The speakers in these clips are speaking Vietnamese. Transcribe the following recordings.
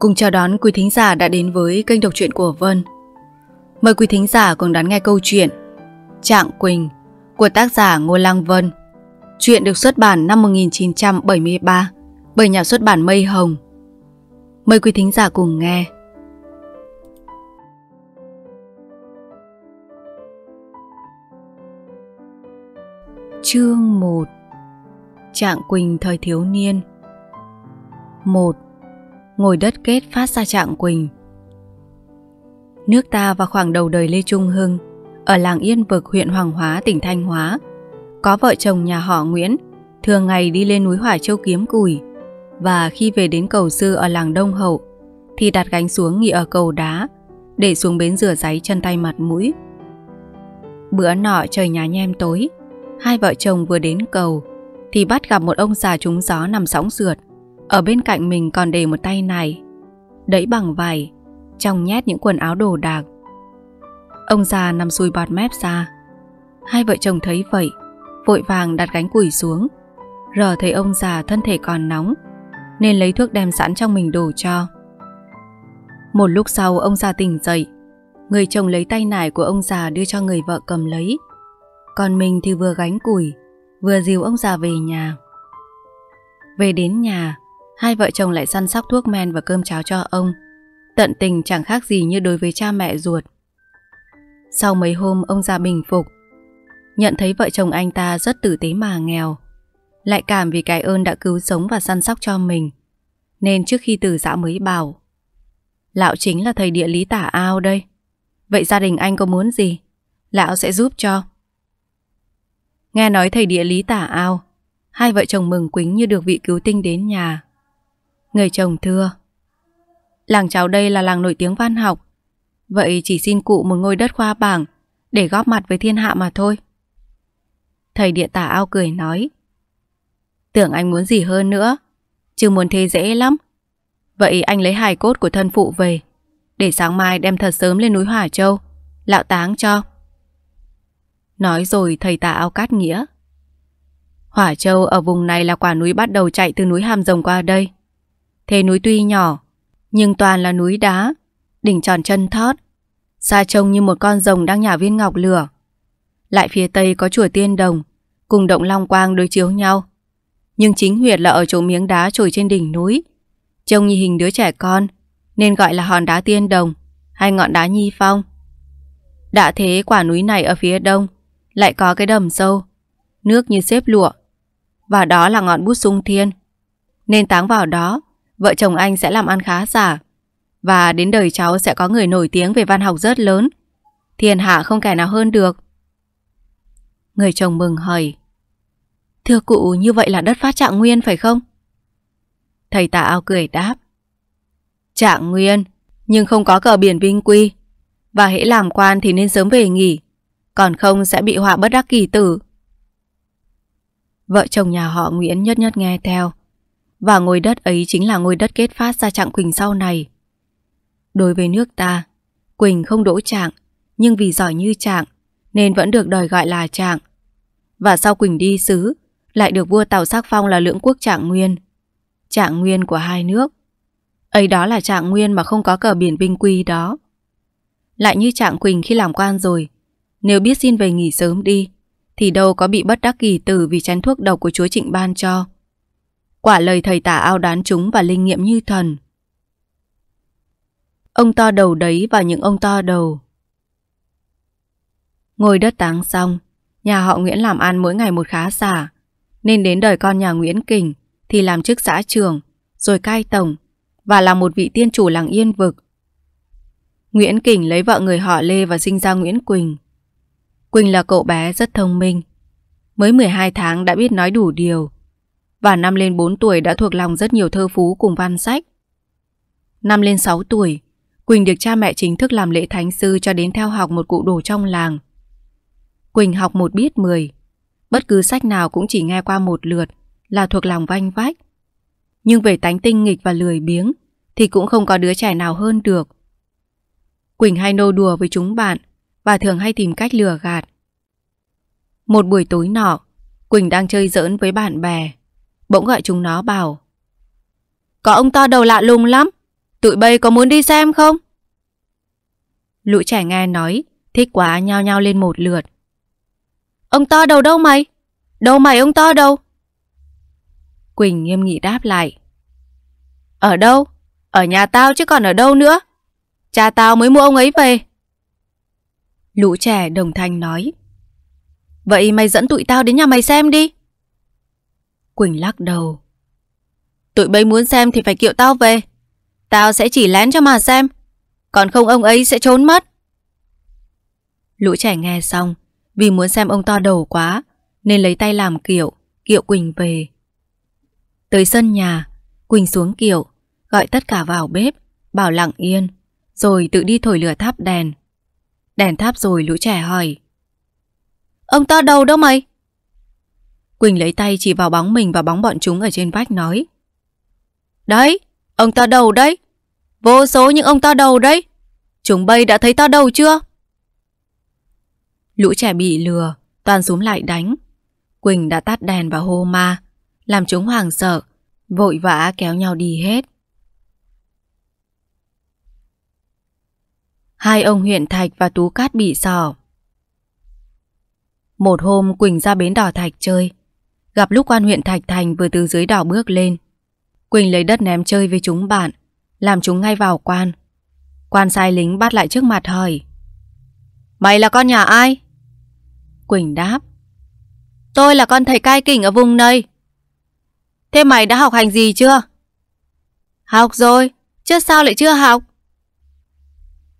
Cùng chào đón quý thính giả đã đến với kênh đọc truyện của Vân. Mời quý thính giả cùng đón nghe câu chuyện Trạng Quỳnh của tác giả Ngô Lăng Vân. Chuyện được xuất bản năm 1973 bởi nhà xuất bản Mây Hồng. Mời quý thính giả cùng nghe. Chương 1 Trạng Quỳnh thời thiếu niên 1 ngồi đất kết phát ra trạng quỳnh. Nước ta vào khoảng đầu đời Lê Trung Hưng, ở làng Yên Vực, huyện Hoàng Hóa, tỉnh Thanh Hóa, có vợ chồng nhà họ Nguyễn, thường ngày đi lên núi Hỏa Châu kiếm củi, và khi về đến cầu sư ở làng Đông Hậu, thì đặt gánh xuống nghỉ ở cầu đá, để xuống bến rửa giấy chân tay mặt mũi. Bữa nọ trời nhà nhem tối, hai vợ chồng vừa đến cầu, thì bắt gặp một ông già trúng gió nằm sóng sượt. Ở bên cạnh mình còn để một tay này Đẩy bằng vải Trong nhét những quần áo đồ đạc Ông già nằm xui bọt mép ra Hai vợ chồng thấy vậy Vội vàng đặt gánh củi xuống Rờ thấy ông già thân thể còn nóng Nên lấy thuốc đem sẵn trong mình đổ cho Một lúc sau ông già tỉnh dậy Người chồng lấy tay nải của ông già đưa cho người vợ cầm lấy Còn mình thì vừa gánh củi Vừa dìu ông già về nhà Về đến nhà hai vợ chồng lại săn sóc thuốc men và cơm cháo cho ông. Tận tình chẳng khác gì như đối với cha mẹ ruột. Sau mấy hôm ông ra bình phục, nhận thấy vợ chồng anh ta rất tử tế mà nghèo, lại cảm vì cái ơn đã cứu sống và săn sóc cho mình. Nên trước khi từ giã mới bảo, Lão chính là thầy địa lý tả ao đây. Vậy gia đình anh có muốn gì? Lão sẽ giúp cho. Nghe nói thầy địa lý tả ao, hai vợ chồng mừng quính như được vị cứu tinh đến nhà. Người chồng thưa Làng cháu đây là làng nổi tiếng văn học Vậy chỉ xin cụ một ngôi đất khoa bảng Để góp mặt với thiên hạ mà thôi Thầy địa tả ao cười nói Tưởng anh muốn gì hơn nữa Chứ muốn thế dễ lắm Vậy anh lấy hài cốt của thân phụ về Để sáng mai đem thật sớm lên núi Hỏa Châu Lạo táng cho Nói rồi thầy tả ao cát nghĩa Hỏa Châu ở vùng này là quả núi bắt đầu chạy từ núi Hàm Rồng qua đây Thế núi tuy nhỏ, nhưng toàn là núi đá, đỉnh tròn chân thót, xa trông như một con rồng đang nhả viên ngọc lửa. Lại phía tây có chùa Tiên Đồng, cùng động Long Quang đối chiếu nhau. Nhưng chính huyệt là ở chỗ miếng đá trồi trên đỉnh núi, trông như hình đứa trẻ con, nên gọi là hòn đá Tiên Đồng hay ngọn đá Nhi Phong. Đã thế quả núi này ở phía đông, lại có cái đầm sâu, nước như xếp lụa, và đó là ngọn bút sung thiên. Nên táng vào đó vợ chồng anh sẽ làm ăn khá giả. Và đến đời cháu sẽ có người nổi tiếng về văn học rất lớn. Thiên hạ không kẻ nào hơn được. Người chồng mừng hời, Thưa cụ, như vậy là đất phát trạng nguyên phải không? Thầy tà ao cười đáp. Trạng nguyên, nhưng không có cờ biển vinh quy. Và hễ làm quan thì nên sớm về nghỉ, còn không sẽ bị họa bất đắc kỳ tử. Vợ chồng nhà họ Nguyễn nhất nhất nghe theo, và ngôi đất ấy chính là ngôi đất kết phát ra Trạng Quỳnh sau này. Đối với nước ta, Quỳnh không đỗ Trạng, nhưng vì giỏi như Trạng, nên vẫn được đời gọi là Trạng. Và sau Quỳnh đi xứ, lại được vua Tào Sắc Phong là lưỡng quốc Trạng Nguyên. Trạng Nguyên của hai nước. Ấy đó là Trạng Nguyên mà không có cờ biển binh quy đó. Lại như Trạng Quỳnh khi làm quan rồi, nếu biết xin về nghỉ sớm đi, thì đâu có bị bất đắc kỳ tử vì chén thuốc độc của chúa Trịnh ban cho. Quả lời thầy tả ao đán chúng và linh nghiệm như thần. Ông to đầu đấy và những ông to đầu. Ngồi đất táng xong, nhà họ Nguyễn làm ăn mỗi ngày một khá giả, nên đến đời con nhà Nguyễn Kình thì làm chức xã trường, rồi cai tổng, và là một vị tiên chủ làng Yên Vực. Nguyễn Kình lấy vợ người họ Lê và sinh ra Nguyễn Quỳnh. Quỳnh là cậu bé rất thông minh. Mới 12 tháng đã biết nói đủ điều, và năm lên 4 tuổi đã thuộc lòng rất nhiều thơ phú cùng văn sách. Năm lên 6 tuổi, Quỳnh được cha mẹ chính thức làm lễ thánh sư cho đến theo học một cụ đồ trong làng. Quỳnh học một biết mười, bất cứ sách nào cũng chỉ nghe qua một lượt là thuộc lòng vanh vách. Nhưng về tánh tinh nghịch và lười biếng thì cũng không có đứa trẻ nào hơn được. Quỳnh hay nô đùa với chúng bạn và thường hay tìm cách lừa gạt. Một buổi tối nọ, Quỳnh đang chơi giỡn với bạn bè Bỗng gọi chúng nó bảo Có ông to đầu lạ lùng lắm Tụi bây có muốn đi xem không? Lũ trẻ nghe nói Thích quá nhao nhao lên một lượt Ông to đầu đâu mày? Đâu mày ông to đâu? Quỳnh nghiêm nghị đáp lại Ở đâu? Ở nhà tao chứ còn ở đâu nữa Cha tao mới mua ông ấy về Lũ trẻ đồng thanh nói Vậy mày dẫn tụi tao đến nhà mày xem đi Quỳnh lắc đầu. Tụi bây muốn xem thì phải kiệu tao về. Tao sẽ chỉ lén cho mà xem. Còn không ông ấy sẽ trốn mất. Lũ trẻ nghe xong, vì muốn xem ông to đầu quá, nên lấy tay làm kiệu, kiệu Quỳnh về. Tới sân nhà, Quỳnh xuống kiệu, gọi tất cả vào bếp, bảo lặng yên, rồi tự đi thổi lửa thắp đèn. Đèn thắp rồi lũ trẻ hỏi. Ông to đầu đâu mày? Quỳnh lấy tay chỉ vào bóng mình và bóng bọn chúng ở trên vách nói. Đấy, ông to đầu đấy. Vô số những ông to đầu đấy. Chúng bây đã thấy to đầu chưa? Lũ trẻ bị lừa, toàn xuống lại đánh. Quỳnh đã tắt đèn và hô ma, làm chúng hoảng sợ, vội vã kéo nhau đi hết. Hai ông huyện Thạch và Tú Cát bị sỏ. Một hôm Quỳnh ra bến đỏ Thạch chơi, Gặp lúc quan huyện Thạch Thành vừa từ dưới đảo bước lên Quỳnh lấy đất ném chơi với chúng bạn Làm chúng ngay vào quan Quan sai lính bắt lại trước mặt hỏi Mày là con nhà ai? Quỳnh đáp Tôi là con thầy cai kỉnh ở vùng này Thế mày đã học hành gì chưa? Học rồi, chứ sao lại chưa học?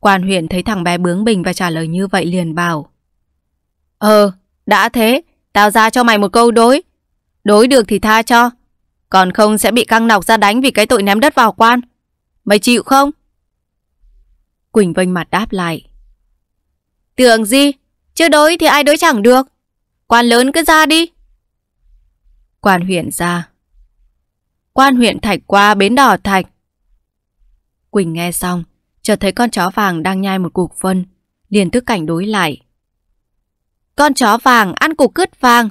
Quan huyện thấy thằng bé bướng bỉnh và trả lời như vậy liền bảo Ờ, đã thế, tao ra cho mày một câu đối Đối được thì tha cho Còn không sẽ bị căng nọc ra đánh Vì cái tội ném đất vào quan Mày chịu không Quỳnh vênh mặt đáp lại Tưởng gì chưa đối thì ai đối chẳng được Quan lớn cứ ra đi Quan huyện ra Quan huyện thạch qua bến đỏ thạch Quỳnh nghe xong Chợt thấy con chó vàng đang nhai một cục phân Liền tức cảnh đối lại Con chó vàng ăn cục cứt vàng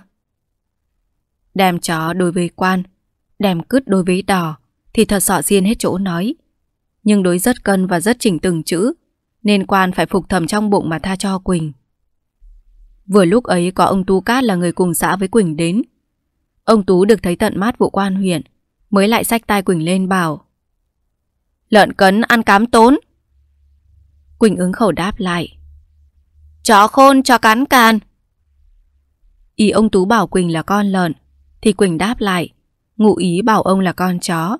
đem chó đối với quan, đem cứt đối với đỏ thì thật sọ riêng hết chỗ nói. Nhưng đối rất cân và rất chỉnh từng chữ, nên quan phải phục thầm trong bụng mà tha cho Quỳnh. Vừa lúc ấy có ông Tú Cát là người cùng xã với Quỳnh đến. Ông Tú được thấy tận mắt vụ quan huyện, mới lại sách tai Quỳnh lên bảo. Lợn cấn ăn cám tốn. Quỳnh ứng khẩu đáp lại. Chó khôn cho cắn càn. Ý ông Tú bảo Quỳnh là con lợn, thì Quỳnh đáp lại, ngụ ý bảo ông là con chó.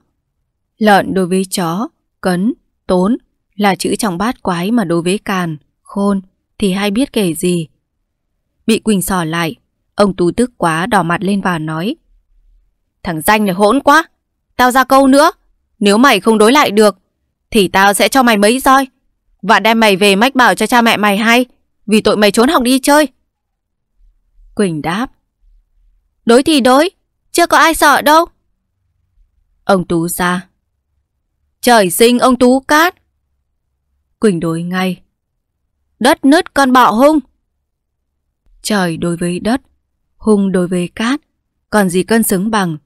Lợn đối với chó, cấn, tốn là chữ trong bát quái mà đối với càn, khôn thì hay biết kể gì. Bị Quỳnh sỏ lại, ông Tú tức quá đỏ mặt lên và nói Thằng danh này hỗn quá, tao ra câu nữa, nếu mày không đối lại được thì tao sẽ cho mày mấy roi và đem mày về mách bảo cho cha mẹ mày hay vì tội mày trốn học đi chơi. Quỳnh đáp Đối thì đối, chưa có ai sợ đâu. Ông Tú ra. Trời sinh ông Tú cát. Quỳnh đối ngay. Đất nứt con bọ hung. Trời đối với đất, hung đối với cát, còn gì cân xứng bằng.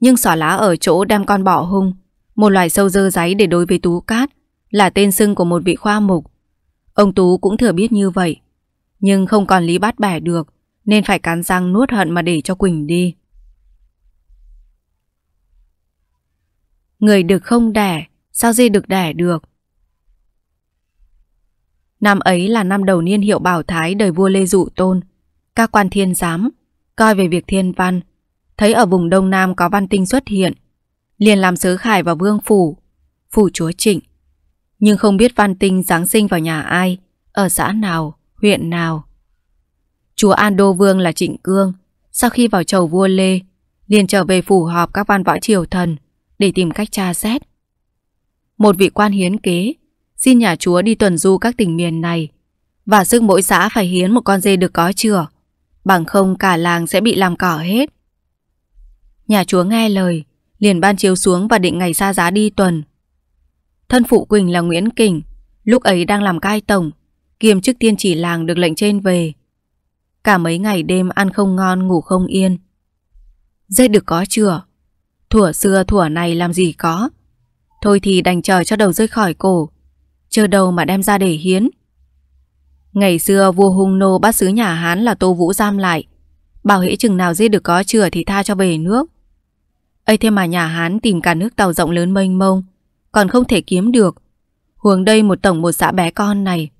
Nhưng xỏ lá ở chỗ đem con bọ hung, một loài sâu dơ giấy để đối với Tú cát, là tên xưng của một vị khoa mục. Ông Tú cũng thừa biết như vậy, nhưng không còn lý bắt bẻ được nên phải cắn răng nuốt hận mà để cho Quỳnh đi. Người được không đẻ, sao gì được đẻ được? Năm ấy là năm đầu niên hiệu Bảo Thái đời vua Lê Dụ Tôn. Các quan thiên giám, coi về việc thiên văn, thấy ở vùng Đông Nam có văn tinh xuất hiện, liền làm sứ khải vào vương phủ, phủ chúa trịnh. Nhưng không biết văn tinh Giáng sinh vào nhà ai, ở xã nào, huyện nào. Chúa An Đô Vương là Trịnh Cương Sau khi vào chầu vua Lê liền trở về phủ họp các văn võ triều thần Để tìm cách tra xét Một vị quan hiến kế Xin nhà chúa đi tuần du các tỉnh miền này Và sức mỗi xã phải hiến một con dê được có chừa Bằng không cả làng sẽ bị làm cỏ hết Nhà chúa nghe lời Liền ban chiếu xuống và định ngày xa giá đi tuần Thân phụ Quỳnh là Nguyễn kỉnh Lúc ấy đang làm cai tổng Kiêm chức tiên chỉ làng được lệnh trên về Cả mấy ngày đêm ăn không ngon ngủ không yên dây được có chưa Thủa xưa thủa này làm gì có Thôi thì đành chờ cho đầu rơi khỏi cổ Chờ đầu mà đem ra để hiến Ngày xưa vua hung nô bắt sứ nhà Hán là Tô Vũ giam lại Bảo hễ chừng nào dây được có chừa thì tha cho về nước ấy thế mà nhà Hán tìm cả nước tàu rộng lớn mênh mông Còn không thể kiếm được Huống đây một tổng một xã bé con này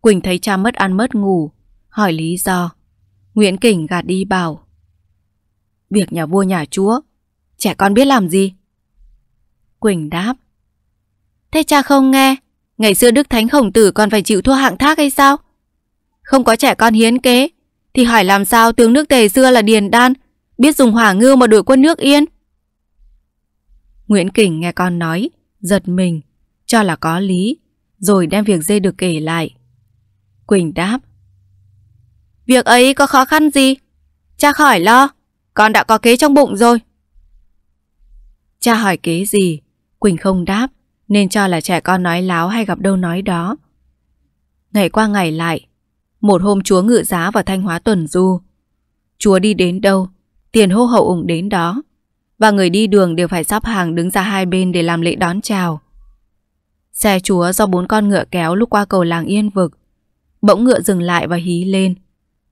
Quỳnh thấy cha mất ăn mất ngủ hỏi lý do. Nguyễn kỉnh gạt đi bảo. Việc nhà vua nhà chúa, trẻ con biết làm gì? Quỳnh đáp. Thế cha không nghe, ngày xưa Đức Thánh Khổng Tử còn phải chịu thua hạng thác hay sao? Không có trẻ con hiến kế, thì hỏi làm sao tướng nước tề xưa là Điền Đan, biết dùng hỏa ngư mà đuổi quân nước yên? Nguyễn kỉnh nghe con nói, giật mình, cho là có lý, rồi đem việc dây được kể lại. Quỳnh đáp. Việc ấy có khó khăn gì? Cha khỏi lo, con đã có kế trong bụng rồi. Cha hỏi kế gì? Quỳnh không đáp, nên cho là trẻ con nói láo hay gặp đâu nói đó. Ngày qua ngày lại, một hôm chúa ngự giá vào Thanh Hóa tuần du. Chúa đi đến đâu, tiền hô hậu ủng đến đó. Và người đi đường đều phải sắp hàng đứng ra hai bên để làm lễ đón chào. Xe chúa do bốn con ngựa kéo lúc qua cầu làng Yên Vực. Bỗng ngựa dừng lại và hí lên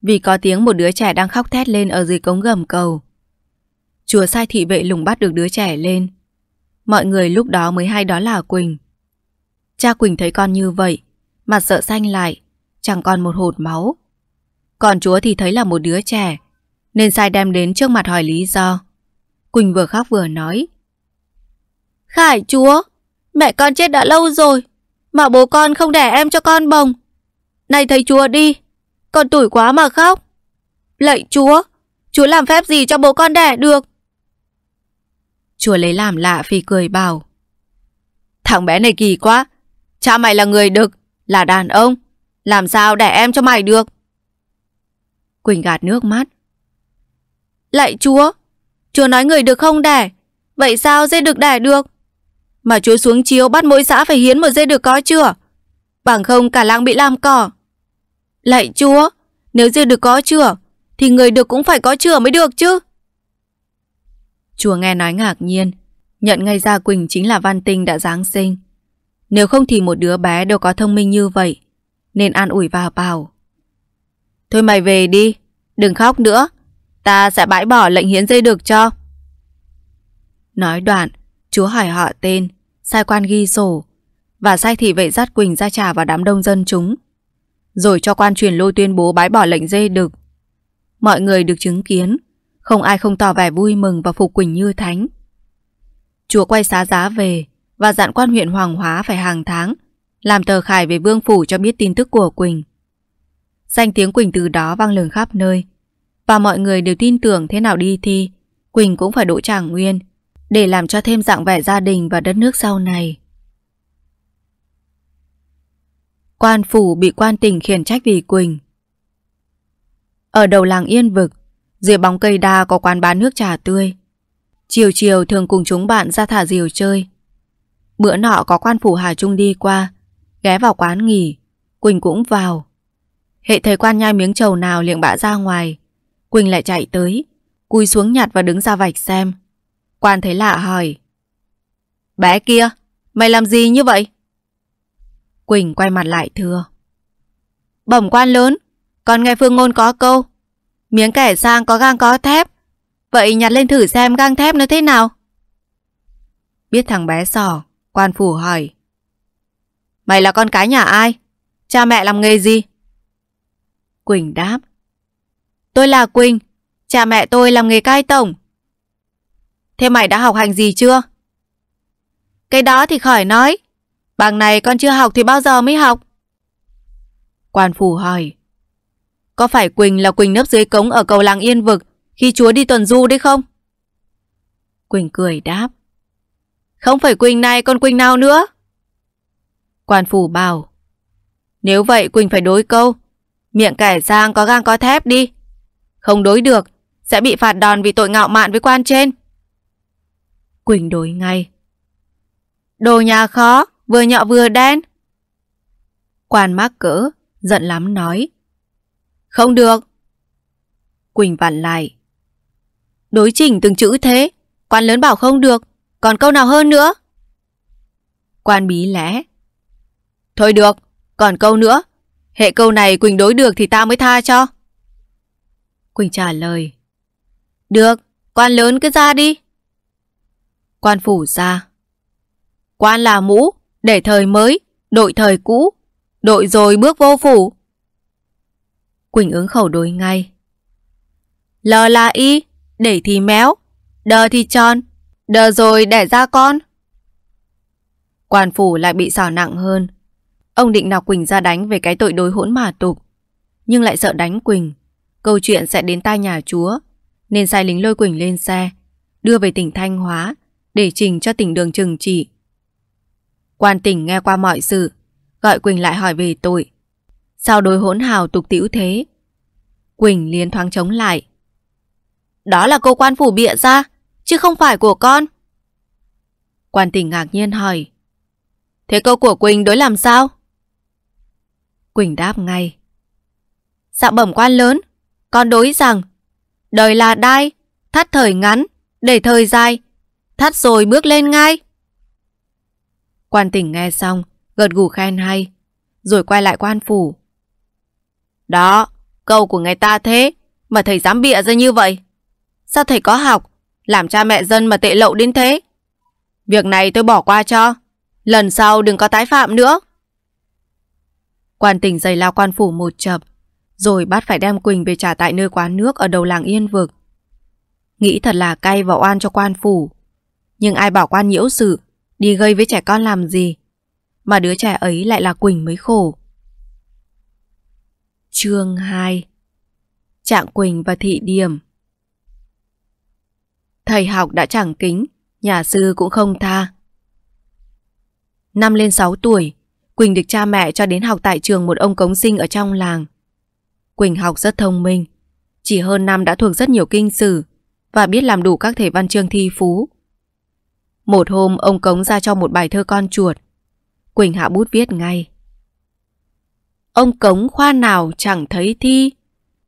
vì có tiếng một đứa trẻ đang khóc thét lên ở dưới cống gầm cầu. chùa sai thị vệ lùng bắt được đứa trẻ lên. Mọi người lúc đó mới hay đó là Quỳnh. Cha Quỳnh thấy con như vậy, mặt sợ xanh lại, chẳng còn một hột máu. Còn chúa thì thấy là một đứa trẻ, nên sai đem đến trước mặt hỏi lý do. Quỳnh vừa khóc vừa nói. Khải chúa, mẹ con chết đã lâu rồi, mà bố con không đẻ em cho con bồng. Này thấy chúa đi, con tuổi quá mà khóc. Lạy chúa, chúa làm phép gì cho bố con đẻ được? Chúa lấy làm lạ vì cười bảo. Thằng bé này kỳ quá. Cha mày là người đực, là đàn ông. Làm sao đẻ em cho mày được? Quỳnh gạt nước mắt. Lạy chúa, chúa nói người được không đẻ. Vậy sao dê được đẻ được? Mà chúa xuống chiếu bắt mỗi xã phải hiến một dê được có chưa? Bằng không cả làng bị làm cỏ. Lạy chúa, nếu dư được có chửa, thì người được cũng phải có chửa mới được chứ. chúa nghe nói ngạc nhiên, nhận ngay ra Quỳnh chính là Văn Tinh đã Giáng sinh. Nếu không thì một đứa bé đâu có thông minh như vậy, nên an ủi và bảo. Thôi mày về đi, đừng khóc nữa, ta sẽ bãi bỏ lệnh hiến dây được cho. Nói đoạn, chúa hỏi họ tên, sai quan ghi sổ, và sai thị vệ dắt Quỳnh ra trà vào đám đông dân chúng rồi cho quan truyền lôi tuyên bố bãi bỏ lệnh dê đực. Mọi người được chứng kiến, không ai không tỏ vẻ vui mừng và phục Quỳnh Như Thánh. Chúa quay xá giá về và dặn quan huyện Hoàng Hóa phải hàng tháng, làm tờ khải về vương phủ cho biết tin tức của Quỳnh. Danh tiếng Quỳnh từ đó vang lừng khắp nơi, và mọi người đều tin tưởng thế nào đi thi, Quỳnh cũng phải đỗ tràng nguyên, để làm cho thêm dạng vẻ gia đình và đất nước sau này. Quan phủ bị quan tỉnh khiển trách vì Quỳnh. Ở đầu làng Yên Vực, dưới bóng cây đa có quán bán nước trà tươi. Chiều chiều thường cùng chúng bạn ra thả diều chơi. Bữa nọ có quan phủ Hà Trung đi qua, ghé vào quán nghỉ, Quỳnh cũng vào. Hệ thầy quan nhai miếng trầu nào liệng bã ra ngoài, Quỳnh lại chạy tới, cúi xuống nhặt và đứng ra vạch xem. Quan thấy lạ hỏi. Bé kia, mày làm gì như vậy? Quỳnh quay mặt lại thưa. Bẩm quan lớn, còn nghe phương ngôn có câu. Miếng kẻ sang có gang có thép. Vậy nhặt lên thử xem gang thép nó thế nào. Biết thằng bé sò, quan phủ hỏi. Mày là con cái nhà ai? Cha mẹ làm nghề gì? Quỳnh đáp. Tôi là Quỳnh, cha mẹ tôi làm nghề cai tổng. Thế mày đã học hành gì chưa? Cái đó thì khỏi nói. Bằng này con chưa học thì bao giờ mới học? Quan phủ hỏi. Có phải Quỳnh là Quỳnh nấp dưới cống ở cầu làng Yên Vực khi chúa đi tuần du đấy không? Quỳnh cười đáp. Không phải Quỳnh này con Quỳnh nào nữa? Quan phủ bảo. Nếu vậy Quỳnh phải đối câu. Miệng kẻ giang có gang có thép đi. Không đối được, sẽ bị phạt đòn vì tội ngạo mạn với quan trên. Quỳnh đối ngay. Đồ nhà khó, vừa nhọ vừa đen. Quan mắc cỡ, giận lắm nói. Không được. Quỳnh vặn lại. Đối chỉnh từng chữ thế, quan lớn bảo không được, còn câu nào hơn nữa? Quan bí lẽ. Thôi được, còn câu nữa. Hệ câu này Quỳnh đối được thì ta mới tha cho. Quỳnh trả lời. Được, quan lớn cứ ra đi. Quan phủ ra. Quan là mũ, để thời mới, đội thời cũ, đội rồi bước vô phủ. Quỳnh ứng khẩu đối ngay. Lờ là y, để thì méo, đờ thì tròn, đờ rồi đẻ ra con. Quan phủ lại bị xào nặng hơn. Ông định nọc Quỳnh ra đánh về cái tội đối hỗn mà tục, nhưng lại sợ đánh Quỳnh. Câu chuyện sẽ đến tai nhà chúa, nên sai lính lôi Quỳnh lên xe, đưa về tỉnh Thanh Hóa để trình cho tỉnh đường trừng trị. Quan tỉnh nghe qua mọi sự, gọi Quỳnh lại hỏi về tội. Sao đối hỗn hào tục tĩu thế? Quỳnh liền thoáng chống lại. Đó là cô quan phủ bịa ra, chứ không phải của con. Quan tỉnh ngạc nhiên hỏi. Thế câu của Quỳnh đối làm sao? Quỳnh đáp ngay. Dạ bẩm quan lớn, con đối rằng đời là đai, thắt thời ngắn, để thời dài, thắt rồi bước lên ngay. Quan tỉnh nghe xong, gật gù khen hay, rồi quay lại quan phủ. Đó, câu của người ta thế, mà thầy dám bịa ra như vậy. Sao thầy có học, làm cha mẹ dân mà tệ lậu đến thế? Việc này tôi bỏ qua cho, lần sau đừng có tái phạm nữa. Quan tỉnh giày lao quan phủ một chập, rồi bắt phải đem Quỳnh về trả tại nơi quán nước ở đầu làng Yên Vực. Nghĩ thật là cay và oan cho quan phủ, nhưng ai bảo quan nhiễu sự Đi gây với trẻ con làm gì Mà đứa trẻ ấy lại là Quỳnh mới khổ Chương 2 Trạng Quỳnh và Thị Điểm Thầy học đã chẳng kính Nhà sư cũng không tha Năm lên 6 tuổi Quỳnh được cha mẹ cho đến học tại trường một ông cống sinh ở trong làng Quỳnh học rất thông minh Chỉ hơn năm đã thuộc rất nhiều kinh sử Và biết làm đủ các thể văn chương thi phú một hôm ông cống ra cho một bài thơ con chuột. Quỳnh hạ bút viết ngay. Ông cống khoa nào chẳng thấy thi,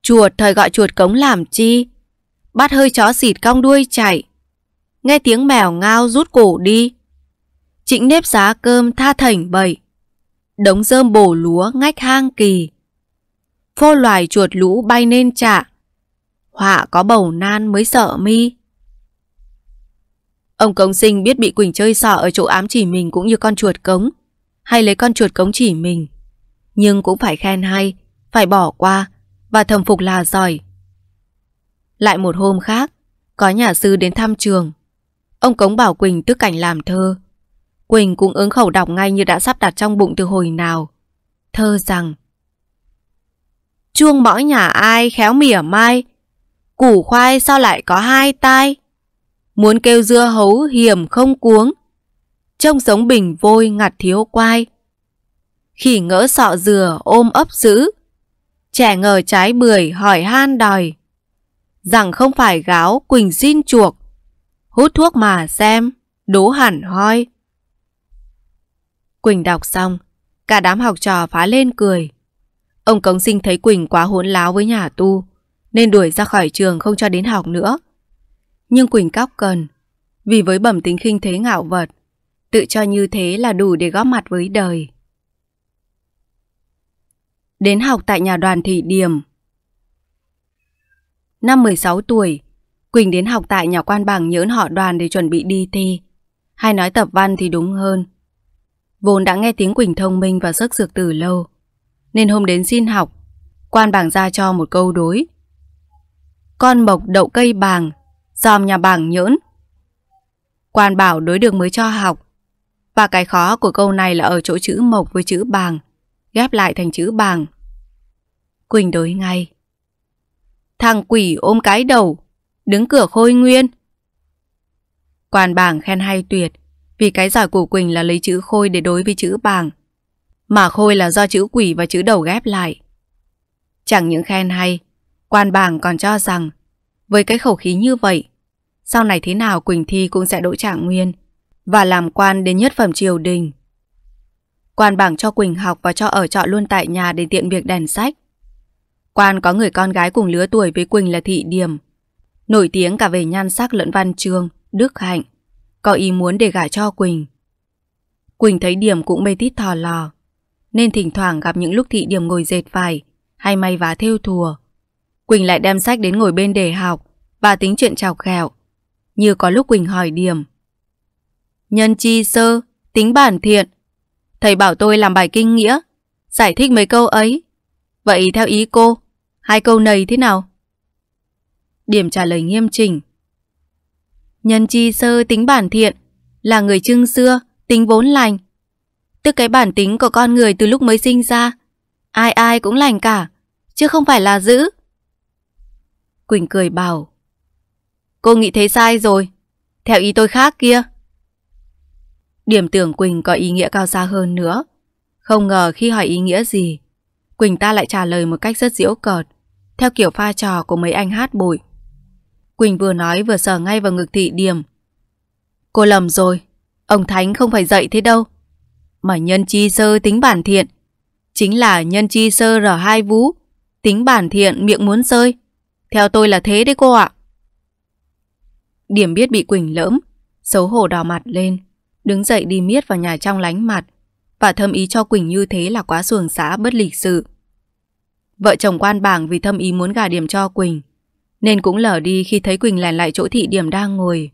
chuột thời gọi chuột cống làm chi, bắt hơi chó xịt cong đuôi chạy, nghe tiếng mèo ngao rút cổ đi. chỉnh nếp giá cơm tha thảnh bậy, đống rơm bổ lúa ngách hang kỳ. Phô loài chuột lũ bay nên trạ, họa có bầu nan mới sợ mi. Ông Cống Sinh biết bị Quỳnh chơi xỏ ở chỗ ám chỉ mình cũng như con chuột cống, hay lấy con chuột cống chỉ mình. Nhưng cũng phải khen hay, phải bỏ qua, và thầm phục là giỏi. Lại một hôm khác, có nhà sư đến thăm trường. Ông Cống bảo Quỳnh tức cảnh làm thơ. Quỳnh cũng ứng khẩu đọc ngay như đã sắp đặt trong bụng từ hồi nào. Thơ rằng Chuông mõi nhà ai khéo mỉa mai Củ khoai sao lại có hai tai Muốn kêu dưa hấu hiểm không cuống Trông sống bình vôi ngặt thiếu quai Khỉ ngỡ sọ dừa ôm ấp giữ Trẻ ngờ trái bưởi hỏi han đòi Rằng không phải gáo quỳnh xin chuộc Hút thuốc mà xem Đố hẳn hoi Quỳnh đọc xong Cả đám học trò phá lên cười Ông Cống Sinh thấy Quỳnh quá hỗn láo với nhà tu Nên đuổi ra khỏi trường không cho đến học nữa nhưng Quỳnh Cóc cần. Vì với bẩm tính khinh thế ngạo vật, tự cho như thế là đủ để góp mặt với đời. Đến học tại nhà đoàn thị điểm. Năm 16 tuổi, Quỳnh đến học tại nhà quan bằng nhỡn họ đoàn để chuẩn bị đi thi, hay nói tập văn thì đúng hơn. Vốn đã nghe tiếng Quỳnh thông minh và sức dược từ lâu, nên hôm đến xin học, quan bảng ra cho một câu đối. Con mộc đậu cây bàng dòm nhà bảng nhỡn. Quan bảo đối được mới cho học. Và cái khó của câu này là ở chỗ chữ mộc với chữ bàng, ghép lại thành chữ bàng. Quỳnh đối ngay. Thằng quỷ ôm cái đầu, đứng cửa khôi nguyên. Quan bảng khen hay tuyệt, vì cái giỏi của Quỳnh là lấy chữ khôi để đối với chữ bảng. Mà khôi là do chữ quỷ và chữ đầu ghép lại. Chẳng những khen hay, quan bảng còn cho rằng với cái khẩu khí như vậy, sau này thế nào Quỳnh Thi cũng sẽ đỗ trạng nguyên và làm quan đến nhất phẩm triều đình. Quan bảng cho Quỳnh học và cho ở trọ luôn tại nhà để tiện việc đèn sách. Quan có người con gái cùng lứa tuổi với Quỳnh là Thị Điểm. Nổi tiếng cả về nhan sắc lẫn văn chương, đức hạnh. Có ý muốn để gả cho Quỳnh. Quỳnh thấy Điểm cũng mê tít thò lò. Nên thỉnh thoảng gặp những lúc Thị Điểm ngồi dệt vải hay may vá thêu thùa. Quỳnh lại đem sách đến ngồi bên để học và tính chuyện chọc ghẹo. Như có lúc Quỳnh hỏi điểm Nhân chi sơ Tính bản thiện Thầy bảo tôi làm bài kinh nghĩa Giải thích mấy câu ấy Vậy theo ý cô Hai câu này thế nào Điểm trả lời nghiêm chỉnh Nhân chi sơ tính bản thiện Là người trưng xưa Tính vốn lành Tức cái bản tính của con người từ lúc mới sinh ra Ai ai cũng lành cả Chứ không phải là dữ Quỳnh cười bảo Cô nghĩ thế sai rồi. Theo ý tôi khác kia. Điểm tưởng Quỳnh có ý nghĩa cao xa hơn nữa. Không ngờ khi hỏi ý nghĩa gì, Quỳnh ta lại trả lời một cách rất diễu cợt, theo kiểu pha trò của mấy anh hát bụi. Quỳnh vừa nói vừa sờ ngay vào ngực thị điểm. Cô lầm rồi, ông Thánh không phải dạy thế đâu. Mà nhân chi sơ tính bản thiện, chính là nhân chi sơ r hai vú, tính bản thiện miệng muốn rơi. Theo tôi là thế đấy cô ạ. Điểm biết bị Quỳnh lỡm, xấu hổ đỏ mặt lên, đứng dậy đi miết vào nhà trong lánh mặt và thâm ý cho Quỳnh như thế là quá xuồng xã bất lịch sự. Vợ chồng quan bảng vì thâm ý muốn gà điểm cho Quỳnh, nên cũng lở đi khi thấy Quỳnh lèn lại chỗ thị điểm đang ngồi.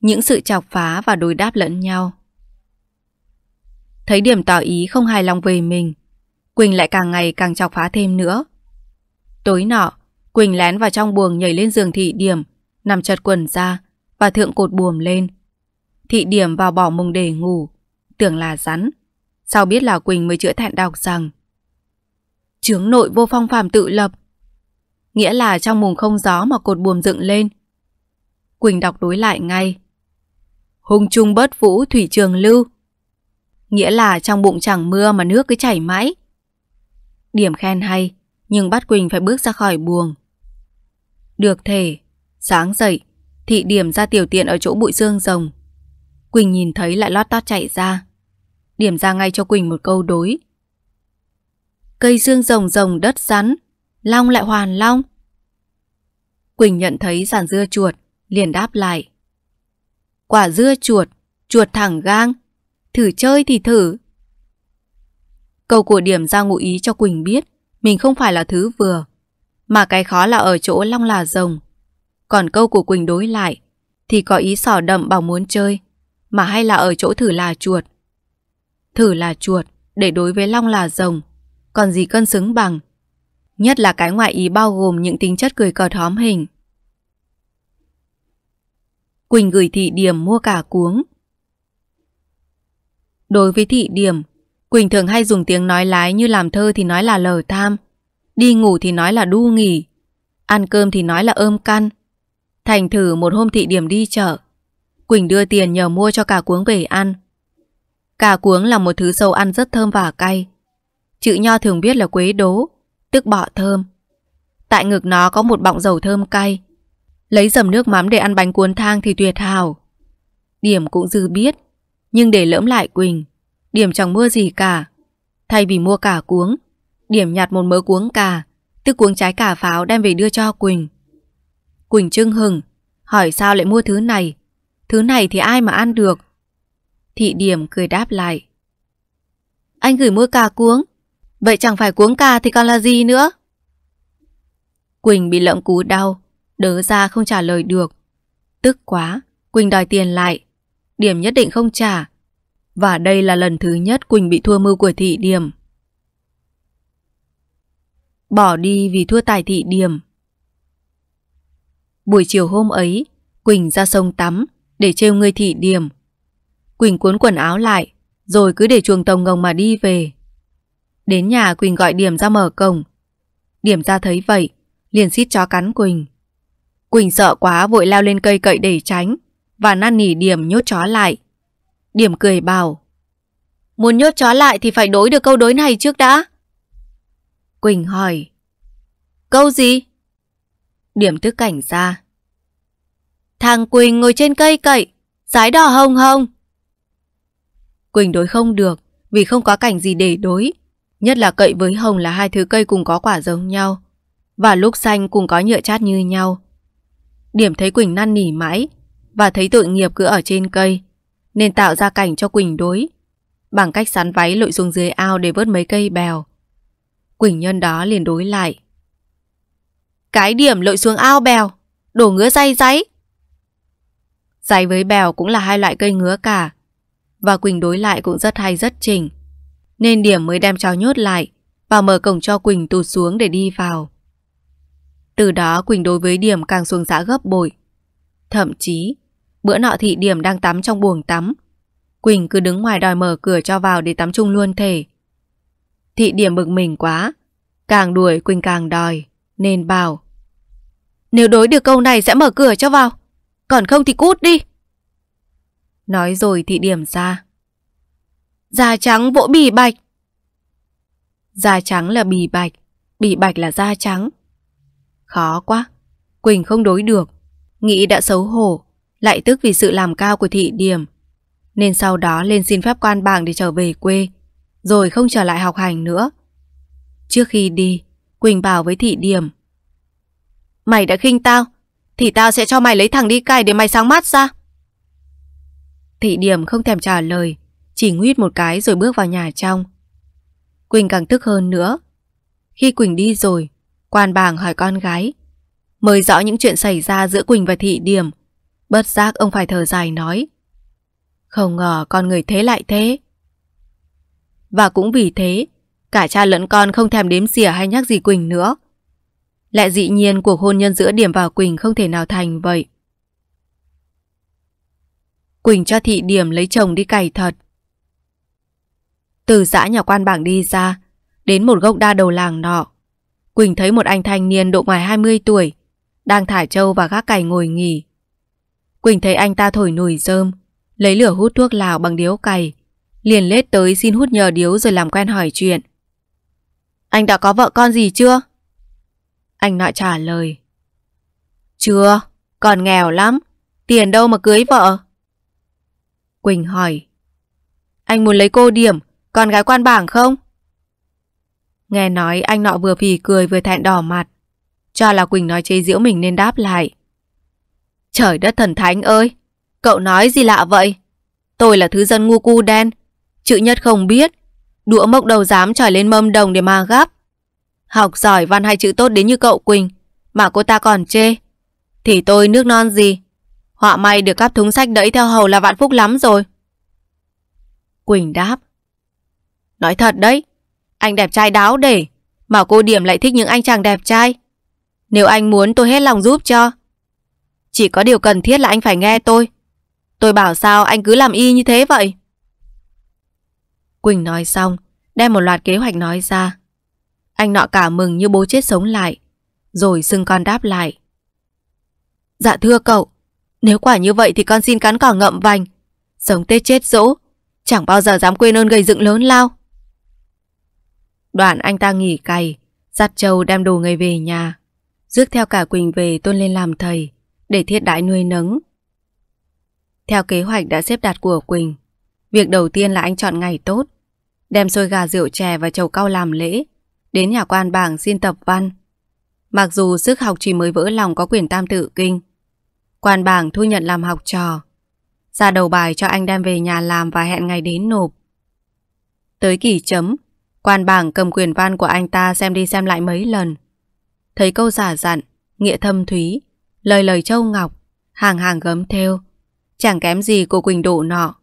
Những sự chọc phá và đối đáp lẫn nhau. Thấy điểm tỏ ý không hài lòng về mình, Quỳnh lại càng ngày càng chọc phá thêm nữa. Tối nọ, Quỳnh lén vào trong buồng nhảy lên giường thị điểm, nằm chật quần ra, bà thượng cột buồm lên. Thị điểm vào bỏ mùng để ngủ, tưởng là rắn. Sau biết là Quỳnh mới chữa thẹn đọc rằng Chướng nội vô phong phàm tự lập Nghĩa là trong mùng không gió mà cột buồm dựng lên Quỳnh đọc đối lại ngay Hùng trung bớt vũ thủy trường lưu Nghĩa là trong bụng chẳng mưa mà nước cứ chảy mãi Điểm khen hay Nhưng bắt Quỳnh phải bước ra khỏi buồng được thể. Sáng dậy, thị điểm ra tiểu tiện ở chỗ bụi xương rồng. Quỳnh nhìn thấy lại lót tót chạy ra. Điểm ra ngay cho Quỳnh một câu đối. Cây xương rồng rồng đất rắn, long lại hoàn long. Quỳnh nhận thấy giản dưa chuột, liền đáp lại. Quả dưa chuột, chuột thẳng gang, thử chơi thì thử. Câu của điểm ra ngụ ý cho Quỳnh biết mình không phải là thứ vừa, mà cái khó là ở chỗ long là rồng. Còn câu của Quỳnh đối lại, thì có ý sỏ đậm bảo muốn chơi, mà hay là ở chỗ thử là chuột. Thử là chuột, để đối với long là rồng, còn gì cân xứng bằng. Nhất là cái ngoại ý bao gồm những tính chất cười cợt hóm hình. Quỳnh gửi thị điểm mua cả cuống. Đối với thị điểm, Quỳnh thường hay dùng tiếng nói lái như làm thơ thì nói là lờ tham, Đi ngủ thì nói là đu nghỉ Ăn cơm thì nói là ôm căn Thành thử một hôm thị điểm đi chợ Quỳnh đưa tiền nhờ mua cho cà cuống về ăn Cà cuống là một thứ sâu ăn rất thơm và cay Chữ nho thường biết là quế đố Tức bọ thơm Tại ngực nó có một bọng dầu thơm cay Lấy dầm nước mắm để ăn bánh cuốn thang thì tuyệt hào Điểm cũng dư biết Nhưng để lỡm lại Quỳnh Điểm chẳng mua gì cả Thay vì mua cả cuống Điểm nhặt một mớ cuống cà Tức cuống trái cà pháo đem về đưa cho Quỳnh Quỳnh trưng hừng Hỏi sao lại mua thứ này Thứ này thì ai mà ăn được Thị điểm cười đáp lại Anh gửi mua cà cuống Vậy chẳng phải cuống cà thì còn là gì nữa Quỳnh bị lợm cú đau Đớ ra không trả lời được Tức quá Quỳnh đòi tiền lại Điểm nhất định không trả Và đây là lần thứ nhất Quỳnh bị thua mưu của thị điểm bỏ đi vì thua tài thị điểm. Buổi chiều hôm ấy, Quỳnh ra sông tắm để trêu người thị điểm. Quỳnh cuốn quần áo lại, rồi cứ để chuồng tông ngồng mà đi về. Đến nhà Quỳnh gọi điểm ra mở cổng. Điểm ra thấy vậy, liền xít chó cắn Quỳnh. Quỳnh sợ quá vội lao lên cây cậy để tránh và năn nỉ điểm nhốt chó lại. Điểm cười bảo Muốn nhốt chó lại thì phải đối được câu đối này trước đã. Quỳnh hỏi. Câu gì? Điểm tức cảnh ra. Thằng Quỳnh ngồi trên cây cậy, sái đỏ hồng hồng. Quỳnh đối không được vì không có cảnh gì để đối. Nhất là cậy với hồng là hai thứ cây cùng có quả giống nhau. Và lúc xanh cùng có nhựa chát như nhau. Điểm thấy Quỳnh năn nỉ mãi và thấy tội nghiệp cứ ở trên cây. Nên tạo ra cảnh cho Quỳnh đối. Bằng cách sắn váy lội xuống dưới ao để vớt mấy cây bèo. Quỳnh Nhân đó liền đối lại. Cái điểm lội xuống ao bèo, đổ ngứa dây dây. Dây với bèo cũng là hai loại cây ngứa cả. Và Quỳnh đối lại cũng rất hay rất trình. Nên điểm mới đem cháu nhốt lại và mở cổng cho Quỳnh tụt xuống để đi vào. Từ đó Quỳnh đối với điểm càng xuống xã gấp bội. Thậm chí, bữa nọ thị điểm đang tắm trong buồng tắm. Quỳnh cứ đứng ngoài đòi mở cửa cho vào để tắm chung luôn thể. Thị điểm bực mình quá. Càng đuổi Quỳnh càng đòi. Nên bảo. Nếu đối được câu này sẽ mở cửa cho vào. Còn không thì cút đi. Nói rồi thị điểm ra. Da trắng vỗ bì bạch. Da trắng là bì bạch. Bì bạch là da trắng. Khó quá. Quỳnh không đối được. Nghĩ đã xấu hổ. Lại tức vì sự làm cao của thị điểm. Nên sau đó lên xin phép quan bảng để trở về quê rồi không trở lại học hành nữa. Trước khi đi, Quỳnh bảo với Thị Điểm. Mày đã khinh tao, thì tao sẽ cho mày lấy thằng đi cày để mày sáng mắt ra. Thị Điểm không thèm trả lời, chỉ nguyết một cái rồi bước vào nhà trong. Quỳnh càng tức hơn nữa. Khi Quỳnh đi rồi, quan bàng hỏi con gái. Mới rõ những chuyện xảy ra giữa Quỳnh và Thị Điểm. Bất giác ông phải thở dài nói. Không ngờ con người thế lại thế. Và cũng vì thế, cả cha lẫn con không thèm đếm xỉa hay nhắc gì Quỳnh nữa. lại dị nhiên cuộc hôn nhân giữa Điểm và Quỳnh không thể nào thành vậy. Quỳnh cho thị Điểm lấy chồng đi cày thật. Từ xã nhà quan bảng đi ra, đến một gốc đa đầu làng nọ. Quỳnh thấy một anh thanh niên độ ngoài 20 tuổi, đang thả trâu và gác cày ngồi nghỉ. Quỳnh thấy anh ta thổi nùi rơm, lấy lửa hút thuốc lào bằng điếu cày, Liền lết tới xin hút nhờ điếu rồi làm quen hỏi chuyện. Anh đã có vợ con gì chưa? Anh nọ trả lời. Chưa, còn nghèo lắm. Tiền đâu mà cưới vợ? Quỳnh hỏi. Anh muốn lấy cô điểm, con gái quan bảng không? Nghe nói anh nọ vừa phì cười vừa thẹn đỏ mặt. Cho là Quỳnh nói chế giễu mình nên đáp lại. Trời đất thần thánh ơi! Cậu nói gì lạ vậy? Tôi là thứ dân ngu cu đen, Chữ nhất không biết Đũa mốc đầu dám tròi lên mâm đồng để mà gắp Học giỏi văn hay chữ tốt đến như cậu Quỳnh Mà cô ta còn chê Thì tôi nước non gì Họa may được các thúng sách đẫy theo hầu là vạn phúc lắm rồi Quỳnh đáp Nói thật đấy Anh đẹp trai đáo để Mà cô Điểm lại thích những anh chàng đẹp trai Nếu anh muốn tôi hết lòng giúp cho Chỉ có điều cần thiết là anh phải nghe tôi Tôi bảo sao anh cứ làm y như thế vậy Quỳnh nói xong, đem một loạt kế hoạch nói ra. Anh nọ cả mừng như bố chết sống lại, rồi xưng con đáp lại. Dạ thưa cậu, nếu quả như vậy thì con xin cắn cỏ ngậm vành. Sống tết chết dỗ, chẳng bao giờ dám quên ơn gây dựng lớn lao. Đoạn anh ta nghỉ cày, giặt trâu đem đồ người về nhà. Rước theo cả Quỳnh về tôn lên làm thầy, để thiết đãi nuôi nấng. Theo kế hoạch đã xếp đặt của Quỳnh, Việc đầu tiên là anh chọn ngày tốt, đem xôi gà rượu chè và chầu cau làm lễ, đến nhà quan bảng xin tập văn. Mặc dù sức học chỉ mới vỡ lòng có quyển tam tự kinh, quan bảng thu nhận làm học trò, ra đầu bài cho anh đem về nhà làm và hẹn ngày đến nộp. Tới kỳ chấm, quan bảng cầm quyền văn của anh ta xem đi xem lại mấy lần. Thấy câu giả dặn, nghĩa thâm thúy, lời lời châu ngọc, hàng hàng gấm theo, chẳng kém gì của Quỳnh Độ nọ.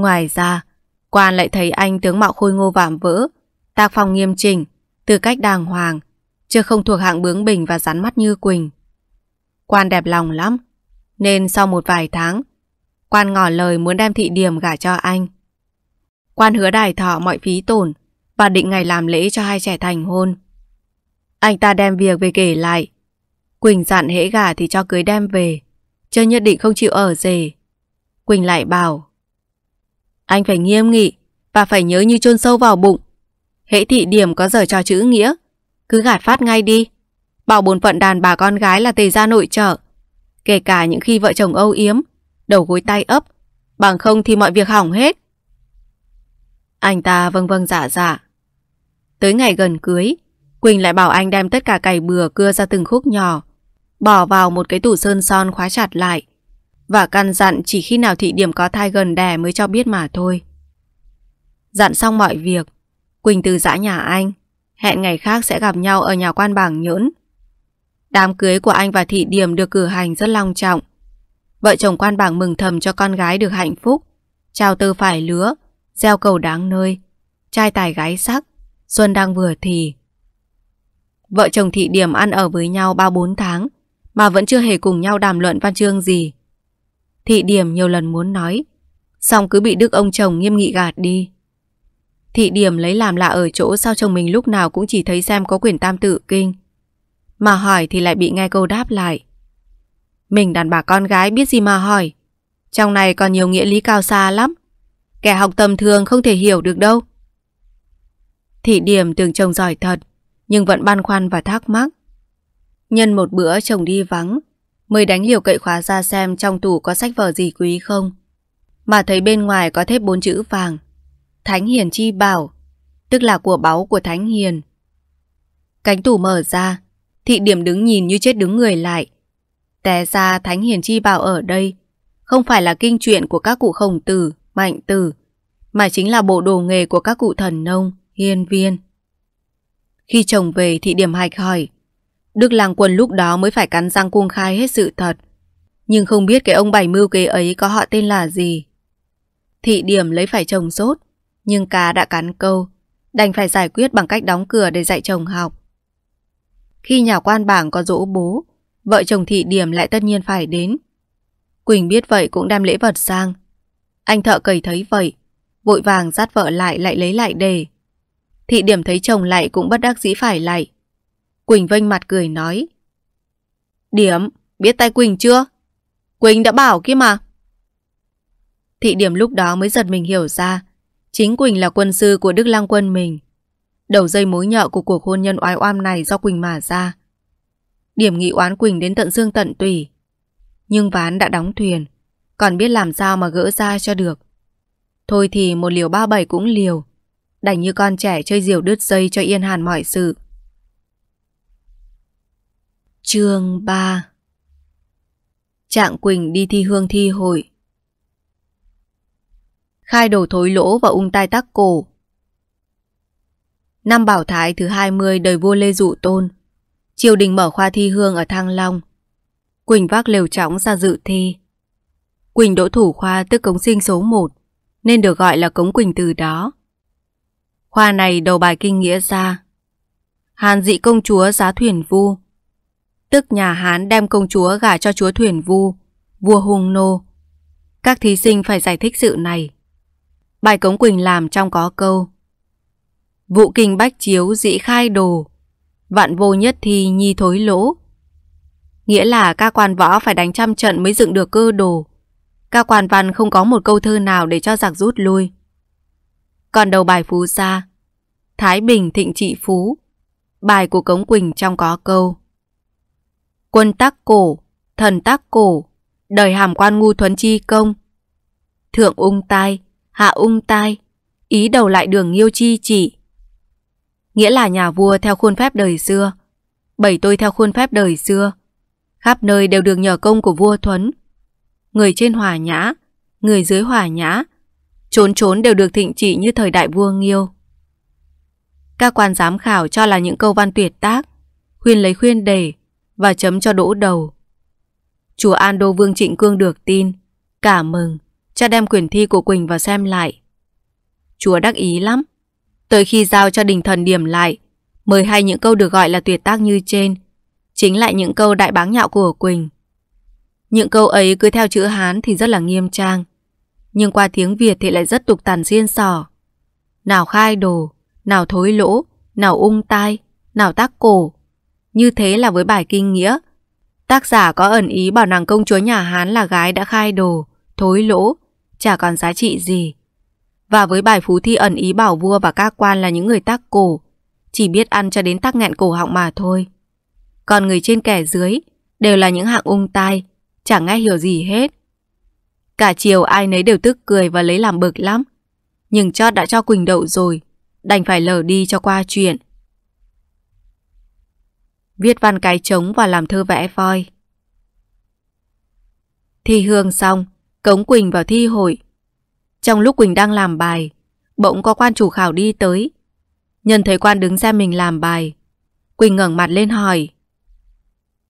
Ngoài ra, quan lại thấy anh tướng mạo khôi ngô vạm vỡ, tác phong nghiêm chỉnh, tư cách đàng hoàng, chưa không thuộc hạng bướng bỉnh và rắn mắt như Quỳnh. Quan đẹp lòng lắm, nên sau một vài tháng, quan ngỏ lời muốn đem thị điểm gả cho anh. Quan hứa đài thọ mọi phí tổn và định ngày làm lễ cho hai trẻ thành hôn. Anh ta đem việc về kể lại. Quỳnh dặn hễ gả thì cho cưới đem về, chứ nhất định không chịu ở rể. Quỳnh lại bảo anh phải nghiêm nghị và phải nhớ như chôn sâu vào bụng. Hễ thị điểm có giờ cho chữ nghĩa, cứ gạt phát ngay đi. Bảo bổn phận đàn bà con gái là tề gia nội trợ. Kể cả những khi vợ chồng âu yếm, đầu gối tay ấp, bằng không thì mọi việc hỏng hết. Anh ta vâng vâng dạ dạ. Tới ngày gần cưới, Quỳnh lại bảo anh đem tất cả cày bừa cưa ra từng khúc nhỏ, bỏ vào một cái tủ sơn son khóa chặt lại và căn dặn chỉ khi nào thị điểm có thai gần đẻ mới cho biết mà thôi. Dặn xong mọi việc, Quỳnh từ giã nhà anh, hẹn ngày khác sẽ gặp nhau ở nhà quan bảng nhỡn. Đám cưới của anh và thị điểm được cử hành rất long trọng. Vợ chồng quan bảng mừng thầm cho con gái được hạnh phúc, trao tư phải lứa, gieo cầu đáng nơi, trai tài gái sắc, xuân đang vừa thì. Vợ chồng thị điểm ăn ở với nhau 3-4 tháng, mà vẫn chưa hề cùng nhau đàm luận văn chương gì. Thị điểm nhiều lần muốn nói Xong cứ bị đức ông chồng nghiêm nghị gạt đi Thị điểm lấy làm lạ ở chỗ sao chồng mình lúc nào cũng chỉ thấy xem có quyển tam tự kinh Mà hỏi thì lại bị nghe câu đáp lại Mình đàn bà con gái biết gì mà hỏi Trong này còn nhiều nghĩa lý cao xa lắm Kẻ học tầm thường không thể hiểu được đâu Thị điểm tưởng chồng giỏi thật Nhưng vẫn băn khoăn và thắc mắc Nhân một bữa chồng đi vắng mới đánh liều cậy khóa ra xem trong tủ có sách vở gì quý không. Mà thấy bên ngoài có thép bốn chữ vàng. Thánh Hiền Chi Bảo, tức là của báu của Thánh Hiền. Cánh tủ mở ra, thị điểm đứng nhìn như chết đứng người lại. Té ra Thánh Hiền Chi Bảo ở đây, không phải là kinh truyện của các cụ khổng tử, mạnh tử, mà chính là bộ đồ nghề của các cụ thần nông, hiên viên. Khi chồng về Thị điểm hạch hỏi, Đức Làng Quân lúc đó mới phải cắn răng cung khai hết sự thật. Nhưng không biết cái ông bảy mưu kế ấy có họ tên là gì. Thị điểm lấy phải chồng sốt, nhưng cá đã cắn câu, đành phải giải quyết bằng cách đóng cửa để dạy chồng học. Khi nhà quan bảng có dỗ bố, vợ chồng thị điểm lại tất nhiên phải đến. Quỳnh biết vậy cũng đem lễ vật sang. Anh thợ cầy thấy vậy, vội vàng dắt vợ lại lại lấy lại đề. Thị điểm thấy chồng lại cũng bất đắc dĩ phải lại. Quỳnh vênh mặt cười nói. Điểm, biết tay Quỳnh chưa? Quỳnh đã bảo kia mà. Thị điểm lúc đó mới giật mình hiểu ra, chính Quỳnh là quân sư của Đức Lăng quân mình. Đầu dây mối nhợ của cuộc hôn nhân oai oăm này do Quỳnh mà ra. Điểm nghị oán Quỳnh đến tận xương tận tủy. Nhưng ván đã đóng thuyền, còn biết làm sao mà gỡ ra cho được. Thôi thì một liều ba bảy cũng liều, đành như con trẻ chơi diều đứt dây cho yên hàn mọi sự chương 3 Trạng Quỳnh đi thi hương thi hội Khai đầu thối lỗ và ung tai tắc cổ Năm Bảo Thái thứ 20 đời vua Lê Dụ Tôn Triều đình mở khoa thi hương ở Thăng Long Quỳnh vác lều trõng ra dự thi Quỳnh đỗ thủ khoa tức cống sinh số 1 Nên được gọi là cống Quỳnh từ đó Khoa này đầu bài kinh nghĩa ra Hàn dị công chúa giá thuyền vu tức nhà Hán đem công chúa gả cho chúa Thuyền Vu, vua Hung Nô. Các thí sinh phải giải thích sự này. Bài Cống Quỳnh làm trong có câu Vụ kinh bách chiếu dĩ khai đồ, vạn vô nhất thi nhi thối lỗ. Nghĩa là các quan võ phải đánh trăm trận mới dựng được cơ đồ. Các quan văn không có một câu thơ nào để cho giặc rút lui. Còn đầu bài phú xa, Thái Bình thịnh trị phú, bài của Cống Quỳnh trong có câu quân tác cổ, thần tác cổ, đời hàm quan ngu thuấn chi công. Thượng ung tai, hạ ung tai, ý đầu lại đường nghiêu chi chỉ. Nghĩa là nhà vua theo khuôn phép đời xưa, bảy tôi theo khuôn phép đời xưa. Khắp nơi đều được nhờ công của vua Thuấn. Người trên hòa nhã, người dưới hòa nhã, trốn trốn đều được thịnh trị như thời đại vua Nghiêu. Các quan giám khảo cho là những câu văn tuyệt tác, khuyên lấy khuyên đề, và chấm cho đỗ đầu. Chùa An Đô Vương Trịnh Cương được tin, cả mừng, cha đem quyển thi của Quỳnh vào xem lại. chùa đắc ý lắm, tới khi giao cho đình thần điểm lại, mới hay những câu được gọi là tuyệt tác như trên, chính lại những câu đại báng nhạo của Quỳnh. Những câu ấy cứ theo chữ Hán thì rất là nghiêm trang, nhưng qua tiếng Việt thì lại rất tục tàn xiên sò. Nào khai đồ, nào thối lỗ, nào ung tai, nào tác cổ, như thế là với bài kinh nghĩa. Tác giả có ẩn ý bảo nàng công chúa nhà Hán là gái đã khai đồ, thối lỗ, chả còn giá trị gì. Và với bài phú thi ẩn ý bảo vua và các quan là những người tác cổ, chỉ biết ăn cho đến tắc nghẹn cổ họng mà thôi. Còn người trên kẻ dưới đều là những hạng ung tai, chẳng nghe hiểu gì hết. Cả chiều ai nấy đều tức cười và lấy làm bực lắm. Nhưng chót đã cho Quỳnh đậu rồi, đành phải lờ đi cho qua chuyện viết văn cái trống và làm thơ vẽ voi. Thi hương xong, cống Quỳnh vào thi hội. Trong lúc Quỳnh đang làm bài, bỗng có quan chủ khảo đi tới. Nhân thấy quan đứng xem mình làm bài. Quỳnh ngẩng mặt lên hỏi.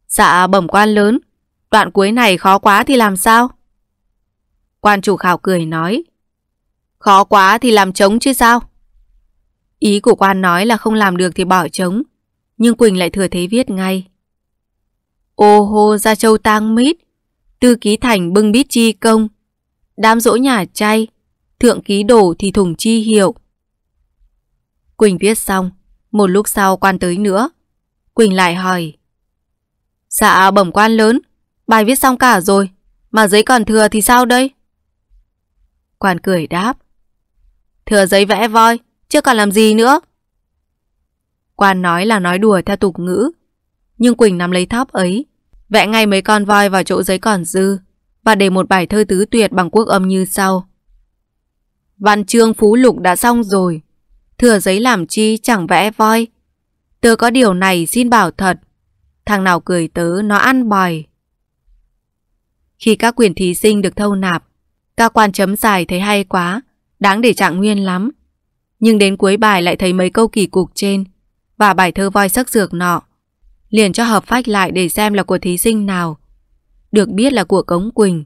Dạ bẩm quan lớn, đoạn cuối này khó quá thì làm sao? Quan chủ khảo cười nói. Khó quá thì làm trống chứ sao? Ý của quan nói là không làm được thì bỏ trống, nhưng Quỳnh lại thừa thế viết ngay. Ô hô ra châu tang mít, tư ký thành bưng bít chi công, đám dỗ nhà chay, thượng ký đổ thì thùng chi hiệu. Quỳnh viết xong, một lúc sau quan tới nữa. Quỳnh lại hỏi. Dạ bẩm quan lớn, bài viết xong cả rồi, mà giấy còn thừa thì sao đây? Quan cười đáp. Thừa giấy vẽ voi, chưa còn làm gì nữa. Quan nói là nói đùa theo tục ngữ. Nhưng Quỳnh nắm lấy thóp ấy, vẽ ngay mấy con voi vào chỗ giấy còn dư và để một bài thơ tứ tuyệt bằng quốc âm như sau. Văn chương phú lục đã xong rồi, thừa giấy làm chi chẳng vẽ voi. Tớ có điều này xin bảo thật, thằng nào cười tớ nó ăn bòi. Khi các quyền thí sinh được thâu nạp, các quan chấm dài thấy hay quá, đáng để trạng nguyên lắm. Nhưng đến cuối bài lại thấy mấy câu kỳ cục trên, và bài thơ voi sắc dược nọ. Liền cho hợp phách lại để xem là của thí sinh nào. Được biết là của Cống Quỳnh.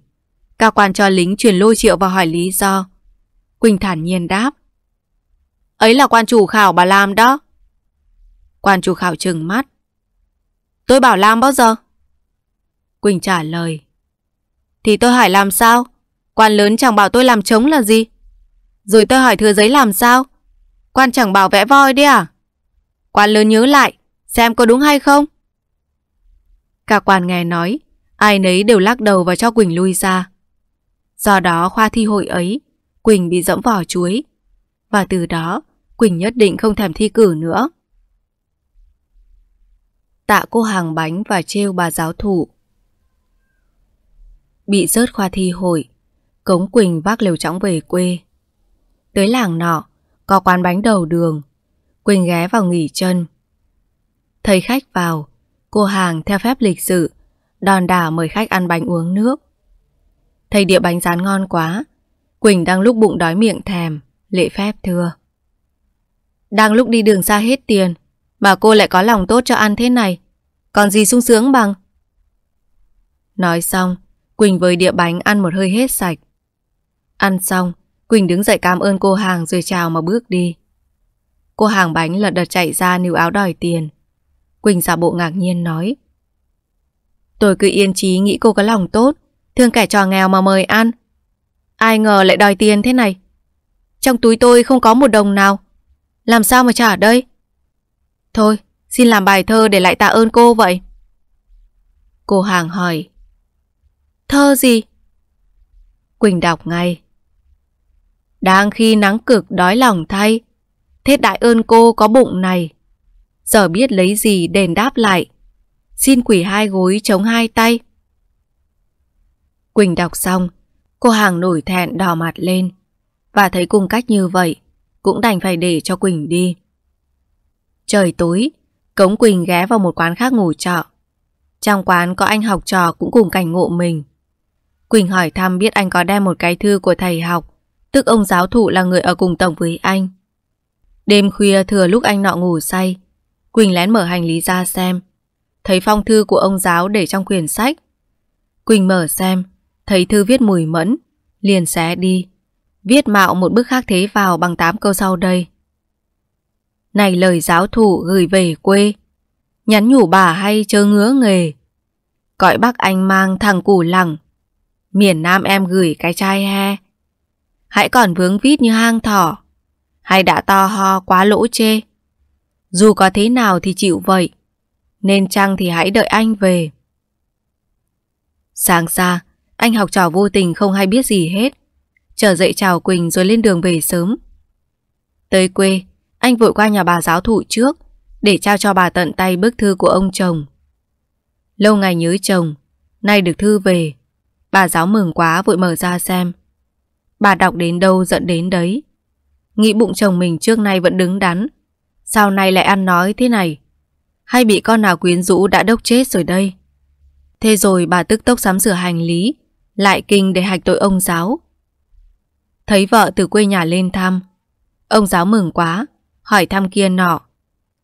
Cao quan cho lính truyền lôi triệu và hỏi lý do. Quỳnh thản nhiên đáp. Ấy là quan chủ khảo bà Lam đó. Quan chủ khảo trừng mắt. Tôi bảo Lam bao giờ? Quỳnh trả lời. Thì tôi hỏi làm sao? Quan lớn chẳng bảo tôi làm trống là gì? Rồi tôi hỏi thừa giấy làm sao? Quan chẳng bảo vẽ voi đi à? Quan lớn nhớ lại, xem có đúng hay không? Cả quan nghe nói, ai nấy đều lắc đầu và cho Quỳnh lui ra. Do đó khoa thi hội ấy, Quỳnh bị dẫm vỏ chuối. Và từ đó, Quỳnh nhất định không thèm thi cử nữa. Tạ cô hàng bánh và trêu bà giáo thủ. Bị rớt khoa thi hội, Cống Quỳnh vác liều trõng về quê. Tới làng nọ, có quán bánh đầu đường, Quỳnh ghé vào nghỉ chân. Thầy khách vào, cô hàng theo phép lịch sự, đòn đả mời khách ăn bánh uống nước. Thầy địa bánh rán ngon quá, Quỳnh đang lúc bụng đói miệng thèm, lễ phép thưa. Đang lúc đi đường xa hết tiền, mà cô lại có lòng tốt cho ăn thế này, còn gì sung sướng bằng. Nói xong, Quỳnh với địa bánh ăn một hơi hết sạch. Ăn xong, Quỳnh đứng dậy cảm ơn cô hàng rồi chào mà bước đi. Cô hàng bánh lật đật chạy ra níu áo đòi tiền. Quỳnh giả bộ ngạc nhiên nói. Tôi cứ yên trí nghĩ cô có lòng tốt, thương kẻ trò nghèo mà mời ăn. Ai ngờ lại đòi tiền thế này. Trong túi tôi không có một đồng nào. Làm sao mà trả đây? Thôi, xin làm bài thơ để lại tạ ơn cô vậy. Cô hàng hỏi. Thơ gì? Quỳnh đọc ngay. Đang khi nắng cực đói lòng thay, Thế đại ơn cô có bụng này. Giờ biết lấy gì đền đáp lại. Xin quỷ hai gối chống hai tay. Quỳnh đọc xong, cô hàng nổi thẹn đỏ mặt lên. Và thấy cung cách như vậy, cũng đành phải để cho Quỳnh đi. Trời tối, Cống Quỳnh ghé vào một quán khác ngủ trọ. Trong quán có anh học trò cũng cùng cảnh ngộ mình. Quỳnh hỏi thăm biết anh có đem một cái thư của thầy học, tức ông giáo thụ là người ở cùng tổng với anh. Đêm khuya thừa lúc anh nọ ngủ say, Quỳnh lén mở hành lý ra xem. Thấy phong thư của ông giáo để trong quyển sách. Quỳnh mở xem, thấy thư viết mùi mẫn, liền xé đi. Viết mạo một bức khác thế vào bằng tám câu sau đây. Này lời giáo thủ gửi về quê, nhắn nhủ bà hay chớ ngứa nghề. Cõi bác anh mang thằng củ lẳng, miền nam em gửi cái chai he. Hãy còn vướng vít như hang thỏ, hay đã to ho quá lỗ chê. Dù có thế nào thì chịu vậy, nên chăng thì hãy đợi anh về. Sáng xa, anh học trò vô tình không hay biết gì hết. Trở dậy chào Quỳnh rồi lên đường về sớm. Tới quê, anh vội qua nhà bà giáo thụ trước để trao cho bà tận tay bức thư của ông chồng. Lâu ngày nhớ chồng, nay được thư về. Bà giáo mừng quá vội mở ra xem. Bà đọc đến đâu giận đến đấy. Nghĩ bụng chồng mình trước nay vẫn đứng đắn sau này lại ăn nói thế này Hay bị con nào quyến rũ đã đốc chết rồi đây Thế rồi bà tức tốc sắm sửa hành lý Lại kinh để hạch tội ông giáo Thấy vợ từ quê nhà lên thăm Ông giáo mừng quá Hỏi thăm kia nọ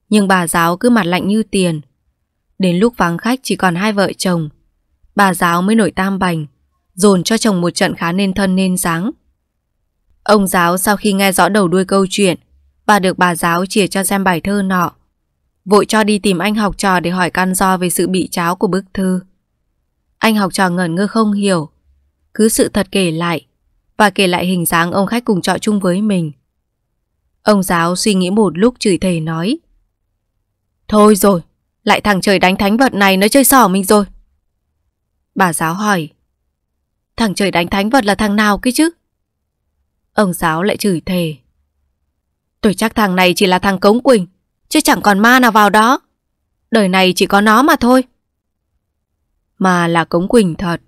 Nhưng bà giáo cứ mặt lạnh như tiền Đến lúc vắng khách chỉ còn hai vợ chồng Bà giáo mới nổi tam bành Dồn cho chồng một trận khá nên thân nên dáng Ông giáo sau khi nghe rõ đầu đuôi câu chuyện và được bà giáo chỉ cho xem bài thơ nọ, vội cho đi tìm anh học trò để hỏi căn do về sự bị cháo của bức thư. Anh học trò ngẩn ngơ không hiểu, cứ sự thật kể lại và kể lại hình dáng ông khách cùng trọ chung với mình. Ông giáo suy nghĩ một lúc chửi thề nói Thôi rồi, lại thằng trời đánh thánh vật này nó chơi xỏ mình rồi. Bà giáo hỏi Thằng trời đánh thánh vật là thằng nào kia chứ? Ông giáo lại chửi thề Tôi chắc thằng này chỉ là thằng cống quỳnh Chứ chẳng còn ma nào vào đó Đời này chỉ có nó mà thôi Mà là cống quỳnh thật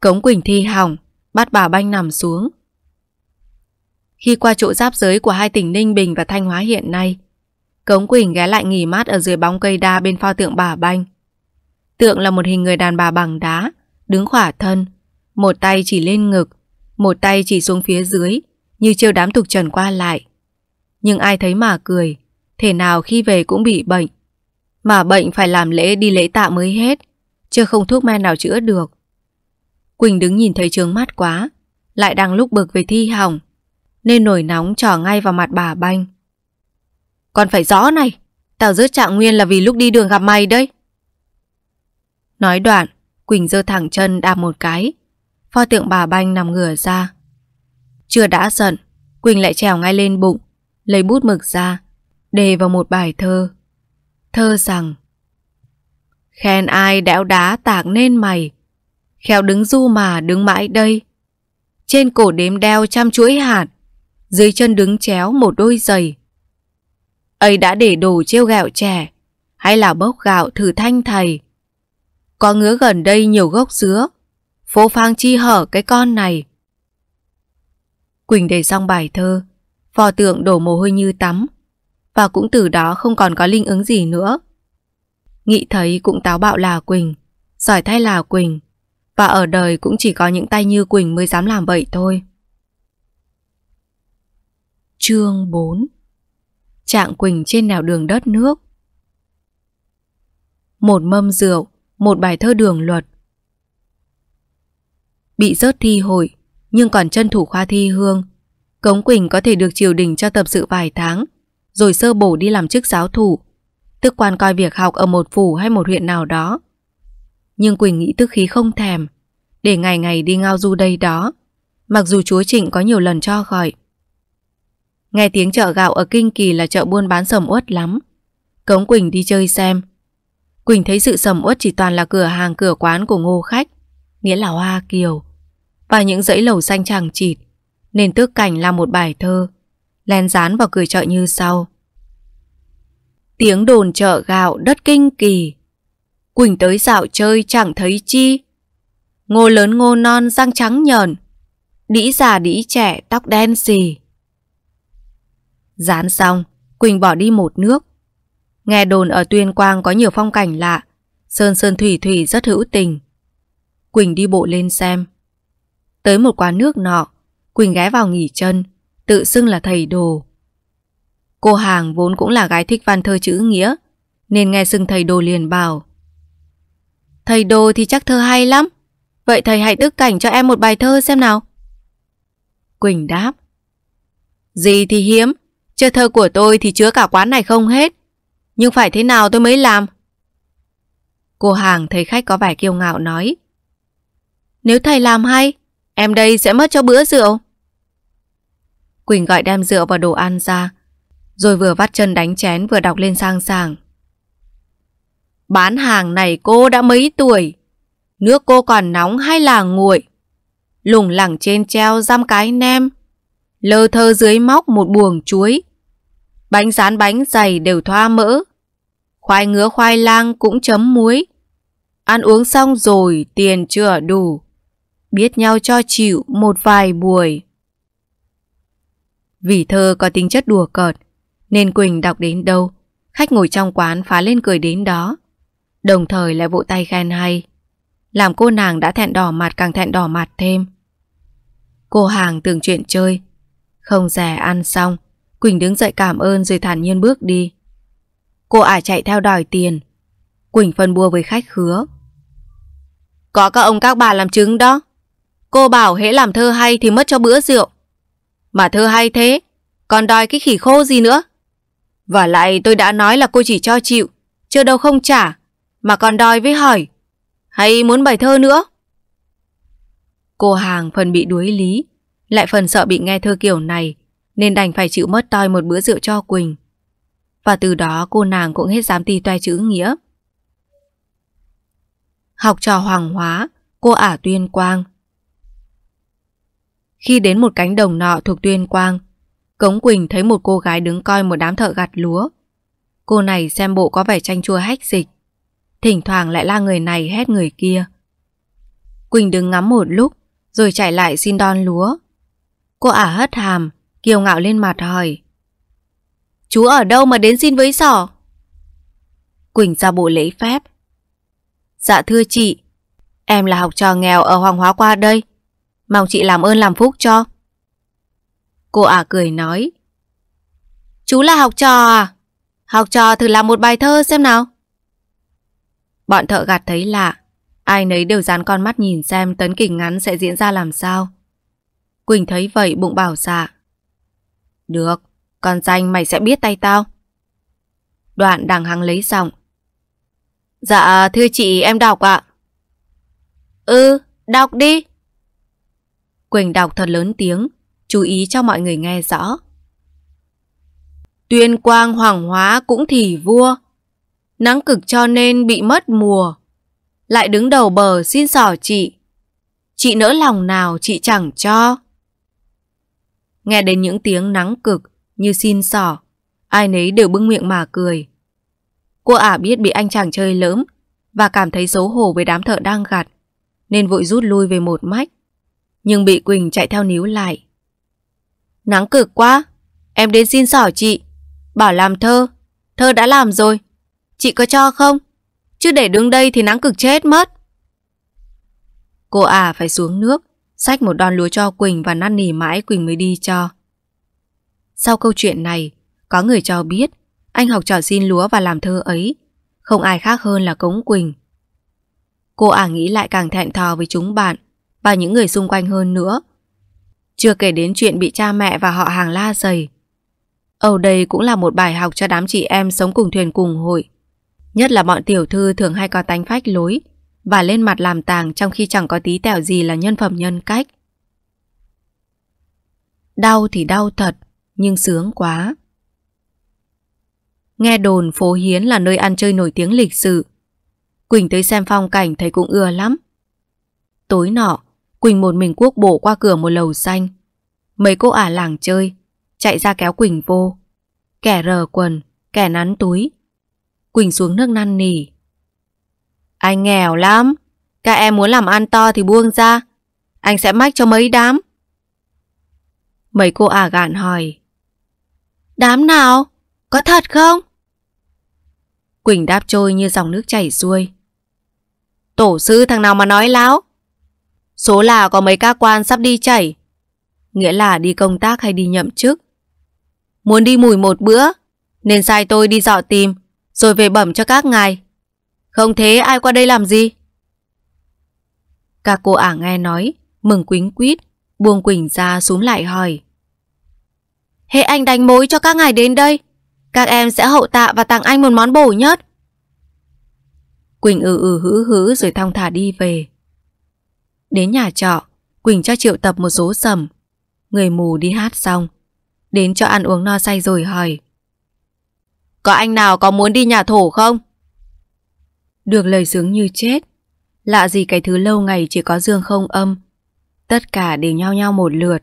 Cống quỳnh thi hỏng Bắt bà banh nằm xuống Khi qua chỗ giáp giới của hai tỉnh Ninh Bình và Thanh Hóa hiện nay Cống Quỳnh ghé lại nghỉ mát ở dưới bóng cây đa bên pho tượng bà Banh. Tượng là một hình người đàn bà bằng đá, đứng khỏa thân, một tay chỉ lên ngực, một tay chỉ xuống phía dưới Như chiêu đám tục trần qua lại Nhưng ai thấy mà cười Thể nào khi về cũng bị bệnh Mà bệnh phải làm lễ đi lễ tạ mới hết Chứ không thuốc men nào chữa được Quỳnh đứng nhìn thấy trướng mắt quá Lại đang lúc bực về thi hỏng Nên nổi nóng trỏ ngay vào mặt bà banh Còn phải rõ này Tao giữ trạng nguyên là vì lúc đi đường gặp mày đấy Nói đoạn Quỳnh giơ thẳng chân đạp một cái Pho tượng bà Banh nằm ngửa ra. Chưa đã giận, Quỳnh lại trèo ngay lên bụng, lấy bút mực ra, đề vào một bài thơ. Thơ rằng Khen ai đẽo đá tạc nên mày, khéo đứng du mà đứng mãi đây. Trên cổ đếm đeo trăm chuỗi hạt, dưới chân đứng chéo một đôi giày. Ấy đã để đồ trêu gạo trẻ, hay là bốc gạo thử thanh thầy. Có ngứa gần đây nhiều gốc dứa, Phô phang chi hở cái con này. Quỳnh để xong bài thơ, phò tượng đổ mồ hôi như tắm, và cũng từ đó không còn có linh ứng gì nữa. nghị thấy cũng táo bạo là Quỳnh, giỏi thay là Quỳnh, và ở đời cũng chỉ có những tay như Quỳnh mới dám làm vậy thôi. Chương 4 Trạng Quỳnh trên nẻo đường đất nước Một mâm rượu, một bài thơ đường luật, bị rớt thi hội, nhưng còn chân thủ khoa thi hương. Cống Quỳnh có thể được triều đình cho tập sự vài tháng, rồi sơ bổ đi làm chức giáo thủ, tức quan coi việc học ở một phủ hay một huyện nào đó. Nhưng Quỳnh nghĩ tức khí không thèm, để ngày ngày đi ngao du đây đó, mặc dù chúa Trịnh có nhiều lần cho gọi. Nghe tiếng chợ gạo ở Kinh Kỳ là chợ buôn bán sầm uất lắm. Cống Quỳnh đi chơi xem. Quỳnh thấy sự sầm uất chỉ toàn là cửa hàng cửa quán của ngô khách nghĩa là Hoa Kiều, và những dãy lầu xanh chẳng chịt, nên tước cảnh là một bài thơ, len dán vào cười chợ như sau. Tiếng đồn chợ gạo đất kinh kỳ, Quỳnh tới dạo chơi chẳng thấy chi, ngô lớn ngô non răng trắng nhờn, đĩ già đĩ trẻ tóc đen xì. Dán xong, Quỳnh bỏ đi một nước. Nghe đồn ở Tuyên Quang có nhiều phong cảnh lạ, sơn sơn thủy thủy rất hữu tình. Quỳnh đi bộ lên xem. Tới một quán nước nọ, Quỳnh ghé vào nghỉ chân, tự xưng là thầy đồ. Cô hàng vốn cũng là gái thích văn thơ chữ nghĩa, nên nghe xưng thầy đồ liền bảo. Thầy đồ thì chắc thơ hay lắm, vậy thầy hãy tức cảnh cho em một bài thơ xem nào. Quỳnh đáp. Gì thì hiếm, chơi thơ của tôi thì chứa cả quán này không hết, nhưng phải thế nào tôi mới làm? Cô hàng thấy khách có vẻ kiêu ngạo nói nếu thầy làm hay, em đây sẽ mất cho bữa rượu. Quỳnh gọi đem rượu và đồ ăn ra, rồi vừa vắt chân đánh chén vừa đọc lên sang sàng. Bán hàng này cô đã mấy tuổi, nước cô còn nóng hay là nguội? Lủng lẳng trên treo giam cái nem, lơ thơ dưới móc một buồng chuối. Bánh rán bánh dày đều thoa mỡ, khoai ngứa khoai lang cũng chấm muối. Ăn uống xong rồi tiền chưa đủ, biết nhau cho chịu một vài buổi. Vì thơ có tính chất đùa cợt, nên Quỳnh đọc đến đâu, khách ngồi trong quán phá lên cười đến đó, đồng thời lại vỗ tay khen hay. Làm cô nàng đã thẹn đỏ mặt càng thẹn đỏ mặt thêm. Cô hàng tưởng chuyện chơi, không rẻ ăn xong, Quỳnh đứng dậy cảm ơn rồi thản nhiên bước đi. Cô ả chạy theo đòi tiền, Quỳnh phân bua với khách khứa. Có các ông các bà làm chứng đó. Cô bảo hễ làm thơ hay thì mất cho bữa rượu. Mà thơ hay thế, còn đòi cái khỉ khô gì nữa. Và lại tôi đã nói là cô chỉ cho chịu, chưa đâu không trả, mà còn đòi với hỏi. Hay muốn bài thơ nữa? Cô hàng phần bị đuối lý, lại phần sợ bị nghe thơ kiểu này, nên đành phải chịu mất toi một bữa rượu cho Quỳnh. Và từ đó cô nàng cũng hết dám ti toe chữ nghĩa. Học trò hoàng hóa, cô ả tuyên quang, khi đến một cánh đồng nọ thuộc Tuyên Quang, Cống Quỳnh thấy một cô gái đứng coi một đám thợ gặt lúa. Cô này xem bộ có vẻ chanh chua hách dịch. Thỉnh thoảng lại la người này hét người kia. Quỳnh đứng ngắm một lúc, rồi chạy lại xin đon lúa. Cô ả hất hàm, kiêu ngạo lên mặt hỏi. Chú ở đâu mà đến xin với sỏ? Quỳnh ra bộ lễ phép. Dạ thưa chị, em là học trò nghèo ở Hoàng Hóa qua đây. Mong chị làm ơn làm phúc cho. Cô ả cười nói. Chú là học trò à? Học trò thử làm một bài thơ xem nào. Bọn thợ gạt thấy lạ. Ai nấy đều dán con mắt nhìn xem tấn kịch ngắn sẽ diễn ra làm sao. Quỳnh thấy vậy bụng bảo dạ. Được, con danh mày sẽ biết tay tao. Đoạn đằng hắng lấy giọng. Dạ, thưa chị em đọc ạ. Ừ, đọc đi. Quỳnh đọc thật lớn tiếng, chú ý cho mọi người nghe rõ. Tuyên quang hoàng hóa cũng thì vua, nắng cực cho nên bị mất mùa. Lại đứng đầu bờ xin sỏ chị, chị nỡ lòng nào chị chẳng cho. Nghe đến những tiếng nắng cực như xin sỏ, ai nấy đều bưng miệng mà cười. Cô ả à biết bị anh chàng chơi lỡm và cảm thấy xấu hổ với đám thợ đang gặt, nên vội rút lui về một mách nhưng bị Quỳnh chạy theo níu lại. Nắng cực quá, em đến xin xỏ chị, bảo làm thơ, thơ đã làm rồi, chị có cho không? Chứ để đứng đây thì nắng cực chết mất. Cô à phải xuống nước, xách một đòn lúa cho Quỳnh và năn nỉ mãi Quỳnh mới đi cho. Sau câu chuyện này, có người cho biết anh học trò xin lúa và làm thơ ấy, không ai khác hơn là Cống Quỳnh. Cô à nghĩ lại càng thẹn thò với chúng bạn, và những người xung quanh hơn nữa. Chưa kể đến chuyện bị cha mẹ và họ hàng la dày. Ở đây cũng là một bài học cho đám chị em sống cùng thuyền cùng hội. Nhất là bọn tiểu thư thường hay có tánh phách lối và lên mặt làm tàng trong khi chẳng có tí tẹo gì là nhân phẩm nhân cách. Đau thì đau thật, nhưng sướng quá. Nghe đồn phố Hiến là nơi ăn chơi nổi tiếng lịch sử, Quỳnh tới xem phong cảnh thấy cũng ưa lắm. Tối nọ, Quỳnh một mình cuốc bộ qua cửa một lầu xanh. Mấy cô ả làng chơi, chạy ra kéo Quỳnh vô. Kẻ rờ quần, kẻ nắn túi. Quỳnh xuống nước năn nỉ. Anh nghèo lắm, các em muốn làm ăn to thì buông ra. Anh sẽ mách cho mấy đám. Mấy cô ả gạn hỏi. Đám nào? Có thật không? Quỳnh đáp trôi như dòng nước chảy xuôi. Tổ sư thằng nào mà nói láo? Số là có mấy ca quan sắp đi chảy. Nghĩa là đi công tác hay đi nhậm chức. Muốn đi mùi một bữa, nên sai tôi đi dọ tìm, rồi về bẩm cho các ngài. Không thế ai qua đây làm gì? Các cô ả nghe nói, mừng quính quýt, buông quỳnh ra xuống lại hỏi. Hệ anh đánh mối cho các ngài đến đây, các em sẽ hậu tạ và tặng anh một món bổ nhất. Quỳnh ừ ừ hứ hứ rồi thong thả đi về. Đến nhà trọ, Quỳnh cho triệu tập một số sầm. Người mù đi hát xong. Đến cho ăn uống no say rồi hỏi. Có anh nào có muốn đi nhà thổ không? Được lời sướng như chết. Lạ gì cái thứ lâu ngày chỉ có dương không âm. Tất cả đều nhau nhau một lượt.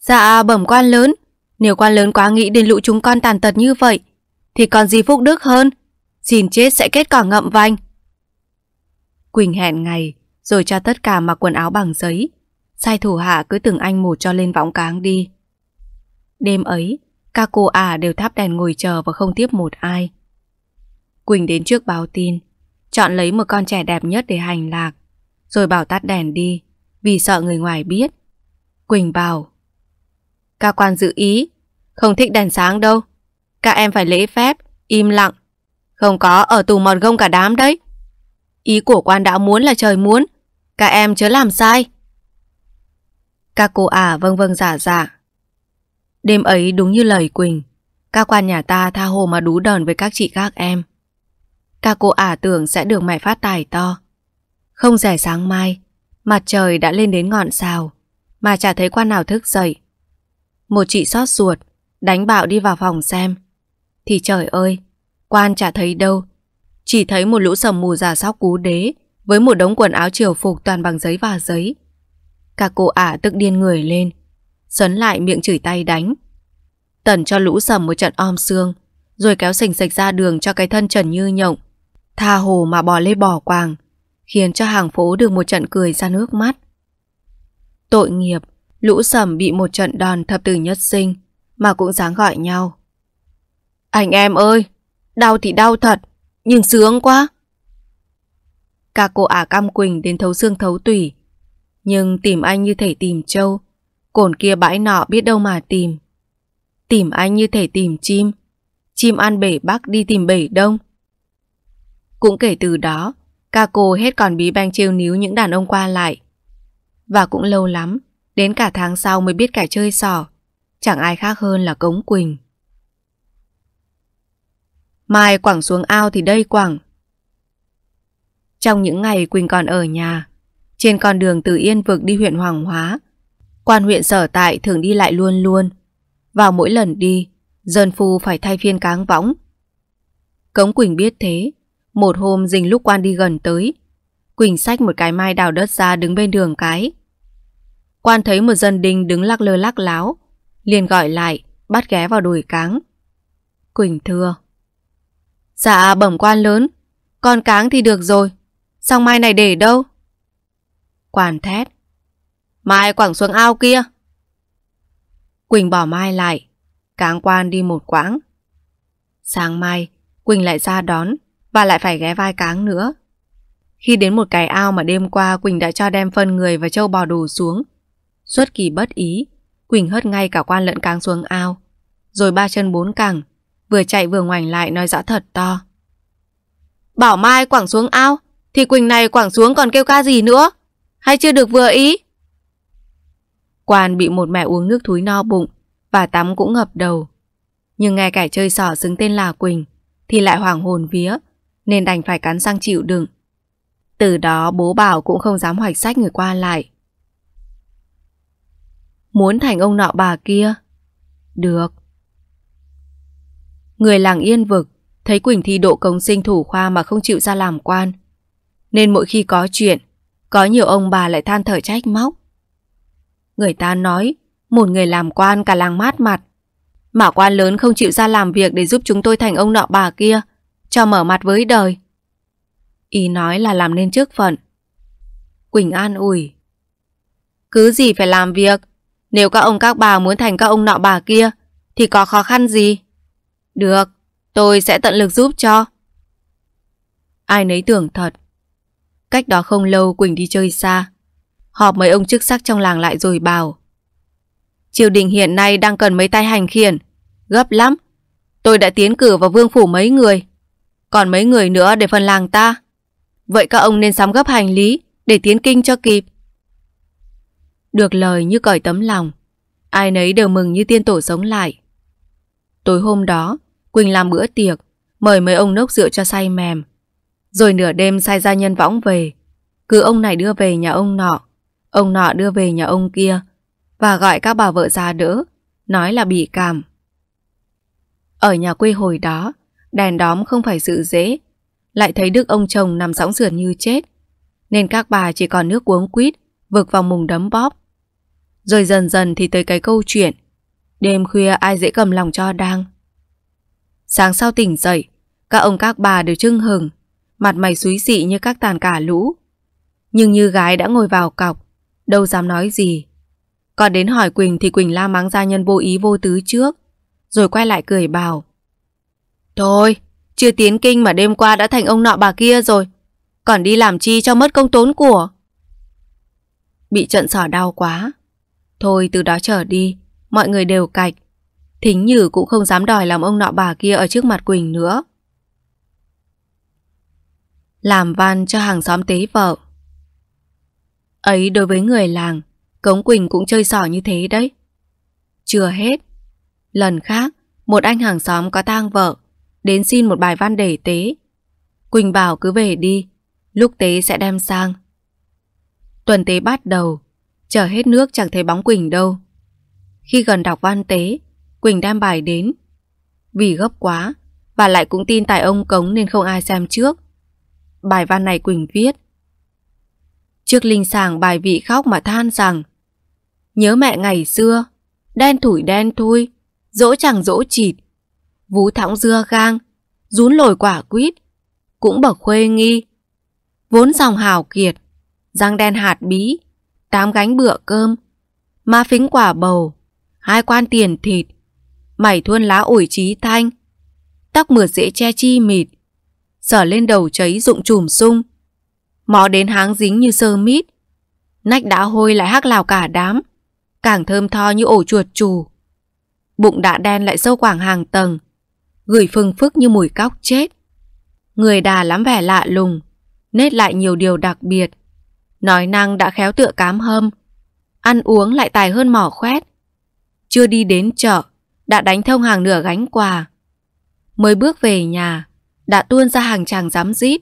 Dạ bẩm quan lớn, nếu quan lớn quá nghĩ đến lũ chúng con tàn tật như vậy, thì còn gì phúc đức hơn. Xin chết sẽ kết cỏ ngậm vanh. Quỳnh hẹn ngày, rồi cho tất cả mặc quần áo bằng giấy. Sai thủ hạ cứ từng anh một cho lên võng cáng đi. Đêm ấy, các cô ả à đều thắp đèn ngồi chờ và không tiếp một ai. Quỳnh đến trước báo tin, chọn lấy một con trẻ đẹp nhất để hành lạc, rồi bảo tắt đèn đi, vì sợ người ngoài biết. Quỳnh bảo, các quan dự ý, không thích đèn sáng đâu. Các em phải lễ phép, im lặng. Không có ở tù mòn gông cả đám đấy. Ý của quan đạo muốn là trời muốn. Các em chớ làm sai. Các cô ả vâng vâng giả dạ giả. Dạ. Đêm ấy đúng như lời Quỳnh. Các quan nhà ta tha hồ mà đú đòn với các chị các em. Các cô ả tưởng sẽ được mẹ phát tài to. Không rẻ sáng mai, mặt trời đã lên đến ngọn sao, mà chả thấy quan nào thức dậy. Một chị xót ruột, đánh bạo đi vào phòng xem. Thì trời ơi, quan chả thấy đâu, chỉ thấy một lũ sầm mù giả sóc cú đế với một đống quần áo triều phục toàn bằng giấy và giấy. cả cô ả tức điên người lên, sấn lại miệng chửi tay đánh. tẩn cho lũ sầm một trận om xương, rồi kéo sình sạch ra đường cho cái thân trần như nhộng. Tha hồ mà bò lê bò quàng, khiến cho hàng phố được một trận cười ra nước mắt. Tội nghiệp, lũ sầm bị một trận đòn thập tử nhất sinh, mà cũng dáng gọi nhau. Anh em ơi, đau thì đau thật, nhưng sướng quá. Cả cô ả cam quỳnh đến thấu xương thấu tủy. Nhưng tìm anh như thể tìm trâu. Cồn kia bãi nọ biết đâu mà tìm. Tìm anh như thể tìm chim. Chim ăn bể bắc đi tìm bể đông. Cũng kể từ đó, ca cô hết còn bí banh trêu níu những đàn ông qua lại. Và cũng lâu lắm, đến cả tháng sau mới biết kẻ chơi sỏ. Chẳng ai khác hơn là Cống Quỳnh. Mai quẳng xuống ao thì đây quẳng. Trong những ngày Quỳnh còn ở nhà, trên con đường từ Yên Vực đi huyện Hoàng Hóa, quan huyện sở tại thường đi lại luôn luôn. Vào mỗi lần đi, dân phu phải thay phiên cáng võng. Cống Quỳnh biết thế, một hôm dình lúc quan đi gần tới, Quỳnh xách một cái mai đào đất ra đứng bên đường cái. Quan thấy một dân đinh đứng lắc lơ lắc láo, liền gọi lại, bắt ghé vào đùi cáng. Quỳnh thưa, Dạ bẩm quan lớn Con cáng thì được rồi Xong mai này để đâu Quản thét Mai quẳng xuống ao kia Quỳnh bỏ mai lại Cáng quan đi một quãng Sáng mai Quỳnh lại ra đón Và lại phải ghé vai cáng nữa Khi đến một cái ao mà đêm qua Quỳnh đã cho đem phân người và châu bò đổ xuống xuất kỳ bất ý Quỳnh hất ngay cả quan lẫn cáng xuống ao Rồi ba chân bốn cẳng Vừa chạy vừa ngoảnh lại nói rõ thật to Bảo Mai quảng xuống ao Thì Quỳnh này quảng xuống còn kêu ca gì nữa Hay chưa được vừa ý Quan bị một mẹ uống nước thúi no bụng Và tắm cũng ngập đầu Nhưng nghe kẻ chơi sỏ xứng tên là Quỳnh Thì lại hoảng hồn vía Nên đành phải cắn răng chịu đựng Từ đó bố bảo cũng không dám hoạch sách người qua lại Muốn thành ông nọ bà kia Được Người làng yên vực thấy Quỳnh thi độ công sinh thủ khoa mà không chịu ra làm quan. Nên mỗi khi có chuyện, có nhiều ông bà lại than thở trách móc. Người ta nói, một người làm quan cả làng mát mặt. Mà quan lớn không chịu ra làm việc để giúp chúng tôi thành ông nọ bà kia, cho mở mặt với đời. Ý nói là làm nên trước phận. Quỳnh an ủi. Cứ gì phải làm việc, nếu các ông các bà muốn thành các ông nọ bà kia, thì có khó khăn gì? Được, tôi sẽ tận lực giúp cho. Ai nấy tưởng thật. Cách đó không lâu Quỳnh đi chơi xa. Họp mấy ông chức sắc trong làng lại rồi bảo. Triều đình hiện nay đang cần mấy tay hành khiển. Gấp lắm. Tôi đã tiến cử vào vương phủ mấy người. Còn mấy người nữa để phần làng ta. Vậy các ông nên sắm gấp hành lý để tiến kinh cho kịp. Được lời như cởi tấm lòng. Ai nấy đều mừng như tiên tổ sống lại. Tối hôm đó, Quỳnh làm bữa tiệc, mời mấy ông nốc rượu cho say mềm. Rồi nửa đêm sai gia nhân võng về. Cứ ông này đưa về nhà ông nọ, ông nọ đưa về nhà ông kia và gọi các bà vợ ra đỡ, nói là bị cảm. Ở nhà quê hồi đó, đèn đóm không phải sự dễ, lại thấy đức ông chồng nằm sóng sườn như chết, nên các bà chỉ còn nước uống quýt, vực vào mùng đấm bóp. Rồi dần dần thì tới cái câu chuyện Đêm khuya ai dễ cầm lòng cho đang Sáng sau tỉnh dậy Các ông các bà đều trưng hừng Mặt mày xúi xị như các tàn cả lũ Nhưng như gái đã ngồi vào cọc Đâu dám nói gì Còn đến hỏi Quỳnh thì Quỳnh la mắng gia nhân vô ý vô tứ trước Rồi quay lại cười bảo Thôi Chưa tiến kinh mà đêm qua đã thành ông nọ bà kia rồi Còn đi làm chi cho mất công tốn của Bị trận sỏ đau quá Thôi từ đó trở đi mọi người đều cạch. Thính Nhử cũng không dám đòi làm ông nọ bà kia ở trước mặt Quỳnh nữa. Làm van cho hàng xóm tế vợ Ấy đối với người làng, Cống Quỳnh cũng chơi sỏ như thế đấy. Chưa hết. Lần khác, một anh hàng xóm có tang vợ, đến xin một bài văn để tế. Quỳnh bảo cứ về đi, lúc tế sẽ đem sang. Tuần tế bắt đầu, chờ hết nước chẳng thấy bóng Quỳnh đâu. Khi gần đọc văn tế, Quỳnh đem bài đến. Vì gấp quá, bà lại cũng tin tài ông cống nên không ai xem trước. Bài văn này Quỳnh viết. Trước linh sàng bài vị khóc mà than rằng Nhớ mẹ ngày xưa, đen thủi đen thui, dỗ chẳng dỗ chịt, vú thõng dưa gang, rún lồi quả quýt, cũng bậc khuê nghi. Vốn dòng hào kiệt, răng đen hạt bí, tám gánh bựa cơm, ma phính quả bầu, hai quan tiền thịt, mảy thuôn lá ổi trí thanh, tóc mượt dễ che chi mịt, sở lên đầu cháy rụng chùm sung, mó đến háng dính như sơ mít, nách đã hôi lại hắc lào cả đám, càng thơm tho như ổ chuột chù. Bụng đã đen lại sâu quảng hàng tầng, gửi phừng phức như mùi cóc chết. Người đà lắm vẻ lạ lùng, nết lại nhiều điều đặc biệt. Nói năng đã khéo tựa cám hâm, ăn uống lại tài hơn mỏ khoét. Chưa đi đến chợ, đã đánh thông hàng nửa gánh quà. Mới bước về nhà, đã tuôn ra hàng chàng dám rít.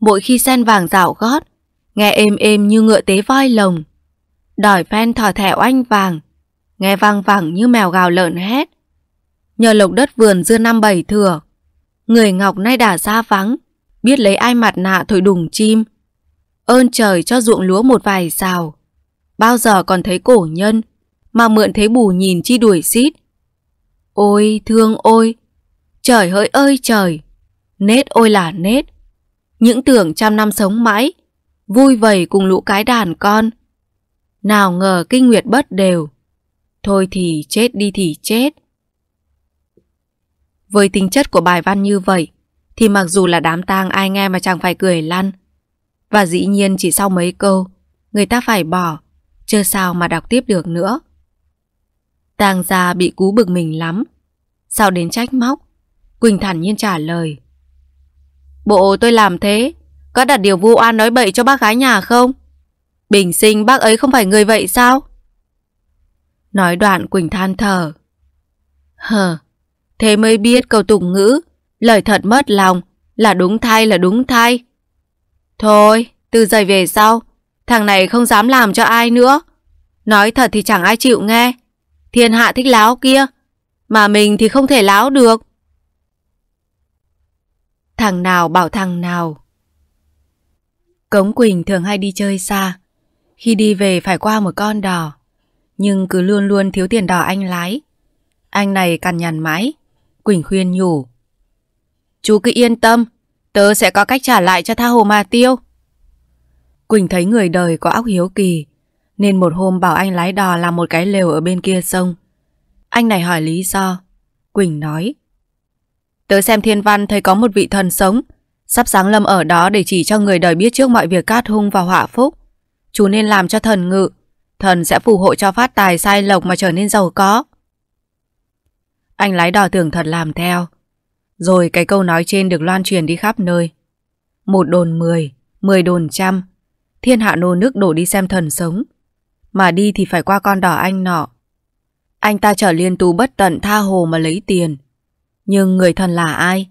Mỗi khi sen vàng dạo gót, nghe êm êm như ngựa tế voi lồng. Đòi phen thỏ thẻ oanh vàng, nghe vang vẳng như mèo gào lợn hét. Nhờ lộc đất vườn dưa năm bảy thừa, người ngọc nay đã xa vắng, biết lấy ai mặt nạ thổi đùng chim. Ơn trời cho ruộng lúa một vài xào, bao giờ còn thấy cổ nhân mà mượn thế bù nhìn chi đuổi xít. Ôi thương ôi, trời hỡi ơi trời, nết ôi là nết. Những tưởng trăm năm sống mãi, vui vầy cùng lũ cái đàn con. Nào ngờ kinh nguyệt bất đều, thôi thì chết đi thì chết. Với tính chất của bài văn như vậy, thì mặc dù là đám tang ai nghe mà chẳng phải cười lăn. Và dĩ nhiên chỉ sau mấy câu, người ta phải bỏ, chưa sao mà đọc tiếp được nữa. Tàng gia bị cú bực mình lắm. Sao đến trách móc? Quỳnh thản nhiên trả lời. Bộ tôi làm thế, có đặt điều vu oan nói bậy cho bác gái nhà không? Bình sinh bác ấy không phải người vậy sao? Nói đoạn Quỳnh than thở. Hờ, thế mới biết câu tục ngữ, lời thật mất lòng, là đúng thay là đúng thay. Thôi, từ giờ về sau, thằng này không dám làm cho ai nữa. Nói thật thì chẳng ai chịu nghe thiên hạ thích láo kia, mà mình thì không thể láo được. Thằng nào bảo thằng nào. Cống Quỳnh thường hay đi chơi xa, khi đi về phải qua một con đò, nhưng cứ luôn luôn thiếu tiền đò anh lái. Anh này cằn nhằn mãi, Quỳnh khuyên nhủ. Chú cứ yên tâm, tớ sẽ có cách trả lại cho tha hồ mà tiêu. Quỳnh thấy người đời có óc hiếu kỳ, nên một hôm bảo anh lái đò làm một cái lều ở bên kia sông Anh này hỏi lý do Quỳnh nói Tớ xem thiên văn thấy có một vị thần sống Sắp sáng lâm ở đó để chỉ cho người đời biết trước mọi việc cát hung và họa phúc Chú nên làm cho thần ngự Thần sẽ phù hộ cho phát tài sai lộc mà trở nên giàu có Anh lái đò tưởng thật làm theo Rồi cái câu nói trên được loan truyền đi khắp nơi Một đồn mười, mười đồn trăm Thiên hạ nô nước đổ đi xem thần sống mà đi thì phải qua con đỏ anh nọ Anh ta trở liên tù bất tận tha hồ mà lấy tiền Nhưng người thân là ai?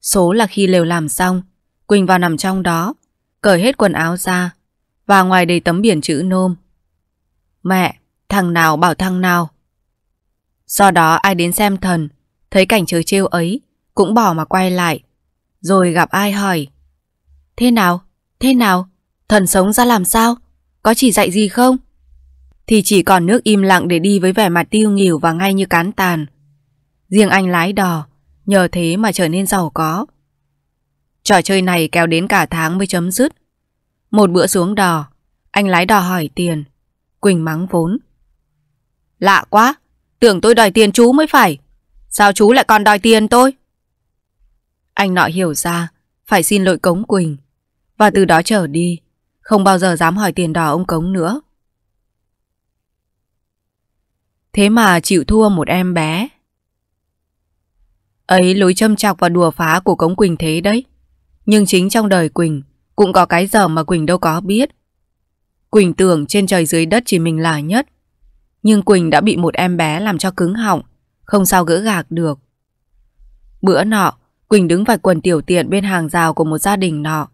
Số là khi lều làm xong Quỳnh vào nằm trong đó Cởi hết quần áo ra Và ngoài đầy tấm biển chữ nôm Mẹ, thằng nào bảo thằng nào Sau đó ai đến xem thần Thấy cảnh trớ trêu ấy Cũng bỏ mà quay lại Rồi gặp ai hỏi Thế nào, thế nào Thần sống ra làm sao có chỉ dạy gì không? Thì chỉ còn nước im lặng để đi với vẻ mặt tiêu nghỉu và ngay như cán tàn. Riêng anh lái đò, nhờ thế mà trở nên giàu có. Trò chơi này kéo đến cả tháng mới chấm dứt. Một bữa xuống đò, anh lái đò hỏi tiền. Quỳnh mắng vốn. Lạ quá, tưởng tôi đòi tiền chú mới phải. Sao chú lại còn đòi tiền tôi? Anh nọ hiểu ra, phải xin lỗi cống Quỳnh. Và từ đó trở đi, không bao giờ dám hỏi tiền đỏ ông Cống nữa. Thế mà chịu thua một em bé. Ấy lối châm chọc và đùa phá của Cống Quỳnh thế đấy. Nhưng chính trong đời Quỳnh cũng có cái giờ mà Quỳnh đâu có biết. Quỳnh tưởng trên trời dưới đất chỉ mình là nhất. Nhưng Quỳnh đã bị một em bé làm cho cứng họng, không sao gỡ gạc được. Bữa nọ, Quỳnh đứng vạch quần tiểu tiện bên hàng rào của một gia đình nọ,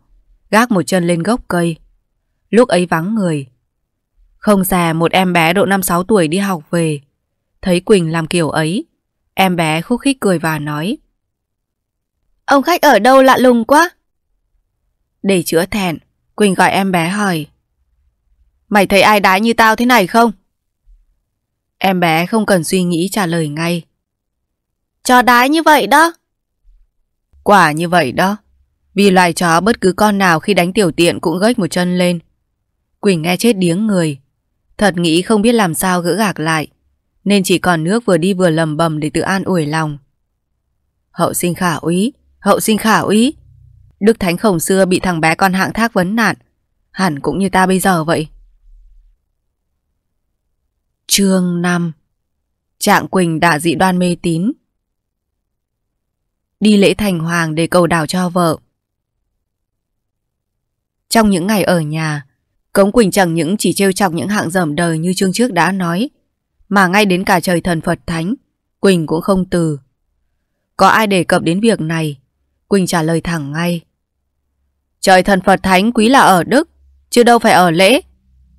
gác một chân lên gốc cây, Lúc ấy vắng người Không xa một em bé độ 5-6 tuổi đi học về Thấy Quỳnh làm kiểu ấy Em bé khúc khích cười và nói Ông khách ở đâu lạ lùng quá Để chữa thẹn Quỳnh gọi em bé hỏi Mày thấy ai đái như tao thế này không? Em bé không cần suy nghĩ trả lời ngay Chó đái như vậy đó Quả như vậy đó Vì loài chó bất cứ con nào khi đánh tiểu tiện cũng gách một chân lên Quỳnh nghe chết điếng người. Thật nghĩ không biết làm sao gỡ gạc lại. Nên chỉ còn nước vừa đi vừa lầm bầm để tự an ủi lòng. Hậu sinh khả úy, hậu sinh khả úy. Đức Thánh Khổng xưa bị thằng bé con hạng thác vấn nạn. Hẳn cũng như ta bây giờ vậy. Chương 5 Trạng Quỳnh đã dị đoan mê tín Đi lễ thành hoàng để cầu đảo cho vợ Trong những ngày ở nhà Cống Quỳnh chẳng những chỉ trêu chọc những hạng dởm đời như chương trước đã nói, mà ngay đến cả trời thần Phật Thánh, Quỳnh cũng không từ. Có ai đề cập đến việc này? Quỳnh trả lời thẳng ngay. Trời thần Phật Thánh quý là ở Đức, chứ đâu phải ở lễ.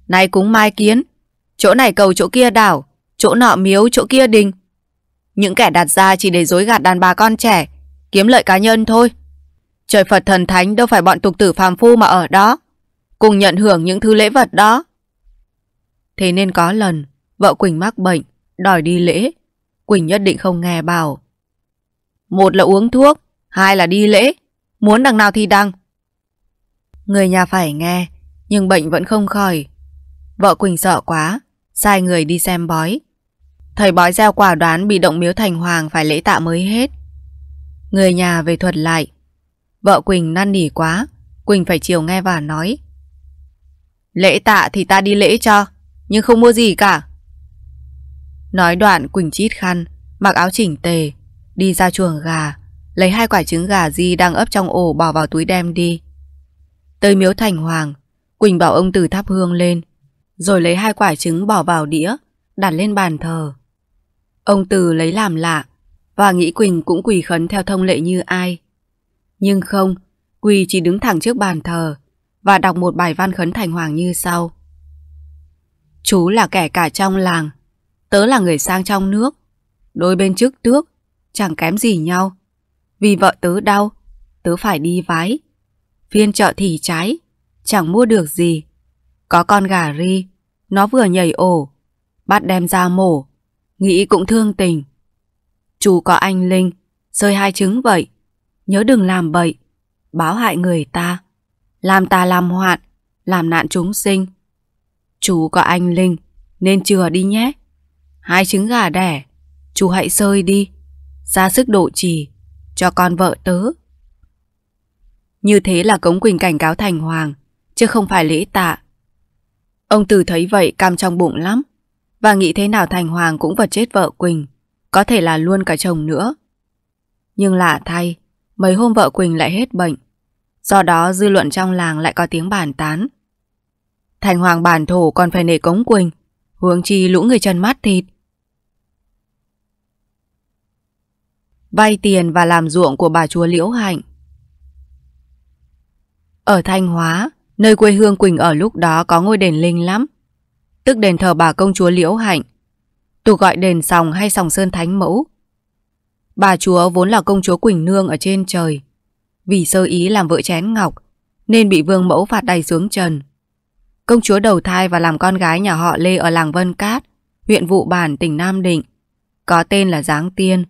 Nay cũng mai kiến, chỗ này cầu chỗ kia đảo, chỗ nọ miếu chỗ kia đình. Những kẻ đặt ra chỉ để dối gạt đàn bà con trẻ, kiếm lợi cá nhân thôi. Trời Phật thần thánh đâu phải bọn tục tử phàm phu mà ở đó cùng nhận hưởng những thứ lễ vật đó. Thế nên có lần, vợ Quỳnh mắc bệnh, đòi đi lễ. Quỳnh nhất định không nghe bảo. Một là uống thuốc, hai là đi lễ, muốn đằng nào thì đăng. Người nhà phải nghe, nhưng bệnh vẫn không khỏi. Vợ Quỳnh sợ quá, sai người đi xem bói. Thầy bói gieo quả đoán bị động miếu thành hoàng phải lễ tạ mới hết. Người nhà về thuật lại. Vợ Quỳnh năn nỉ quá, Quỳnh phải chiều nghe và nói. Lễ tạ thì ta đi lễ cho Nhưng không mua gì cả Nói đoạn Quỳnh chít khăn Mặc áo chỉnh tề Đi ra chuồng gà Lấy hai quả trứng gà di đang ấp trong ổ bỏ vào túi đem đi Tới miếu thành hoàng Quỳnh bảo ông từ thắp hương lên Rồi lấy hai quả trứng bỏ vào đĩa Đặt lên bàn thờ Ông từ lấy làm lạ Và nghĩ Quỳnh cũng quỳ khấn theo thông lệ như ai Nhưng không Quỳ chỉ đứng thẳng trước bàn thờ và đọc một bài văn khấn thành hoàng như sau. Chú là kẻ cả trong làng, tớ là người sang trong nước, đôi bên trước tước, chẳng kém gì nhau. Vì vợ tớ đau, tớ phải đi vái. Phiên chợ thì trái, chẳng mua được gì. Có con gà ri, nó vừa nhảy ổ, bắt đem ra mổ, nghĩ cũng thương tình. Chú có anh Linh, rơi hai trứng vậy, nhớ đừng làm bậy, báo hại người ta làm tà làm hoạn, làm nạn chúng sinh. Chú có anh Linh, nên chừa đi nhé. Hai trứng gà đẻ, chú hãy sơi đi, ra sức độ trì, cho con vợ tớ. Như thế là Cống Quỳnh cảnh cáo Thành Hoàng, chứ không phải lễ tạ. Ông Từ thấy vậy cam trong bụng lắm, và nghĩ thế nào Thành Hoàng cũng vật chết vợ Quỳnh, có thể là luôn cả chồng nữa. Nhưng lạ thay, mấy hôm vợ Quỳnh lại hết bệnh, Do đó dư luận trong làng lại có tiếng bàn tán. Thành hoàng bản thổ còn phải nể cống quỳnh, huống chi lũ người chân mắt thịt. Vay tiền và làm ruộng của bà chúa Liễu Hạnh Ở Thanh Hóa, nơi quê hương Quỳnh ở lúc đó có ngôi đền linh lắm, tức đền thờ bà công chúa Liễu Hạnh, tục gọi đền sòng hay sòng sơn thánh mẫu. Bà chúa vốn là công chúa Quỳnh Nương ở trên trời, vì sơ ý làm vỡ chén ngọc nên bị vương mẫu phạt đầy xuống trần. Công chúa đầu thai và làm con gái nhà họ Lê ở làng Vân Cát, huyện Vụ Bản, tỉnh Nam Định, có tên là Giáng Tiên.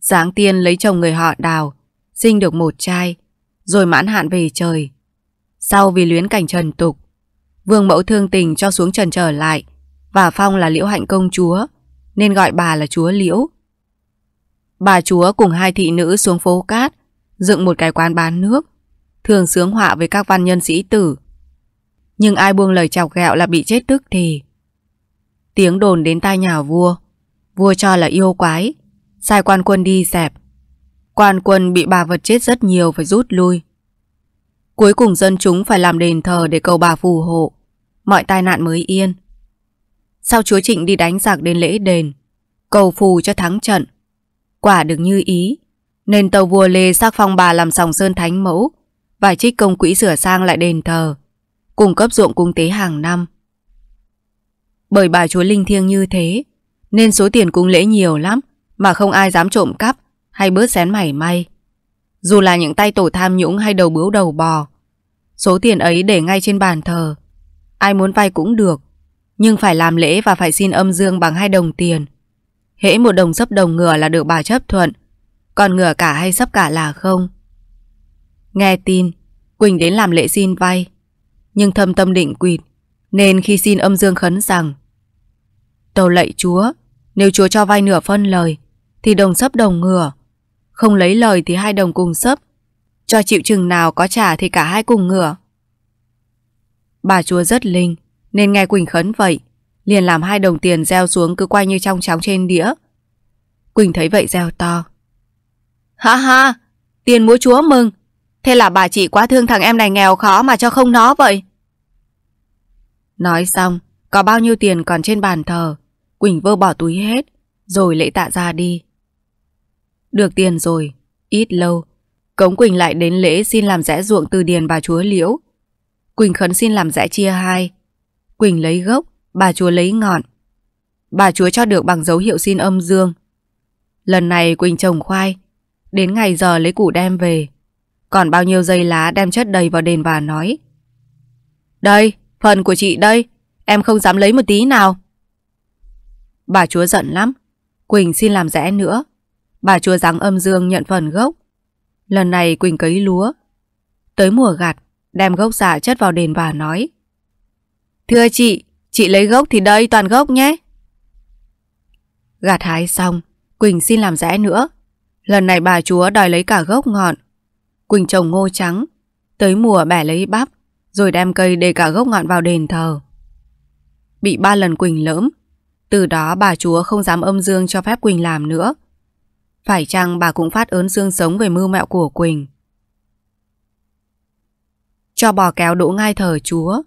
Giáng Tiên lấy chồng người họ Đào, sinh được một trai, rồi mãn hạn về trời. Sau vì luyến cảnh trần tục, vương mẫu thương tình cho xuống trần trở lại và phong là liễu hạnh công chúa, nên gọi bà là chúa liễu. Bà chúa cùng hai thị nữ xuống phố cát dựng một cái quán bán nước, thường sướng họa với các văn nhân sĩ tử. Nhưng ai buông lời chọc ghẹo là bị chết tức thì. Tiếng đồn đến tai nhà vua, vua cho là yêu quái, sai quan quân đi dẹp. Quan quân bị bà vật chết rất nhiều phải rút lui. Cuối cùng dân chúng phải làm đền thờ để cầu bà phù hộ, mọi tai nạn mới yên. Sau chúa Trịnh đi đánh giặc đến lễ đền, cầu phù cho thắng trận. Quả được như ý, nên tàu vua Lê xác phong bà làm sòng sơn thánh mẫu và trích công quỹ sửa sang lại đền thờ, cung cấp ruộng cung tế hàng năm. Bởi bà chúa linh thiêng như thế, nên số tiền cúng lễ nhiều lắm mà không ai dám trộm cắp hay bớt xén mảy may. Dù là những tay tổ tham nhũng hay đầu bướu đầu bò, số tiền ấy để ngay trên bàn thờ. Ai muốn vay cũng được, nhưng phải làm lễ và phải xin âm dương bằng hai đồng tiền. Hễ một đồng sấp đồng ngựa là được bà chấp thuận, còn ngửa cả hay sấp cả là không Nghe tin Quỳnh đến làm lễ xin vay Nhưng thâm tâm định quỵt Nên khi xin âm dương khấn rằng Tàu lạy chúa Nếu chúa cho vay nửa phân lời Thì đồng sấp đồng ngửa Không lấy lời thì hai đồng cùng sấp Cho chịu chừng nào có trả thì cả hai cùng ngửa Bà chúa rất linh Nên nghe Quỳnh khấn vậy Liền làm hai đồng tiền gieo xuống cứ quay như trong chóng trên đĩa Quỳnh thấy vậy gieo to Ha ha, tiền múa chúa mừng. Thế là bà chị quá thương thằng em này nghèo khó mà cho không nó vậy. Nói xong, có bao nhiêu tiền còn trên bàn thờ, Quỳnh vơ bỏ túi hết, rồi lễ tạ ra đi. Được tiền rồi, ít lâu, Cống Quỳnh lại đến lễ xin làm rẽ ruộng từ điền bà chúa Liễu. Quỳnh khấn xin làm rẽ chia hai. Quỳnh lấy gốc, bà chúa lấy ngọn. Bà chúa cho được bằng dấu hiệu xin âm dương. Lần này Quỳnh trồng khoai, Đến ngày giờ lấy củ đem về Còn bao nhiêu dây lá đem chất đầy vào đền và nói Đây, phần của chị đây Em không dám lấy một tí nào Bà chúa giận lắm Quỳnh xin làm rẽ nữa Bà chúa giáng âm dương nhận phần gốc Lần này Quỳnh cấy lúa Tới mùa gặt Đem gốc giả chất vào đền và nói Thưa chị Chị lấy gốc thì đây toàn gốc nhé Gặt hái xong Quỳnh xin làm rẽ nữa Lần này bà chúa đòi lấy cả gốc ngọn. Quỳnh trồng ngô trắng, tới mùa bẻ lấy bắp, rồi đem cây để cả gốc ngọn vào đền thờ. Bị ba lần Quỳnh lỡm, từ đó bà chúa không dám âm dương cho phép Quỳnh làm nữa. Phải chăng bà cũng phát ớn xương sống về mưu mẹo của Quỳnh? Cho bò kéo đỗ ngai thờ chúa.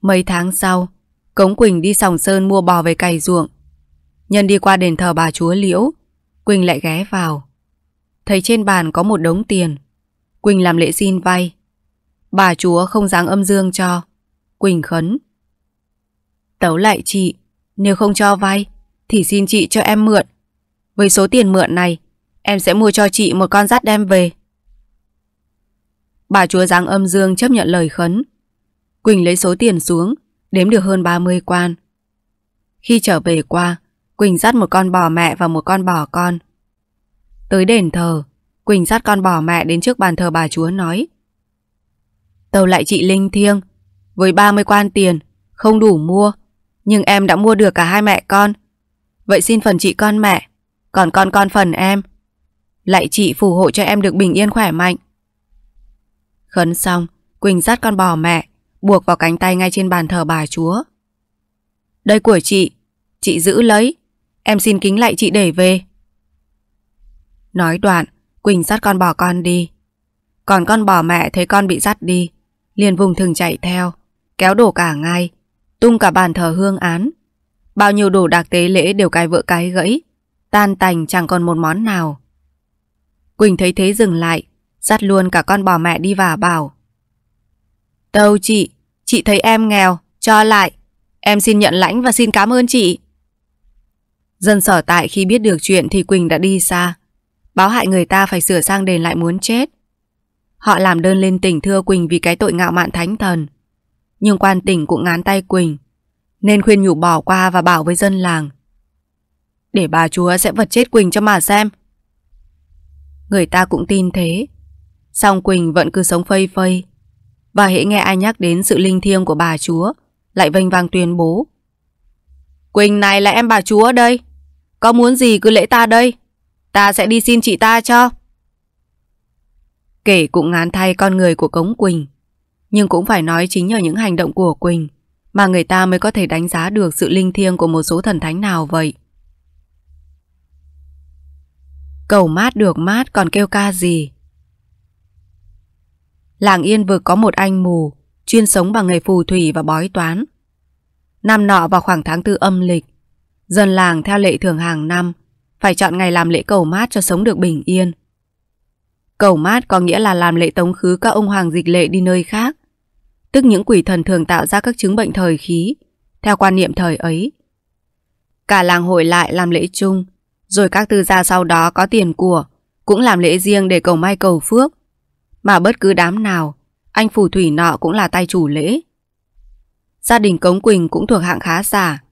Mấy tháng sau, Cống Quỳnh đi sòng sơn mua bò về cày ruộng. Nhân đi qua đền thờ bà chúa Liễu, Quỳnh lại ghé vào. Thấy trên bàn có một đống tiền. Quỳnh làm lễ xin vay. Bà chúa không dáng âm dương cho. Quỳnh khấn. Tấu lại chị, nếu không cho vay, thì xin chị cho em mượn. Với số tiền mượn này, em sẽ mua cho chị một con dắt đem về. Bà chúa dáng âm dương chấp nhận lời khấn. Quỳnh lấy số tiền xuống, đếm được hơn 30 quan. Khi trở về qua, Quỳnh dắt một con bò mẹ và một con bò con. Tới đền thờ, Quỳnh dắt con bò mẹ đến trước bàn thờ bà chúa nói Tâu lại chị Linh Thiêng, với 30 quan tiền, không đủ mua, nhưng em đã mua được cả hai mẹ con. Vậy xin phần chị con mẹ, còn con con phần em. Lại chị phù hộ cho em được bình yên khỏe mạnh. Khấn xong, Quỳnh dắt con bò mẹ, buộc vào cánh tay ngay trên bàn thờ bà chúa. Đây của chị, chị giữ lấy, Em xin kính lạy chị để về Nói đoạn Quỳnh dắt con bò con đi Còn con bò mẹ thấy con bị dắt đi Liền vùng thường chạy theo Kéo đổ cả ngay Tung cả bàn thờ hương án Bao nhiêu đồ đạc tế lễ đều cái vỡ cái gãy Tan tành chẳng còn một món nào Quỳnh thấy thế dừng lại Dắt luôn cả con bò mẹ đi và bảo Đâu chị Chị thấy em nghèo Cho lại Em xin nhận lãnh và xin cảm ơn chị Dân sở tại khi biết được chuyện thì Quỳnh đã đi xa. Báo hại người ta phải sửa sang đền lại muốn chết. Họ làm đơn lên tỉnh thưa Quỳnh vì cái tội ngạo mạn thánh thần. Nhưng quan tỉnh cũng ngán tay Quỳnh. Nên khuyên nhủ bỏ qua và bảo với dân làng. Để bà chúa sẽ vật chết Quỳnh cho mà xem. Người ta cũng tin thế. Song Quỳnh vẫn cứ sống phây phây. Và hễ nghe ai nhắc đến sự linh thiêng của bà chúa, lại vênh vang tuyên bố. Quỳnh này là em bà chúa đây. Có muốn gì cứ lễ ta đây Ta sẽ đi xin chị ta cho Kể cũng ngán thay con người của Cống Quỳnh Nhưng cũng phải nói chính nhờ những hành động của Quỳnh Mà người ta mới có thể đánh giá được sự linh thiêng của một số thần thánh nào vậy Cầu mát được mát còn kêu ca gì Làng Yên Vực có một anh mù Chuyên sống bằng nghề phù thủy và bói toán Năm nọ vào khoảng tháng tư âm lịch Dân làng theo lệ thường hàng năm Phải chọn ngày làm lễ cầu mát cho sống được bình yên Cầu mát có nghĩa là làm lễ tống khứ các ông hoàng dịch lệ đi nơi khác Tức những quỷ thần thường tạo ra các chứng bệnh thời khí Theo quan niệm thời ấy Cả làng hội lại làm lễ chung Rồi các tư gia sau đó có tiền của Cũng làm lễ riêng để cầu may cầu phước Mà bất cứ đám nào Anh phù thủy nọ cũng là tay chủ lễ Gia đình Cống Quỳnh cũng thuộc hạng khá giả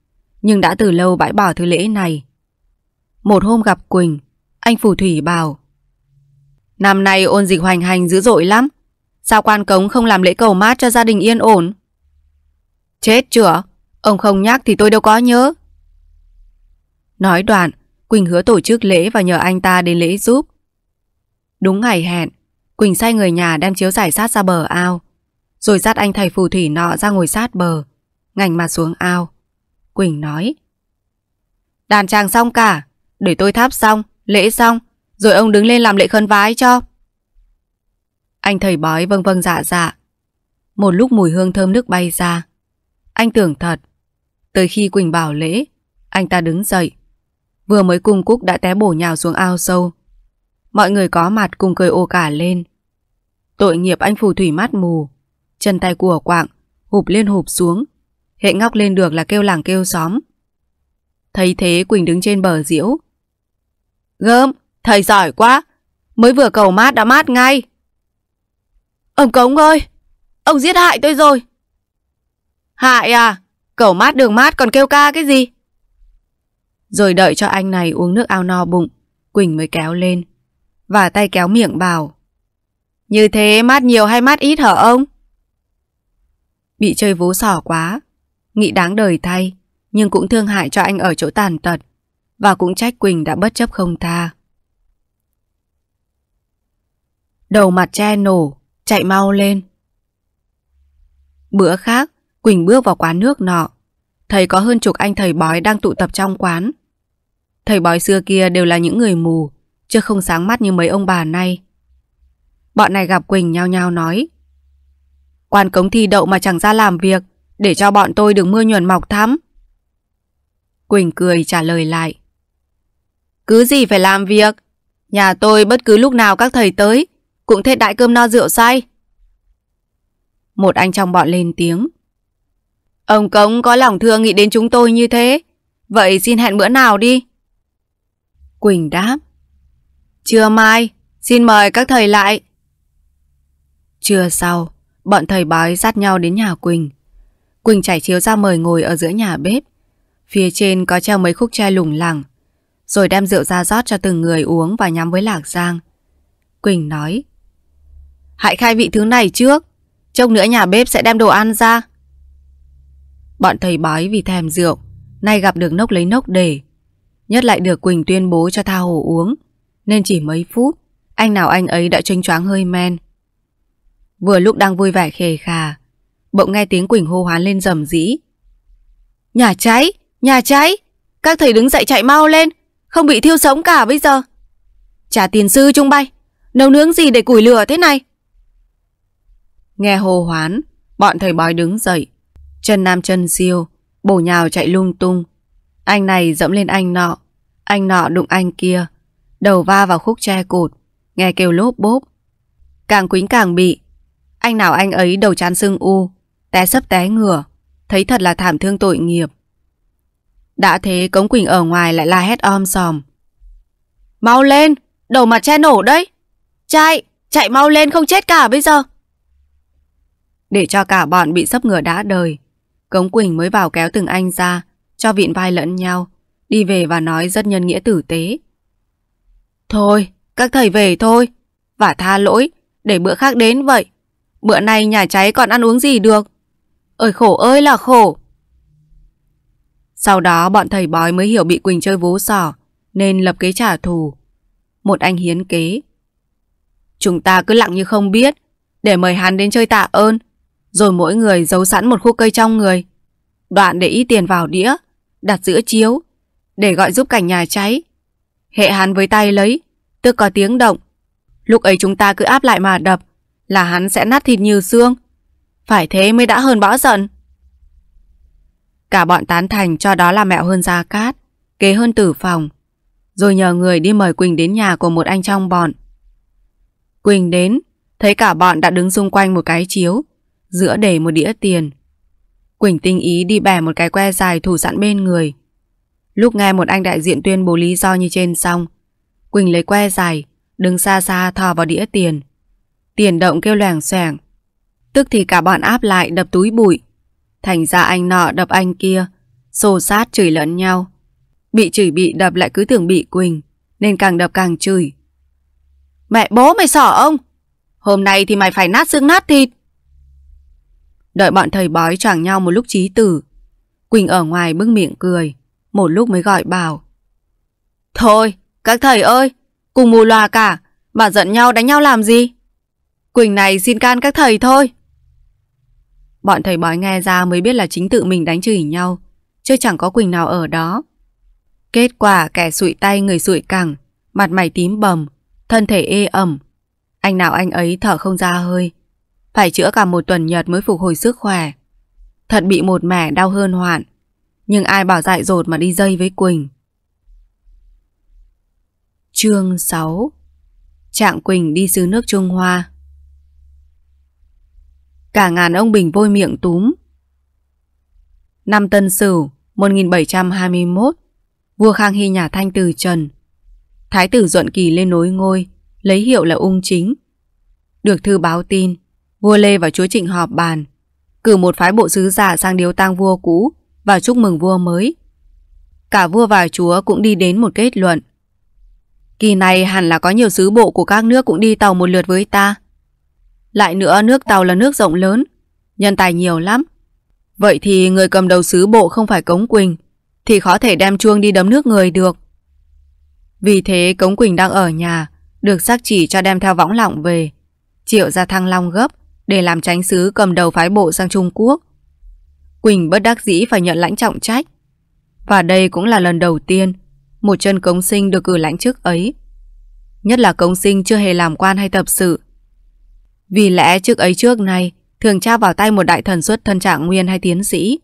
nhưng đã từ lâu bãi bỏ thứ lễ này. Một hôm gặp Quỳnh, anh phù thủy bảo Năm nay ôn dịch hoành hành dữ dội lắm, sao quan cống không làm lễ cầu mát cho gia đình yên ổn? Chết chữa, ông không nhắc thì tôi đâu có nhớ. Nói đoạn, Quỳnh hứa tổ chức lễ và nhờ anh ta đến lễ giúp. Đúng ngày hẹn, Quỳnh sai người nhà đem chiếu giải sát ra bờ ao, rồi dắt anh thầy phù thủy nọ ra ngồi sát bờ, ngành mà xuống ao. Quỳnh nói. Đàn chàng xong cả, để tôi tháp xong, lễ xong, rồi ông đứng lên làm lễ khấn vái cho. Anh thầy bói vâng vâng dạ dạ. Một lúc mùi hương thơm nước bay ra. Anh tưởng thật. Tới khi Quỳnh bảo lễ, anh ta đứng dậy. Vừa mới cung cúc đã té bổ nhào xuống ao sâu. Mọi người có mặt cùng cười ô cả lên. Tội nghiệp anh phù thủy mắt mù. Chân tay của quạng, hụp lên hụp xuống, Hệ ngóc lên được là kêu làng kêu xóm Thấy thế Quỳnh đứng trên bờ diễu Gớm, thầy giỏi quá Mới vừa cầu mát đã mát ngay Ông Cống ơi Ông giết hại tôi rồi Hại à Cầu mát đường mát còn kêu ca cái gì Rồi đợi cho anh này uống nước ao no bụng Quỳnh mới kéo lên Và tay kéo miệng bảo Như thế mát nhiều hay mát ít hả ông Bị chơi vú sỏ quá Nghĩ đáng đời thay, nhưng cũng thương hại cho anh ở chỗ tàn tật. Và cũng trách Quỳnh đã bất chấp không tha. Đầu mặt che nổ, chạy mau lên. Bữa khác, Quỳnh bước vào quán nước nọ. Thấy có hơn chục anh thầy bói đang tụ tập trong quán. Thầy bói xưa kia đều là những người mù, chứ không sáng mắt như mấy ông bà nay. Bọn này gặp Quỳnh nhao nhao nói. Quan cống thi đậu mà chẳng ra làm việc, để cho bọn tôi đừng mưa nhuần mọc thắm. Quỳnh cười trả lời lại. Cứ gì phải làm việc, nhà tôi bất cứ lúc nào các thầy tới, cũng thế đại cơm no rượu say. Một anh trong bọn lên tiếng. Ông Cống có lòng thương nghĩ đến chúng tôi như thế, vậy xin hẹn bữa nào đi. Quỳnh đáp. Trưa mai, xin mời các thầy lại. Trưa sau, bọn thầy bói dắt nhau đến nhà Quỳnh. Quỳnh trải chiếu ra mời ngồi ở giữa nhà bếp. Phía trên có treo mấy khúc chai lủng lẳng, rồi đem rượu ra rót cho từng người uống và nhắm với Lạc Giang. Quỳnh nói, Hãy khai vị thứ này trước, trông nữa nhà bếp sẽ đem đồ ăn ra. Bọn thầy bói vì thèm rượu, nay gặp được nốc lấy nốc để. Nhất lại được Quỳnh tuyên bố cho tha hồ uống, nên chỉ mấy phút, anh nào anh ấy đã tranh choáng hơi men. Vừa lúc đang vui vẻ khề khà, Bỗng nghe tiếng Quỳnh hô hoán lên rầm rĩ Nhà cháy, nhà cháy Các thầy đứng dậy chạy mau lên Không bị thiêu sống cả bây giờ Trả tiền sư trung bay Nấu nướng gì để củi lửa thế này Nghe hô hoán Bọn thầy bói đứng dậy Chân nam chân siêu Bổ nhào chạy lung tung Anh này dẫm lên anh nọ Anh nọ đụng anh kia Đầu va vào khúc tre cột Nghe kêu lốp bốp Càng quýnh càng bị Anh nào anh ấy đầu chán sưng u té sấp té ngửa, thấy thật là thảm thương tội nghiệp. Đã thế cống quỳnh ở ngoài lại la hét om sòm. Mau lên, đầu mặt che nổ đấy. Chạy, chạy mau lên không chết cả bây giờ. Để cho cả bọn bị sấp ngửa đã đời, cống quỳnh mới vào kéo từng anh ra, cho vịn vai lẫn nhau, đi về và nói rất nhân nghĩa tử tế. Thôi, các thầy về thôi, và tha lỗi, để bữa khác đến vậy. Bữa nay nhà cháy còn ăn uống gì được. Ơi khổ ơi là khổ Sau đó bọn thầy bói mới hiểu bị Quỳnh chơi vố sỏ Nên lập kế trả thù Một anh hiến kế Chúng ta cứ lặng như không biết Để mời hắn đến chơi tạ ơn Rồi mỗi người giấu sẵn một khúc cây trong người Đoạn để ít tiền vào đĩa Đặt giữa chiếu Để gọi giúp cảnh nhà cháy Hệ hắn với tay lấy Tức có tiếng động Lúc ấy chúng ta cứ áp lại mà đập Là hắn sẽ nát thịt như xương phải thế mới đã hơn bõ giận Cả bọn tán thành cho đó là mẹo hơn Gia Cát Kế hơn tử phòng Rồi nhờ người đi mời Quỳnh đến nhà của một anh trong bọn Quỳnh đến Thấy cả bọn đã đứng xung quanh một cái chiếu Giữa để một đĩa tiền Quỳnh tinh ý đi bẻ một cái que dài thủ sẵn bên người Lúc nghe một anh đại diện tuyên bố lý do như trên xong Quỳnh lấy que dài Đứng xa xa thò vào đĩa tiền Tiền động kêu loảng xoảng Tức thì cả bọn áp lại đập túi bụi Thành ra anh nọ đập anh kia Xô sát chửi lẫn nhau Bị chửi bị đập lại cứ tưởng bị Quỳnh Nên càng đập càng chửi Mẹ bố mày sợ ông Hôm nay thì mày phải nát xương nát thịt Đợi bọn thầy bói choảng nhau một lúc trí tử Quỳnh ở ngoài bưng miệng cười Một lúc mới gọi bảo Thôi các thầy ơi Cùng mù loà cả Bà giận nhau đánh nhau làm gì Quỳnh này xin can các thầy thôi Bọn thầy bói nghe ra mới biết là chính tự mình đánh chửi nhau Chứ chẳng có Quỳnh nào ở đó Kết quả kẻ sụi tay người sụi cẳng Mặt mày tím bầm Thân thể ê ẩm Anh nào anh ấy thở không ra hơi Phải chữa cả một tuần nhật mới phục hồi sức khỏe Thật bị một mẻ đau hơn hoạn Nhưng ai bảo dại dột mà đi dây với Quỳnh Chương 6 Trạng Quỳnh đi xứ nước Trung Hoa Cả ngàn ông bình vôi miệng túm Năm Tân Sửu 1721 Vua Khang Hy nhà Thanh từ Trần Thái tử Duận Kỳ lên nối ngôi Lấy hiệu là ung chính Được thư báo tin Vua Lê và chúa Trịnh họp bàn Cử một phái bộ sứ giả sang điếu tang vua cũ Và chúc mừng vua mới Cả vua và chúa cũng đi đến một kết luận Kỳ này hẳn là có nhiều sứ bộ của các nước cũng đi tàu một lượt với ta lại nữa nước Tàu là nước rộng lớn, nhân tài nhiều lắm. Vậy thì người cầm đầu sứ bộ không phải Cống Quỳnh, thì khó thể đem chuông đi đấm nước người được. Vì thế Cống Quỳnh đang ở nhà, được xác chỉ cho đem theo võng lọng về. Triệu ra thăng long gấp để làm tránh sứ cầm đầu phái bộ sang Trung Quốc. Quỳnh bất đắc dĩ phải nhận lãnh trọng trách. Và đây cũng là lần đầu tiên một chân cống sinh được cử lãnh chức ấy. Nhất là cống sinh chưa hề làm quan hay tập sự, vì lẽ trước ấy trước nay thường trao vào tay một đại thần xuất thân trạng nguyên hay tiến sĩ.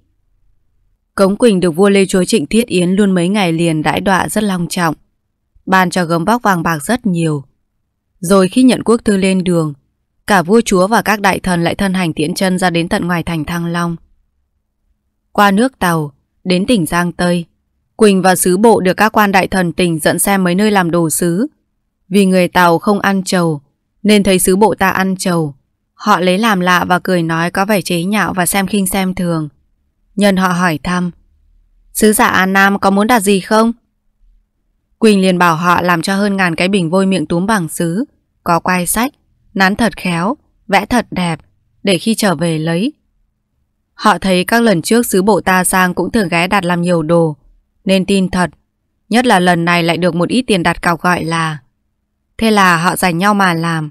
Cống Quỳnh được vua Lê Chúa Trịnh Thiết Yến luôn mấy ngày liền đãi đọa rất long trọng, ban cho gấm bóc vàng bạc rất nhiều. Rồi khi nhận quốc thư lên đường, cả vua chúa và các đại thần lại thân hành tiễn chân ra đến tận ngoài thành Thăng Long. Qua nước tàu, đến tỉnh Giang Tây, Quỳnh và sứ bộ được các quan đại thần tỉnh dẫn xem mấy nơi làm đồ sứ. Vì người Tàu không ăn trầu, nên thấy sứ bộ ta ăn trầu Họ lấy làm lạ và cười nói có vẻ chế nhạo và xem khinh xem thường Nhân họ hỏi thăm Sứ giả An Nam có muốn đặt gì không? Quỳnh liền bảo họ làm cho hơn ngàn cái bình vôi miệng túm bằng sứ Có quai sách, nán thật khéo, vẽ thật đẹp Để khi trở về lấy Họ thấy các lần trước sứ bộ ta sang cũng thường ghé đặt làm nhiều đồ Nên tin thật Nhất là lần này lại được một ít tiền đặt cọc gọi là Thế là họ giành nhau mà làm.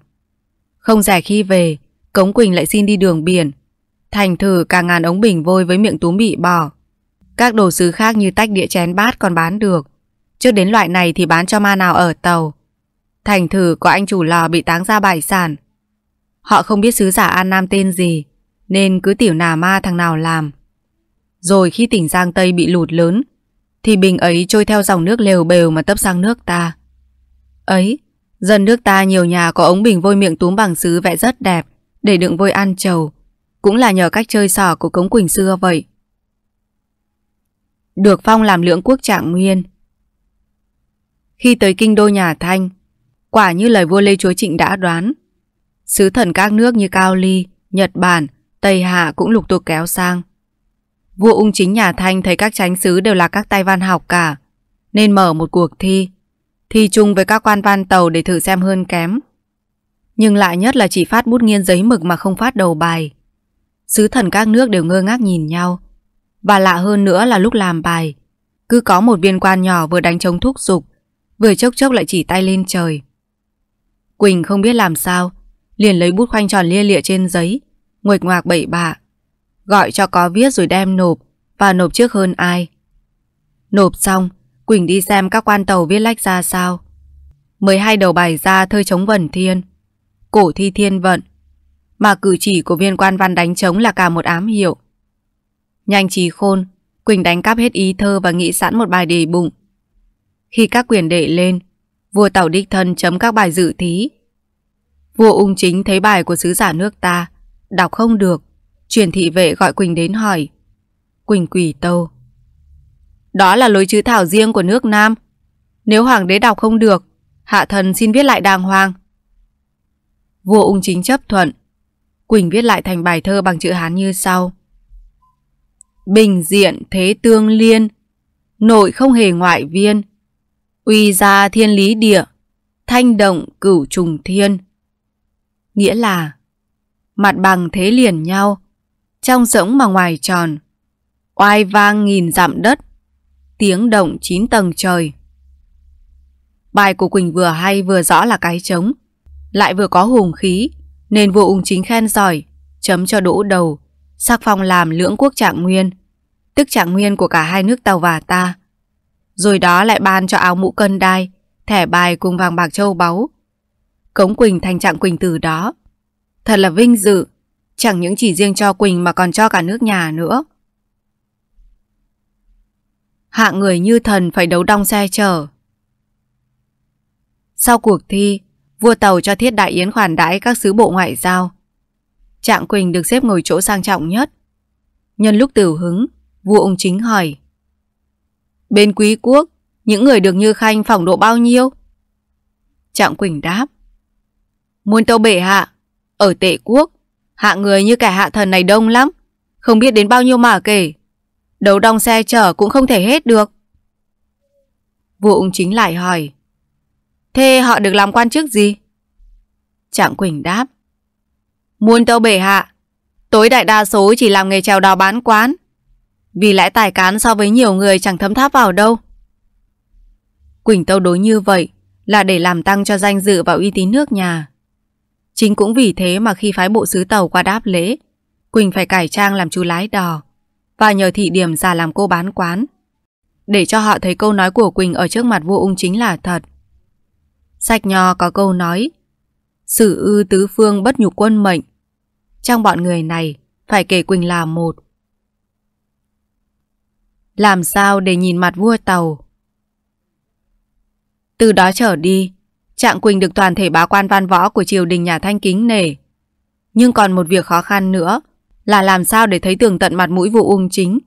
Không giải khi về, Cống Quỳnh lại xin đi đường biển. Thành thử cả ngàn ống bình vôi với miệng túm bị bỏ. Các đồ sứ khác như tách đĩa chén bát còn bán được. Trước đến loại này thì bán cho ma nào ở tàu. Thành thử có anh chủ lò bị táng ra bại sản. Họ không biết sứ giả An Nam tên gì, nên cứ tiểu nà ma thằng nào làm. Rồi khi tỉnh Giang Tây bị lụt lớn, thì bình ấy trôi theo dòng nước lều bều mà tấp sang nước ta. Ấy, Dân nước ta nhiều nhà có ống bình vôi miệng túm bằng sứ vẽ rất đẹp để đựng vôi ăn trầu. Cũng là nhờ cách chơi sỏ của Cống Quỳnh xưa vậy. Được phong làm lưỡng quốc trạng nguyên. Khi tới kinh đô nhà Thanh, quả như lời vua Lê Chúa Trịnh đã đoán. Sứ thần các nước như Cao Ly, Nhật Bản, Tây Hạ cũng lục tục kéo sang. Vua ung chính nhà Thanh thấy các tránh sứ đều là các tay văn học cả, nên mở một cuộc thi thi chung với các quan văn tàu để thử xem hơn kém. Nhưng lại nhất là chỉ phát bút nghiên giấy mực mà không phát đầu bài. Sứ thần các nước đều ngơ ngác nhìn nhau. Và lạ hơn nữa là lúc làm bài, cứ có một viên quan nhỏ vừa đánh trống thúc giục, vừa chốc chốc lại chỉ tay lên trời. Quỳnh không biết làm sao, liền lấy bút khoanh tròn lia lịa trên giấy, nguệch ngoạc bậy bạ, gọi cho có viết rồi đem nộp và nộp trước hơn ai. Nộp xong, Quỳnh đi xem các quan tàu viết lách ra sao 12 đầu bài ra thơ chống vần thiên Cổ thi thiên vận Mà cử chỉ của viên quan văn đánh trống là cả một ám hiệu Nhanh trí khôn Quỳnh đánh cắp hết ý thơ và nghĩ sẵn một bài đề bụng Khi các quyền đệ lên Vua tàu đích thân chấm các bài dự thí Vua ung chính thấy bài của sứ giả nước ta Đọc không được Truyền thị vệ gọi Quỳnh đến hỏi Quỳnh quỷ tâu đó là lối chữ thảo riêng của nước Nam. Nếu hoàng đế đọc không được, hạ thần xin viết lại đàng hoàng. Vua ung chính chấp thuận. Quỳnh viết lại thành bài thơ bằng chữ Hán như sau. Bình diện thế tương liên, nội không hề ngoại viên, uy gia thiên lý địa, thanh động cửu trùng thiên. Nghĩa là mặt bằng thế liền nhau, trong rỗng mà ngoài tròn, oai vang nghìn dặm đất, tiếng động chín tầng trời. Bài của Quỳnh vừa hay vừa rõ là cái trống, lại vừa có hùng khí, nên vua ung chính khen giỏi, chấm cho đỗ đầu, sắc phong làm lưỡng quốc trạng nguyên, tức trạng nguyên của cả hai nước Tàu và ta. Rồi đó lại ban cho áo mũ cân đai, thẻ bài cùng vàng bạc châu báu. Cống Quỳnh thành trạng Quỳnh từ đó. Thật là vinh dự, chẳng những chỉ riêng cho Quỳnh mà còn cho cả nước nhà nữa. Hạ người như thần phải đấu đong xe chở. Sau cuộc thi, vua tàu cho thiết đại yến khoản đãi các sứ bộ ngoại giao. Trạng Quỳnh được xếp ngồi chỗ sang trọng nhất. Nhân lúc tử hứng, vua ông chính hỏi. Bên quý quốc, những người được như khanh phỏng độ bao nhiêu? Trạng Quỳnh đáp. Muôn tâu bể hạ, ở tệ quốc, hạ người như kẻ hạ thần này đông lắm, không biết đến bao nhiêu mà kể. Đầu đong xe chở cũng không thể hết được Vua ung chính lại hỏi Thế họ được làm quan chức gì? Trạng Quỳnh đáp Muôn tâu bể hạ Tối đại đa số chỉ làm nghề trèo đò bán quán Vì lẽ tài cán so với nhiều người chẳng thấm tháp vào đâu Quỳnh tâu đối như vậy Là để làm tăng cho danh dự và uy tín nước nhà Chính cũng vì thế mà khi phái bộ sứ tàu qua đáp lễ Quỳnh phải cải trang làm chú lái đò và nhờ thị điểm giả làm cô bán quán. Để cho họ thấy câu nói của Quỳnh ở trước mặt vua ung chính là thật. Sách nho có câu nói Sử ư tứ phương bất nhục quân mệnh Trong bọn người này Phải kể Quỳnh là một Làm sao để nhìn mặt vua tàu Từ đó trở đi Trạng Quỳnh được toàn thể bá quan văn võ Của triều đình nhà Thanh kính nể Nhưng còn một việc khó khăn nữa là làm sao để thấy tường tận mặt mũi vua ung chính,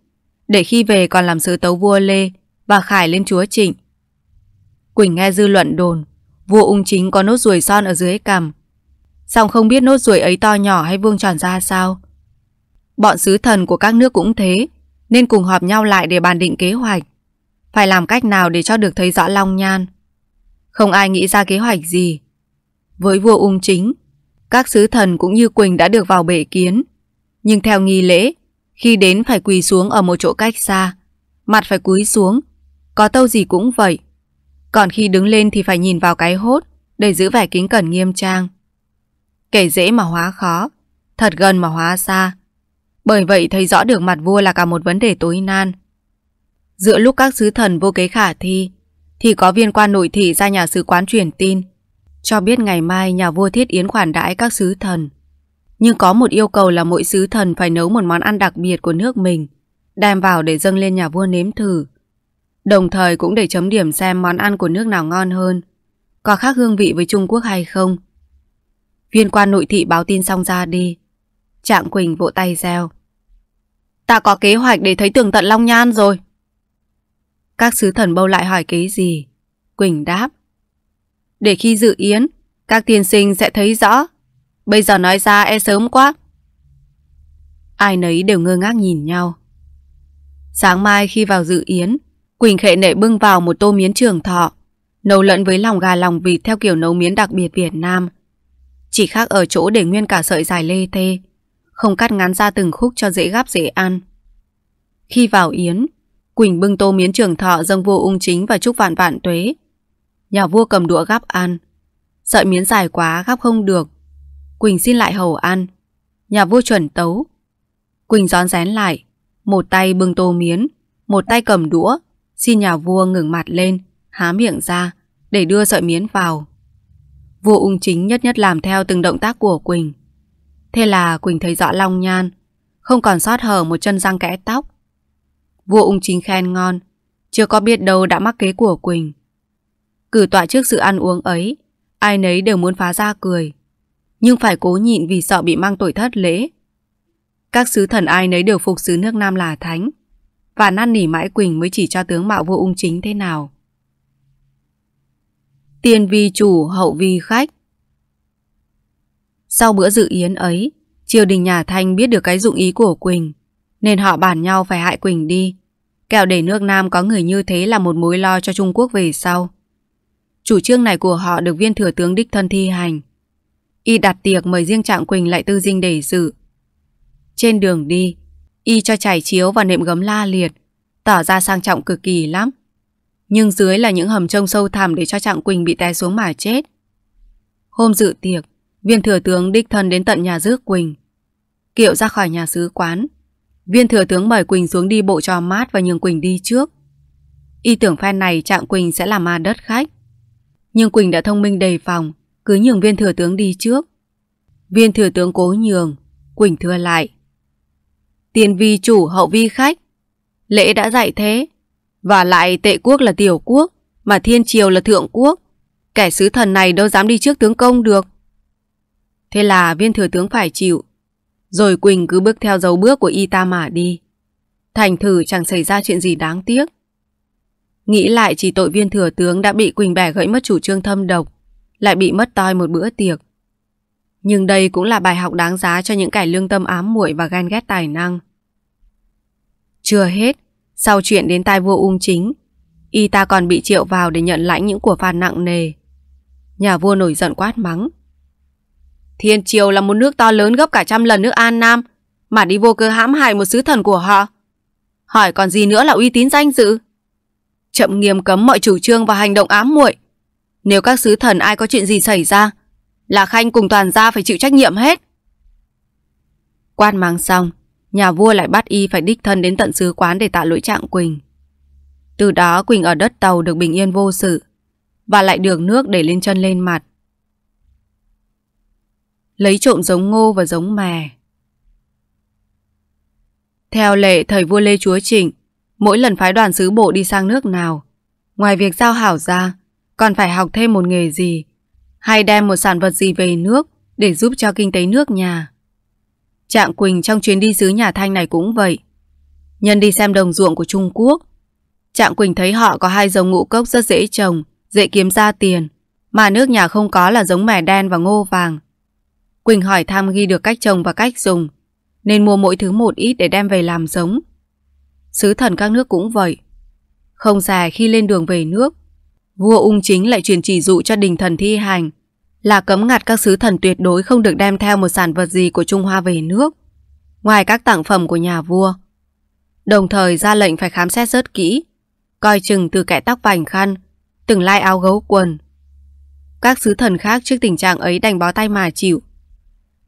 để khi về còn làm sứ tấu vua Lê và Khải lên chúa Trịnh. Quỳnh nghe dư luận đồn, vua ung chính có nốt ruồi son ở dưới cằm. song không biết nốt ruồi ấy to nhỏ hay vuông tròn ra sao. Bọn sứ thần của các nước cũng thế, nên cùng họp nhau lại để bàn định kế hoạch. Phải làm cách nào để cho được thấy rõ long nhan. Không ai nghĩ ra kế hoạch gì. Với vua ung chính, các sứ thần cũng như Quỳnh đã được vào bệ kiến, nhưng theo nghi lễ, khi đến phải quỳ xuống ở một chỗ cách xa, mặt phải cúi xuống, có tâu gì cũng vậy. Còn khi đứng lên thì phải nhìn vào cái hốt để giữ vẻ kính cẩn nghiêm trang. Kể dễ mà hóa khó, thật gần mà hóa xa. Bởi vậy thấy rõ được mặt vua là cả một vấn đề tối nan. Giữa lúc các sứ thần vô kế khả thi, thì có viên quan nội thị ra nhà sứ quán truyền tin, cho biết ngày mai nhà vua thiết yến khoản đãi các sứ thần. Nhưng có một yêu cầu là mỗi sứ thần phải nấu một món ăn đặc biệt của nước mình, đem vào để dâng lên nhà vua nếm thử. Đồng thời cũng để chấm điểm xem món ăn của nước nào ngon hơn, có khác hương vị với Trung Quốc hay không. Viên quan nội thị báo tin xong ra đi. Trạng Quỳnh vỗ tay reo. Ta có kế hoạch để thấy tường tận Long Nhan rồi. Các sứ thần bâu lại hỏi cái gì? Quỳnh đáp. Để khi dự yến, các tiên sinh sẽ thấy rõ Bây giờ nói ra e sớm quá. Ai nấy đều ngơ ngác nhìn nhau. Sáng mai khi vào dự yến, Quỳnh Khệ nệ bưng vào một tô miến trường thọ, nấu lẫn với lòng gà lòng vịt theo kiểu nấu miến đặc biệt Việt Nam. Chỉ khác ở chỗ để nguyên cả sợi dài lê tê không cắt ngắn ra từng khúc cho dễ gắp dễ ăn. Khi vào yến, Quỳnh bưng tô miến trường thọ dâng vua ung chính và chúc vạn vạn tuế. Nhà vua cầm đũa gắp ăn. Sợi miến dài quá gắp không được Quỳnh xin lại hầu ăn. Nhà vua chuẩn tấu. Quỳnh gión rén lại, một tay bưng tô miến, một tay cầm đũa, xin nhà vua ngừng mặt lên, há miệng ra, để đưa sợi miến vào. Vua ung chính nhất nhất làm theo từng động tác của Quỳnh. Thế là Quỳnh thấy rõ long nhan, không còn sót hở một chân răng kẽ tóc. Vua ung chính khen ngon, chưa có biết đâu đã mắc kế của Quỳnh. Cử tọa trước sự ăn uống ấy, ai nấy đều muốn phá ra cười nhưng phải cố nhịn vì sợ bị mang tội thất lễ. Các sứ thần ai nấy đều phục sứ nước Nam là thánh, và năn nỉ mãi Quỳnh mới chỉ cho tướng mạo vô ung chính thế nào. Tiền vi chủ, hậu vi khách Sau bữa dự yến ấy, triều đình nhà Thanh biết được cái dụng ý của Quỳnh, nên họ bàn nhau phải hại Quỳnh đi. Kẹo để nước Nam có người như thế là một mối lo cho Trung Quốc về sau. Chủ trương này của họ được viên thừa tướng đích thân thi hành. Y đặt tiệc mời riêng Trạng Quỳnh lại tư dinh để dự. Trên đường đi, Y cho trải chiếu và nệm gấm la liệt, tỏ ra sang trọng cực kỳ lắm. Nhưng dưới là những hầm trông sâu thẳm để cho Trạng Quỳnh bị té xuống mà chết. Hôm dự tiệc, viên thừa tướng đích thân đến tận nhà rước Quỳnh. Kiệu ra khỏi nhà sứ quán. Viên thừa tướng mời Quỳnh xuống đi bộ cho mát và nhường Quỳnh đi trước. Y tưởng phen này Trạng Quỳnh sẽ làm ma đất khách. Nhưng Quỳnh đã thông minh đề phòng, cứ nhường viên thừa tướng đi trước. Viên thừa tướng cố nhường, Quỳnh thưa lại. Tiền vi chủ hậu vi khách, lễ đã dạy thế, và lại tệ quốc là tiểu quốc, mà thiên triều là thượng quốc. Kẻ sứ thần này đâu dám đi trước tướng công được. Thế là viên thừa tướng phải chịu. Rồi Quỳnh cứ bước theo dấu bước của y ta mà đi. Thành thử chẳng xảy ra chuyện gì đáng tiếc. Nghĩ lại chỉ tội viên thừa tướng đã bị Quỳnh bẻ gãy mất chủ trương thâm độc lại bị mất toi một bữa tiệc. Nhưng đây cũng là bài học đáng giá cho những kẻ lương tâm ám muội và ghen ghét tài năng. Chưa hết, sau chuyện đến tai vua ung chính, y ta còn bị triệu vào để nhận lãnh những của phạt nặng nề. Nhà vua nổi giận quát mắng. Thiên Triều là một nước to lớn gấp cả trăm lần nước An Nam, mà đi vô cơ hãm hại một sứ thần của họ. Hỏi còn gì nữa là uy tín danh dự? Chậm nghiêm cấm mọi chủ trương và hành động ám muội, nếu các sứ thần ai có chuyện gì xảy ra Là Khanh cùng toàn gia phải chịu trách nhiệm hết Quan mang xong Nhà vua lại bắt y phải đích thân đến tận sứ quán để tạ lỗi trạng Quỳnh Từ đó Quỳnh ở đất tàu được bình yên vô sự Và lại được nước để lên chân lên mặt Lấy trộm giống ngô và giống mè Theo lệ thời vua Lê Chúa Trịnh Mỗi lần phái đoàn sứ bộ đi sang nước nào Ngoài việc giao hảo ra còn phải học thêm một nghề gì, hay đem một sản vật gì về nước để giúp cho kinh tế nước nhà. Trạng Quỳnh trong chuyến đi xứ nhà Thanh này cũng vậy. Nhân đi xem đồng ruộng của Trung Quốc, Trạng Quỳnh thấy họ có hai giống ngũ cốc rất dễ trồng, dễ kiếm ra tiền, mà nước nhà không có là giống mè đen và ngô vàng. Quỳnh hỏi thăm ghi được cách trồng và cách dùng, nên mua mỗi thứ một ít để đem về làm giống. Sứ thần các nước cũng vậy. Không dài khi lên đường về nước, vua ung chính lại truyền chỉ dụ cho đình thần thi hành là cấm ngặt các sứ thần tuyệt đối không được đem theo một sản vật gì của Trung Hoa về nước, ngoài các tặng phẩm của nhà vua. Đồng thời ra lệnh phải khám xét rất kỹ, coi chừng từ kẻ tóc vành khăn, từng lai áo gấu quần. Các sứ thần khác trước tình trạng ấy đành bó tay mà chịu.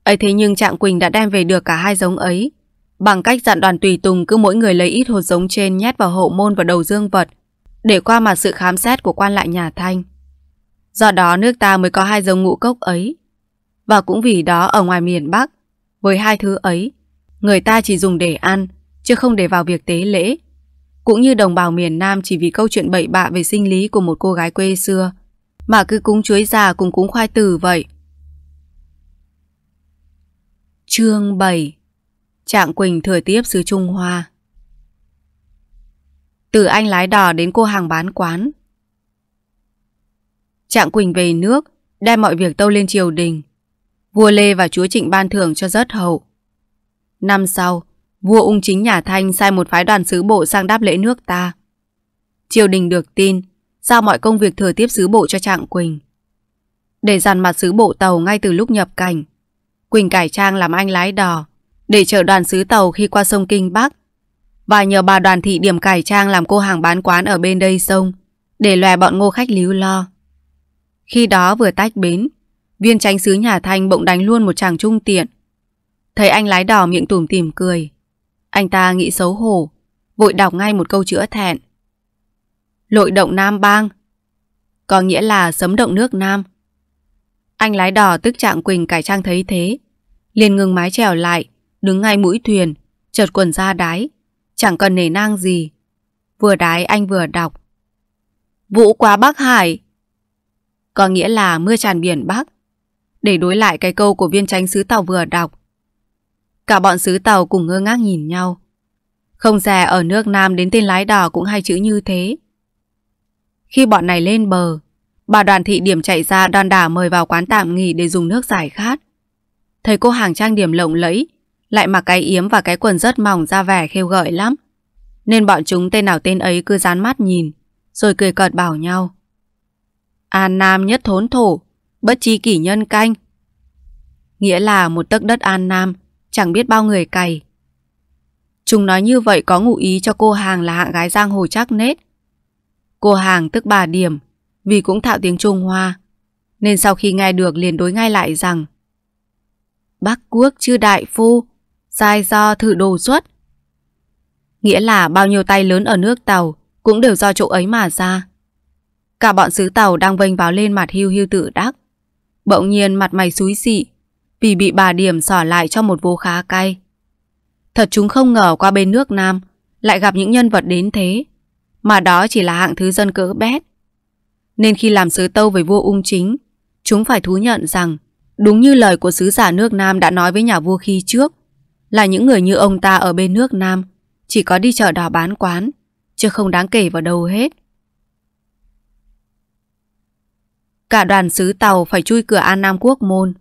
ấy thế nhưng Trạng Quỳnh đã đem về được cả hai giống ấy, bằng cách dặn đoàn tùy tùng cứ mỗi người lấy ít hột giống trên nhét vào hộ môn và đầu dương vật, để qua mặt sự khám xét của quan lại nhà Thanh. Do đó nước ta mới có hai giống ngũ cốc ấy. Và cũng vì đó ở ngoài miền Bắc, với hai thứ ấy, người ta chỉ dùng để ăn, chứ không để vào việc tế lễ. Cũng như đồng bào miền Nam chỉ vì câu chuyện bậy bạ về sinh lý của một cô gái quê xưa, mà cứ cúng chuối già cùng cúng khoai tử vậy. Chương 7 Trạng Quỳnh thừa tiếp xứ Trung Hoa từ anh lái đò đến cô hàng bán quán. Trạng Quỳnh về nước, đem mọi việc tâu lên triều đình. Vua Lê và chúa Trịnh ban thưởng cho rất hậu. Năm sau, vua ung chính nhà Thanh sai một phái đoàn sứ bộ sang đáp lễ nước ta. Triều đình được tin, giao mọi công việc thừa tiếp sứ bộ cho Trạng Quỳnh. Để dàn mặt sứ bộ tàu ngay từ lúc nhập cảnh, Quỳnh cải trang làm anh lái đò, để chở đoàn sứ tàu khi qua sông Kinh Bắc và nhờ bà đoàn thị điểm cải trang làm cô hàng bán quán ở bên đây sông để lòe bọn ngô khách líu lo. Khi đó vừa tách bến, viên tránh sứ nhà Thanh bỗng đánh luôn một chàng trung tiện. Thấy anh lái đỏ miệng tủm tỉm cười. Anh ta nghĩ xấu hổ, vội đọc ngay một câu chữa thẹn. Lội động Nam Bang Có nghĩa là sấm động nước Nam. Anh lái đỏ tức trạng Quỳnh cải trang thấy thế. Liền ngừng mái trèo lại, đứng ngay mũi thuyền, chợt quần ra đái Chẳng cần nể nang gì. Vừa đái anh vừa đọc. Vũ quá Bắc Hải. Có nghĩa là mưa tràn biển Bắc. Để đối lại cái câu của viên tránh sứ tàu vừa đọc. Cả bọn sứ tàu cùng ngơ ngác nhìn nhau. Không rẻ ở nước Nam đến tên lái đỏ cũng hay chữ như thế. Khi bọn này lên bờ, bà đoàn thị điểm chạy ra đòn đả mời vào quán tạm nghỉ để dùng nước giải khát. Thấy cô hàng trang điểm lộng lẫy, lại mặc cái yếm và cái quần rất mỏng ra vẻ khêu gợi lắm. Nên bọn chúng tên nào tên ấy cứ dán mắt nhìn, rồi cười cợt bảo nhau. An à, Nam nhất thốn thổ, bất chi kỷ nhân canh. Nghĩa là một tấc đất An Nam, chẳng biết bao người cày. Chúng nói như vậy có ngụ ý cho cô hàng là hạng gái giang hồ chắc nết. Cô hàng tức bà điểm, vì cũng thạo tiếng Trung Hoa, nên sau khi nghe được liền đối ngay lại rằng Bắc quốc chưa đại phu sai do thử đồ xuất. Nghĩa là bao nhiêu tay lớn ở nước tàu cũng đều do chỗ ấy mà ra. Cả bọn sứ tàu đang vênh vào lên mặt hưu hưu tự đắc. Bỗng nhiên mặt mày xúi xị vì bị bà Điểm xỏ lại cho một vô khá cay. Thật chúng không ngờ qua bên nước Nam lại gặp những nhân vật đến thế mà đó chỉ là hạng thứ dân cỡ bét. Nên khi làm sứ tâu với vua ung chính chúng phải thú nhận rằng đúng như lời của sứ giả nước Nam đã nói với nhà vua khi trước là những người như ông ta ở bên nước Nam, chỉ có đi chợ đỏ bán quán, chứ không đáng kể vào đâu hết. Cả đoàn sứ tàu phải chui cửa An Nam Quốc Môn.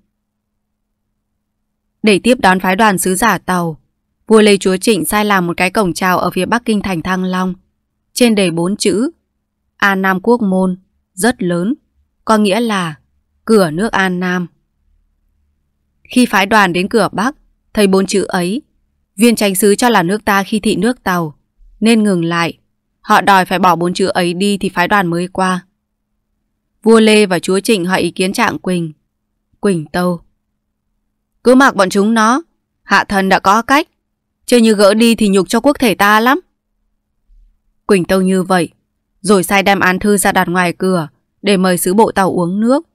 Để tiếp đón phái đoàn sứ giả tàu, vua Lê Chúa Trịnh sai làm một cái cổng chào ở phía Bắc Kinh thành Thăng Long. Trên đầy bốn chữ An Nam Quốc Môn, rất lớn, có nghĩa là cửa nước An Nam. Khi phái đoàn đến cửa Bắc, Thấy bốn chữ ấy, viên tránh sứ cho là nước ta khi thị nước Tàu, nên ngừng lại. Họ đòi phải bỏ bốn chữ ấy đi thì phái đoàn mới qua. Vua Lê và chúa Trịnh hỏi ý kiến Trạng Quỳnh. Quỳnh Tâu. Cứ mặc bọn chúng nó, hạ thần đã có cách. chưa như gỡ đi thì nhục cho quốc thể ta lắm. Quỳnh Tâu như vậy, rồi sai đem án thư ra đặt ngoài cửa để mời sứ bộ tàu uống nước.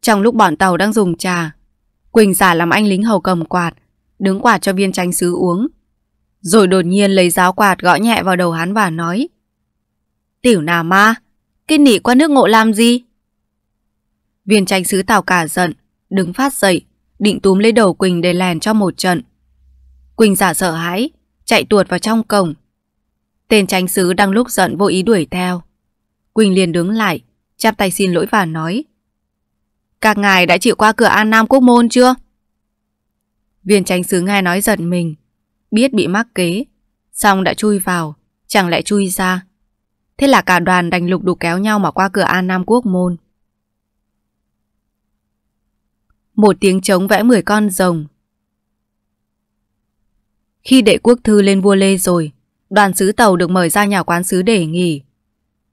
Trong lúc bọn tàu đang dùng trà, Quỳnh giả làm anh lính hầu cầm quạt, đứng quạt cho viên tranh sứ uống. Rồi đột nhiên lấy giáo quạt gõ nhẹ vào đầu hắn và nói Tiểu nà ma, cái nỉ qua nước ngộ làm gì? Viên tranh sứ tào cả giận, đứng phát dậy, định túm lấy đầu Quỳnh để lèn cho một trận. Quỳnh giả sợ hãi, chạy tuột vào trong cổng. Tên tranh sứ đang lúc giận vô ý đuổi theo. Quỳnh liền đứng lại, chắp tay xin lỗi và nói Các ngài đã chịu qua cửa An Nam Quốc Môn chưa? Viên tranh sứ nghe nói giật mình Biết bị mắc kế Xong đã chui vào Chẳng lại chui ra Thế là cả đoàn đành lục đục kéo nhau mà qua cửa An Nam Quốc Môn Một tiếng trống vẽ mười con rồng Khi đệ quốc thư lên vua Lê rồi Đoàn sứ tàu được mời ra nhà quán sứ để nghỉ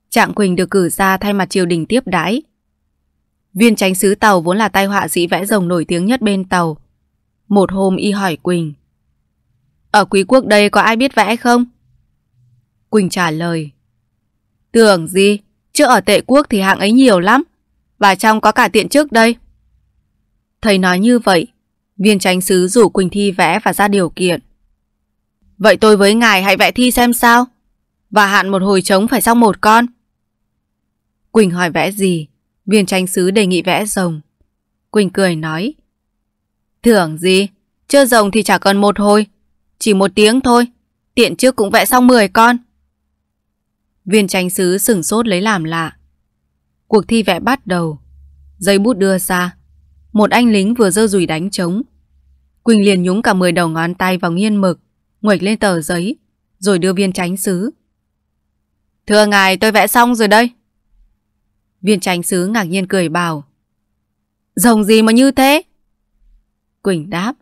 Trạng Quỳnh được cử ra thay mặt triều đình tiếp đãi Viên tránh sứ tàu vốn là tai họa sĩ vẽ rồng nổi tiếng nhất bên tàu một hôm y hỏi Quỳnh Ở quý quốc đây có ai biết vẽ không? Quỳnh trả lời Tưởng gì? Chứ ở tệ quốc thì hạng ấy nhiều lắm Và trong có cả tiện trước đây Thầy nói như vậy Viên tránh sứ rủ Quỳnh Thi vẽ và ra điều kiện Vậy tôi với ngài hãy vẽ thi xem sao Và hạn một hồi trống phải xong một con Quỳnh hỏi vẽ gì Viên tranh sứ đề nghị vẽ rồng Quỳnh cười nói Thưởng gì? Chưa rồng thì chả còn một hồi. Chỉ một tiếng thôi. Tiện trước cũng vẽ xong 10 con. Viên tranh sứ sửng sốt lấy làm lạ. Cuộc thi vẽ bắt đầu. Giấy bút đưa ra. Một anh lính vừa dơ dùi đánh trống. Quỳnh liền nhúng cả 10 đầu ngón tay vào nghiên mực, nguệch lên tờ giấy, rồi đưa viên tránh sứ. Thưa ngài, tôi vẽ xong rồi đây. Viên tránh sứ ngạc nhiên cười bảo. Rồng gì mà như thế? Quỳnh đáp.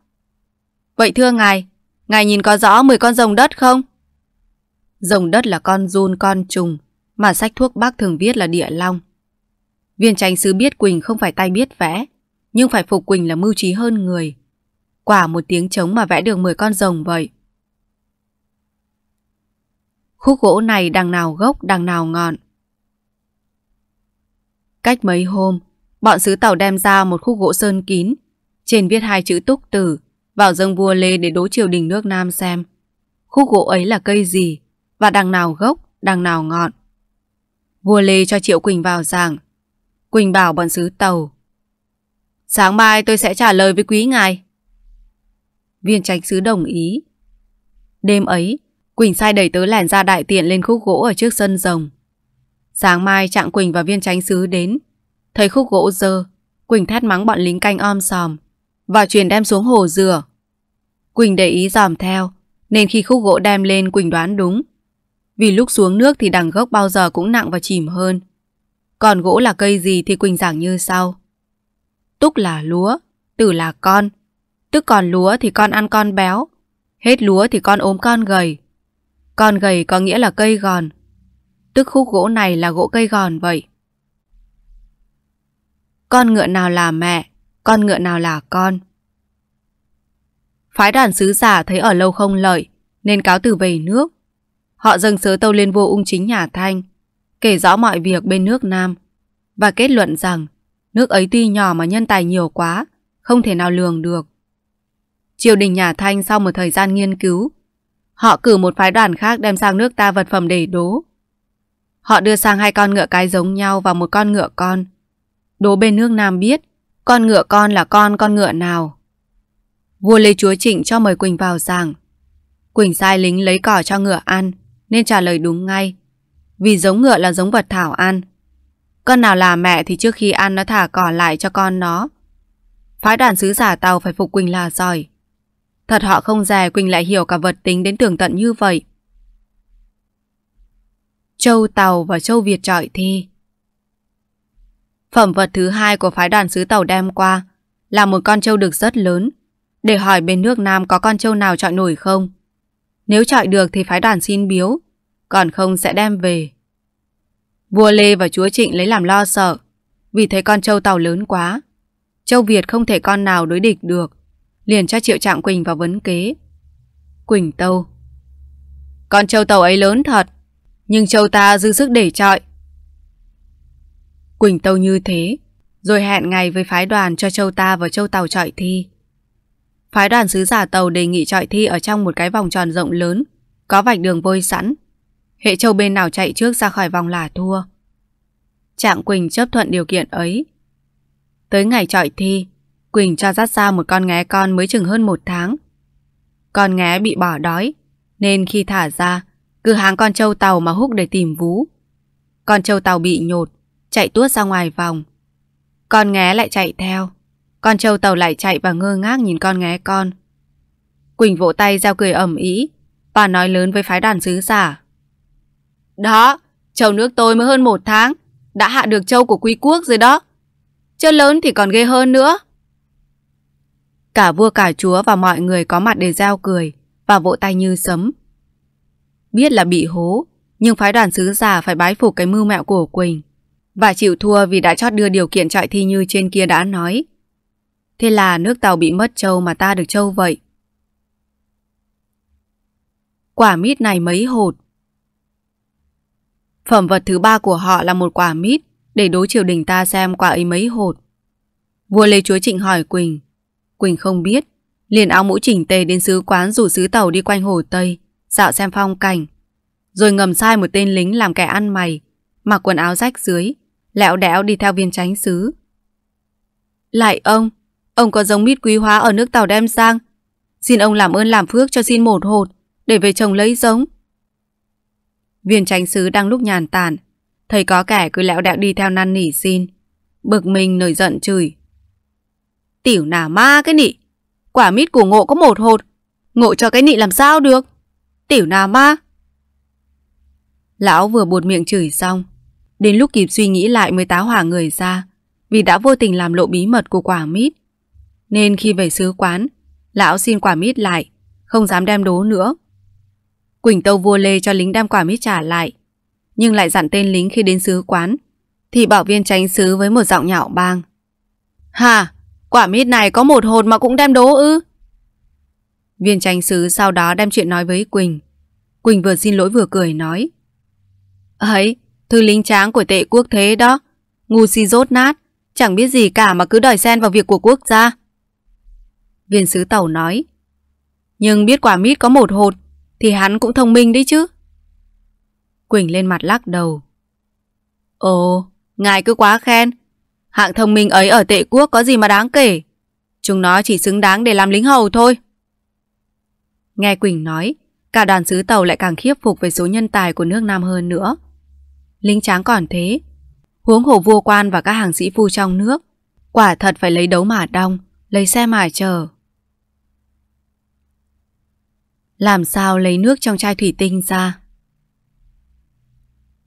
Vậy thưa ngài, ngài nhìn có rõ 10 con rồng đất không? Rồng đất là con run con trùng, mà sách thuốc bác thường viết là địa long. Viên tranh sứ biết Quỳnh không phải tay biết vẽ, nhưng phải phục Quỳnh là mưu trí hơn người. Quả một tiếng trống mà vẽ được 10 con rồng vậy. Khúc gỗ này đằng nào gốc, đằng nào ngọn. Cách mấy hôm, bọn sứ tàu đem ra một khúc gỗ sơn kín, trên viết hai chữ túc tử Vào dâng vua Lê để đố triều đình nước Nam xem Khúc gỗ ấy là cây gì Và đằng nào gốc Đằng nào ngọn Vua Lê cho Triệu Quỳnh vào giảng Quỳnh bảo bọn sứ tàu Sáng mai tôi sẽ trả lời với quý ngài Viên tránh sứ đồng ý Đêm ấy Quỳnh sai đẩy tớ lẻn ra đại tiện lên khúc gỗ ở trước sân rồng Sáng mai Trạng Quỳnh và viên tránh sứ đến Thấy khúc gỗ dơ Quỳnh thét mắng bọn lính canh om sòm và truyền đem xuống hồ dừa. Quỳnh để ý dòm theo, nên khi khúc gỗ đem lên Quỳnh đoán đúng. Vì lúc xuống nước thì đằng gốc bao giờ cũng nặng và chìm hơn. Còn gỗ là cây gì thì Quỳnh giảng như sau. Túc là lúa, tử là con. Tức còn lúa thì con ăn con béo, hết lúa thì con ốm con gầy. Con gầy có nghĩa là cây gòn. Tức khúc gỗ này là gỗ cây gòn vậy. Con ngựa nào là mẹ con ngựa nào là con. Phái đoàn sứ giả thấy ở lâu không lợi, nên cáo từ về nước. Họ dâng sớ tâu lên vua ung chính nhà Thanh, kể rõ mọi việc bên nước Nam, và kết luận rằng nước ấy tuy nhỏ mà nhân tài nhiều quá, không thể nào lường được. Triều đình nhà Thanh sau một thời gian nghiên cứu, họ cử một phái đoàn khác đem sang nước ta vật phẩm để đố. Họ đưa sang hai con ngựa cái giống nhau và một con ngựa con. Đố bên nước Nam biết con ngựa con là con con ngựa nào? Vua Lê Chúa Trịnh cho mời Quỳnh vào giảng. Quỳnh sai lính lấy cỏ cho ngựa ăn, nên trả lời đúng ngay. Vì giống ngựa là giống vật thảo ăn. Con nào là mẹ thì trước khi ăn nó thả cỏ lại cho con nó. Phái đoàn sứ giả tàu phải phục Quỳnh là giỏi. Thật họ không dè Quỳnh lại hiểu cả vật tính đến tường tận như vậy. Châu Tàu và Châu Việt trọi thi Phẩm vật thứ hai của phái đoàn sứ tàu đem qua là một con trâu đực rất lớn. Để hỏi bên nước Nam có con trâu nào chọi nổi không? Nếu chọi được thì phái đoàn xin biếu, còn không sẽ đem về. Vua Lê và chúa Trịnh lấy làm lo sợ, vì thấy con trâu tàu lớn quá. Châu Việt không thể con nào đối địch được, liền cho Triệu Trạng Quỳnh vào vấn kế. Quỳnh Tâu Con trâu tàu ấy lớn thật, nhưng trâu ta dư sức để chọi, Quỳnh Tâu như thế, rồi hẹn ngày với phái đoàn cho châu ta và châu Tàu trọi thi. Phái đoàn sứ giả tàu đề nghị trọi thi ở trong một cái vòng tròn rộng lớn, có vạch đường vôi sẵn. Hệ châu bên nào chạy trước ra khỏi vòng là thua. Trạng Quỳnh chấp thuận điều kiện ấy. Tới ngày trọi thi, Quỳnh cho dắt ra một con ngé con mới chừng hơn một tháng. Con ngé bị bỏ đói, nên khi thả ra, cứ háng con châu tàu mà húc để tìm vú. Con châu tàu bị nhột, chạy tuốt ra ngoài vòng. Con nghé lại chạy theo. Con trâu tàu lại chạy và ngơ ngác nhìn con nghé con. Quỳnh vỗ tay giao cười ẩm ý và nói lớn với phái đoàn sứ giả. Đó, trâu nước tôi mới hơn một tháng, đã hạ được trâu của quý quốc rồi đó. chưa lớn thì còn ghê hơn nữa. Cả vua cả chúa và mọi người có mặt đều giao cười và vỗ tay như sấm. Biết là bị hố, nhưng phái đoàn sứ giả phải bái phục cái mưu mẹo của Quỳnh và chịu thua vì đã chót đưa điều kiện trọi thi như trên kia đã nói. Thế là nước tàu bị mất trâu mà ta được trâu vậy. Quả mít này mấy hột. Phẩm vật thứ ba của họ là một quả mít để đối triều đình ta xem quả ấy mấy hột. Vua Lê Chúa Trịnh hỏi Quỳnh. Quỳnh không biết, liền áo mũ chỉnh tề đến sứ quán rủ sứ tàu đi quanh hồ Tây, dạo xem phong cảnh. Rồi ngầm sai một tên lính làm kẻ ăn mày, mặc quần áo rách dưới, lẹo đẹo đi theo viên tránh xứ. Lại ông, ông có giống mít quý hóa ở nước Tàu đem sang. Xin ông làm ơn làm phước cho xin một hột để về chồng lấy giống. Viên tránh xứ đang lúc nhàn tản, thấy có kẻ cứ lẹo đẹo đi theo năn nỉ xin. Bực mình nổi giận chửi. Tiểu nà ma cái nị, quả mít của ngộ có một hột, ngộ cho cái nị làm sao được. Tiểu nà ma. Lão vừa buột miệng chửi xong, Đến lúc kịp suy nghĩ lại mới táo hỏa người ra Vì đã vô tình làm lộ bí mật của quả mít Nên khi về sứ quán Lão xin quả mít lại Không dám đem đố nữa Quỳnh Tâu vua lê cho lính đem quả mít trả lại Nhưng lại dặn tên lính khi đến sứ quán Thì bảo viên tránh sứ với một giọng nhạo bang Hà Quả mít này có một hột mà cũng đem đố ư Viên tránh sứ sau đó đem chuyện nói với Quỳnh Quỳnh vừa xin lỗi vừa cười nói Ấy Thư lính tráng của tệ quốc thế đó. Ngu si rốt nát, chẳng biết gì cả mà cứ đòi xen vào việc của quốc gia. Viên sứ tàu nói. Nhưng biết quả mít có một hột thì hắn cũng thông minh đấy chứ. Quỳnh lên mặt lắc đầu. Ồ, ngài cứ quá khen. Hạng thông minh ấy ở tệ quốc có gì mà đáng kể. Chúng nó chỉ xứng đáng để làm lính hầu thôi. Nghe Quỳnh nói, cả đoàn sứ tàu lại càng khiếp phục về số nhân tài của nước Nam hơn nữa linh tráng còn thế. Huống hồ vua quan và các hàng sĩ phu trong nước, quả thật phải lấy đấu mà đong, lấy xe mà chờ. Làm sao lấy nước trong chai thủy tinh ra?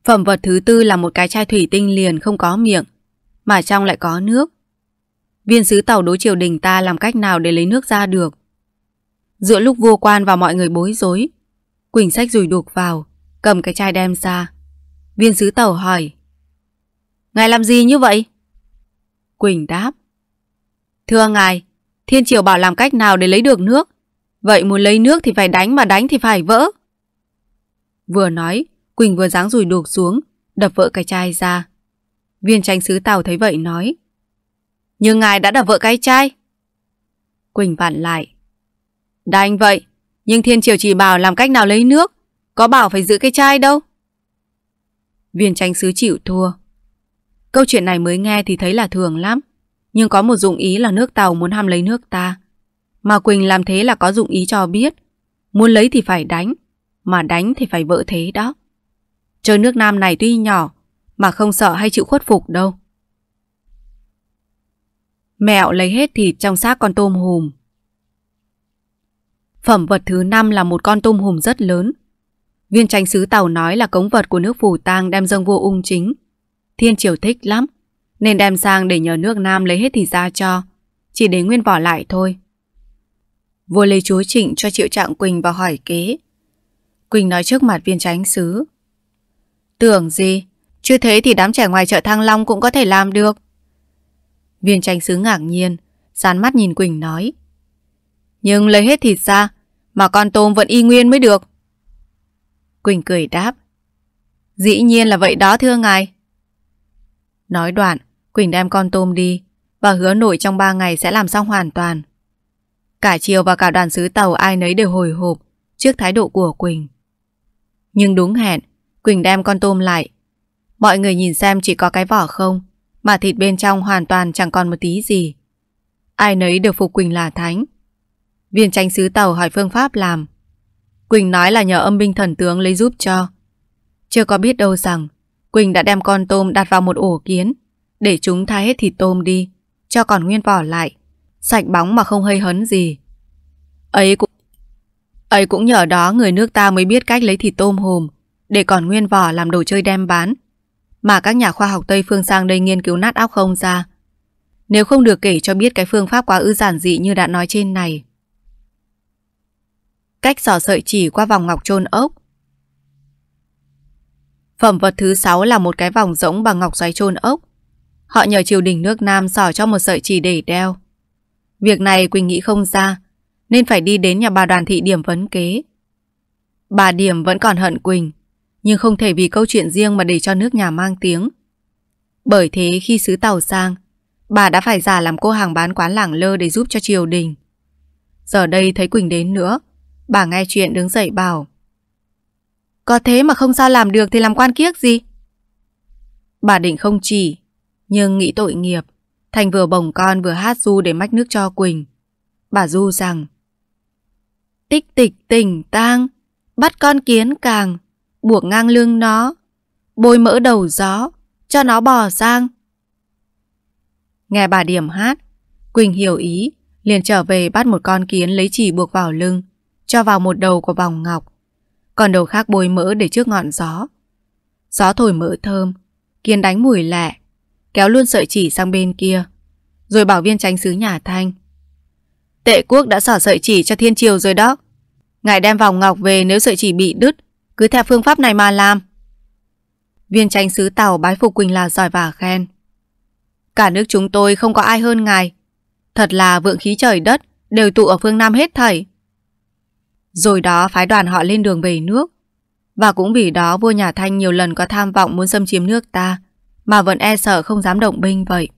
Phẩm vật thứ tư là một cái chai thủy tinh liền không có miệng, mà trong lại có nước. Viên sứ tàu đối triều đình ta làm cách nào để lấy nước ra được? Giữa lúc vua quan và mọi người bối rối, Quỳnh sách rủi đục vào, cầm cái chai đem ra. Viên sứ tàu hỏi Ngài làm gì như vậy? Quỳnh đáp Thưa ngài, thiên triều bảo làm cách nào để lấy được nước Vậy muốn lấy nước thì phải đánh mà đánh thì phải vỡ Vừa nói, Quỳnh vừa giáng rùi đục xuống Đập vỡ cái chai ra Viên tranh sứ tàu thấy vậy nói Nhưng ngài đã đập vỡ cái chai Quỳnh vặn lại Đánh vậy, nhưng thiên triều chỉ bảo làm cách nào lấy nước Có bảo phải giữ cái chai đâu Viên tranh sứ chịu thua. Câu chuyện này mới nghe thì thấy là thường lắm. Nhưng có một dụng ý là nước Tàu muốn ham lấy nước ta. Mà Quỳnh làm thế là có dụng ý cho biết. Muốn lấy thì phải đánh. Mà đánh thì phải vỡ thế đó. Chơi nước Nam này tuy nhỏ mà không sợ hay chịu khuất phục đâu. Mẹo lấy hết thịt trong xác con tôm hùm. Phẩm vật thứ năm là một con tôm hùm rất lớn, Viên tranh sứ Tàu nói là cống vật của nước Phủ Tang đem dâng vua ung chính. Thiên triều thích lắm, nên đem sang để nhờ nước Nam lấy hết thì ra cho. Chỉ để nguyên vỏ lại thôi. Vua lấy chúa trịnh cho triệu trạng Quỳnh và hỏi kế. Quỳnh nói trước mặt viên tránh sứ. Tưởng gì? Chưa thế thì đám trẻ ngoài chợ Thăng Long cũng có thể làm được. Viên tranh sứ ngạc nhiên, dán mắt nhìn Quỳnh nói. Nhưng lấy hết thịt ra, mà con tôm vẫn y nguyên mới được. Quỳnh cười đáp. Dĩ nhiên là vậy đó thưa ngài. Nói đoạn, Quỳnh đem con tôm đi và hứa nổi trong 3 ngày sẽ làm xong hoàn toàn. Cả chiều và cả đoàn sứ tàu ai nấy đều hồi hộp trước thái độ của Quỳnh. Nhưng đúng hẹn, Quỳnh đem con tôm lại. Mọi người nhìn xem chỉ có cái vỏ không, mà thịt bên trong hoàn toàn chẳng còn một tí gì. Ai nấy đều phục Quỳnh là thánh. Viên tránh sứ tàu hỏi phương pháp làm, Quỳnh nói là nhờ âm binh thần tướng lấy giúp cho. Chưa có biết đâu rằng, Quỳnh đã đem con tôm đặt vào một ổ kiến, để chúng thay hết thịt tôm đi, cho còn nguyên vỏ lại, sạch bóng mà không hơi hấn gì. Ấy cũng ấy cũng nhờ đó người nước ta mới biết cách lấy thịt tôm hùm, để còn nguyên vỏ làm đồ chơi đem bán. Mà các nhà khoa học Tây phương sang đây nghiên cứu nát óc không ra. Nếu không được kể cho biết cái phương pháp quá ư giản dị như đã nói trên này, cách giỏ sợi chỉ qua vòng ngọc trôn ốc. Phẩm vật thứ sáu là một cái vòng rỗng bằng ngọc xoáy trôn ốc. Họ nhờ triều đình nước Nam sỏ cho một sợi chỉ để đeo. Việc này Quỳnh nghĩ không ra, nên phải đi đến nhà bà đoàn thị điểm vấn kế. Bà Điểm vẫn còn hận Quỳnh, nhưng không thể vì câu chuyện riêng mà để cho nước nhà mang tiếng. Bởi thế khi sứ tàu sang, bà đã phải giả làm cô hàng bán quán làng lơ để giúp cho triều đình. Giờ đây thấy Quỳnh đến nữa, Bà nghe chuyện đứng dậy bảo Có thế mà không sao làm được thì làm quan kiếc gì? Bà định không chỉ Nhưng nghĩ tội nghiệp Thành vừa bồng con vừa hát du để mách nước cho Quỳnh Bà du rằng Tích tịch tình tang Bắt con kiến càng Buộc ngang lưng nó Bôi mỡ đầu gió Cho nó bò sang Nghe bà điểm hát Quỳnh hiểu ý liền trở về bắt một con kiến lấy chỉ buộc vào lưng cho vào một đầu của vòng ngọc, còn đầu khác bôi mỡ để trước ngọn gió. Gió thổi mỡ thơm, Kiên đánh mùi lạ, kéo luôn sợi chỉ sang bên kia, rồi bảo viên tránh sứ nhà Thanh. Tệ quốc đã xỏ sợi chỉ cho thiên triều rồi đó. Ngài đem vòng ngọc về nếu sợi chỉ bị đứt, cứ theo phương pháp này mà làm. Viên tránh sứ Tàu bái phục Quỳnh là giỏi và khen. Cả nước chúng tôi không có ai hơn ngài. Thật là vượng khí trời đất đều tụ ở phương Nam hết thảy. Rồi đó phái đoàn họ lên đường về nước Và cũng vì đó vua nhà Thanh nhiều lần có tham vọng muốn xâm chiếm nước ta Mà vẫn e sợ không dám động binh vậy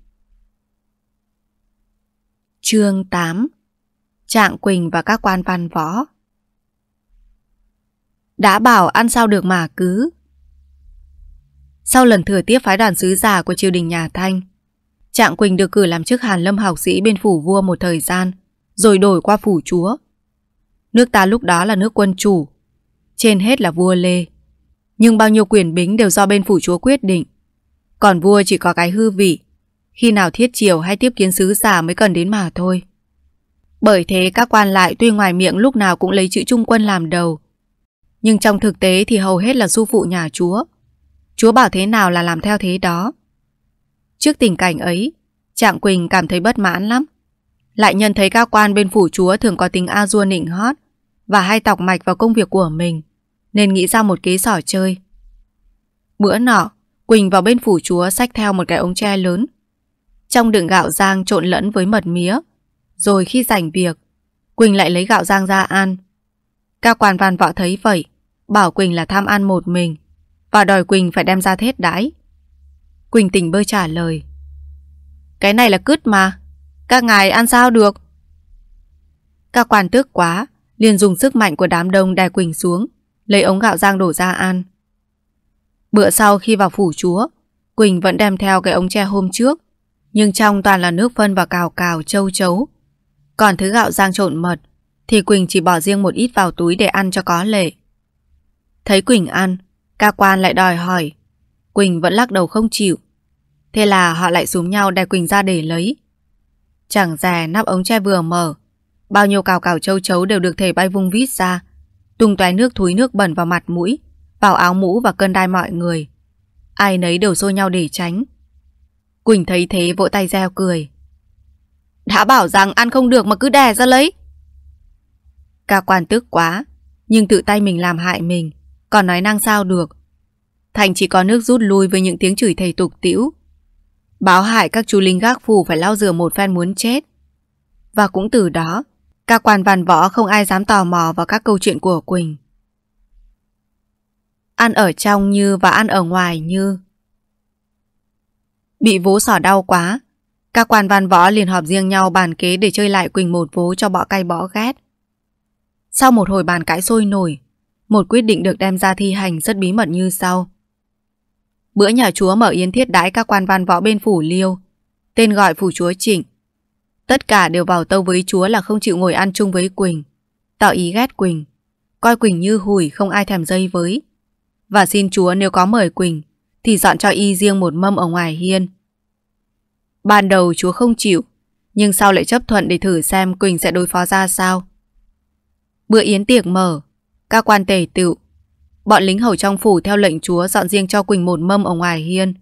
chương 8 Trạng Quỳnh và các quan văn võ Đã bảo ăn sao được mà cứ Sau lần thừa tiếp phái đoàn sứ giả của triều đình nhà Thanh Trạng Quỳnh được cử làm chức hàn lâm học sĩ bên phủ vua một thời gian Rồi đổi qua phủ chúa Nước ta lúc đó là nước quân chủ, trên hết là vua Lê. Nhưng bao nhiêu quyền bính đều do bên phủ chúa quyết định. Còn vua chỉ có cái hư vị, khi nào thiết triều hay tiếp kiến sứ giả mới cần đến mà thôi. Bởi thế các quan lại tuy ngoài miệng lúc nào cũng lấy chữ trung quân làm đầu, nhưng trong thực tế thì hầu hết là du phụ nhà chúa. Chúa bảo thế nào là làm theo thế đó. Trước tình cảnh ấy, Trạng Quỳnh cảm thấy bất mãn lắm. Lại nhân thấy các quan bên phủ chúa thường có tính a dua nịnh hót và hay tọc mạch vào công việc của mình, nên nghĩ ra một kế sỏ chơi. Bữa nọ, Quỳnh vào bên phủ chúa xách theo một cái ống tre lớn. Trong đựng gạo rang trộn lẫn với mật mía, rồi khi rảnh việc, Quỳnh lại lấy gạo rang ra ăn. Cao quan văn võ thấy vậy, bảo Quỳnh là tham ăn một mình, và đòi Quỳnh phải đem ra thết đãi. Quỳnh tỉnh bơi trả lời. Cái này là cứt mà, các ngài ăn sao được? Các quan tức quá, liền dùng sức mạnh của đám đông đè Quỳnh xuống, lấy ống gạo rang đổ ra ăn. Bữa sau khi vào phủ chúa, Quỳnh vẫn đem theo cái ống tre hôm trước, nhưng trong toàn là nước phân và cào cào châu chấu. Còn thứ gạo rang trộn mật, thì Quỳnh chỉ bỏ riêng một ít vào túi để ăn cho có lệ. Thấy Quỳnh ăn, ca quan lại đòi hỏi. Quỳnh vẫn lắc đầu không chịu. Thế là họ lại xuống nhau đè Quỳnh ra để lấy. Chẳng rè nắp ống tre vừa mở, Bao nhiêu cào cào châu chấu đều được thầy bay vung vít ra Tung tóe nước thúi nước bẩn vào mặt mũi Vào áo mũ và cơn đai mọi người Ai nấy đều xô nhau để tránh Quỳnh thấy thế vỗ tay reo cười Đã bảo rằng ăn không được mà cứ đè ra lấy Ca quan tức quá Nhưng tự tay mình làm hại mình Còn nói năng sao được Thành chỉ có nước rút lui với những tiếng chửi thầy tục tĩu Báo hại các chú linh gác phù phải lau rửa một phen muốn chết Và cũng từ đó các quan văn võ không ai dám tò mò vào các câu chuyện của Quỳnh. Ăn ở trong như và ăn ở ngoài như. Bị vú sỏ đau quá. Các quan văn võ liền họp riêng nhau bàn kế để chơi lại Quỳnh một vú cho bọ cay bỏ ghét. Sau một hồi bàn cãi sôi nổi, một quyết định được đem ra thi hành rất bí mật như sau. Bữa nhà chúa mở yến thiết đãi các quan văn võ bên phủ liêu, tên gọi phủ chúa Trịnh, Tất cả đều bảo tâu với chúa là không chịu ngồi ăn chung với Quỳnh. Tỏ ý ghét Quỳnh. Coi Quỳnh như hủi không ai thèm dây với. Và xin chúa nếu có mời Quỳnh thì dọn cho y riêng một mâm ở ngoài hiên. Ban đầu chúa không chịu, nhưng sau lại chấp thuận để thử xem Quỳnh sẽ đối phó ra sao. Bữa yến tiệc mở, các quan tể tựu. Bọn lính hầu trong phủ theo lệnh chúa dọn riêng cho Quỳnh một mâm ở ngoài hiên.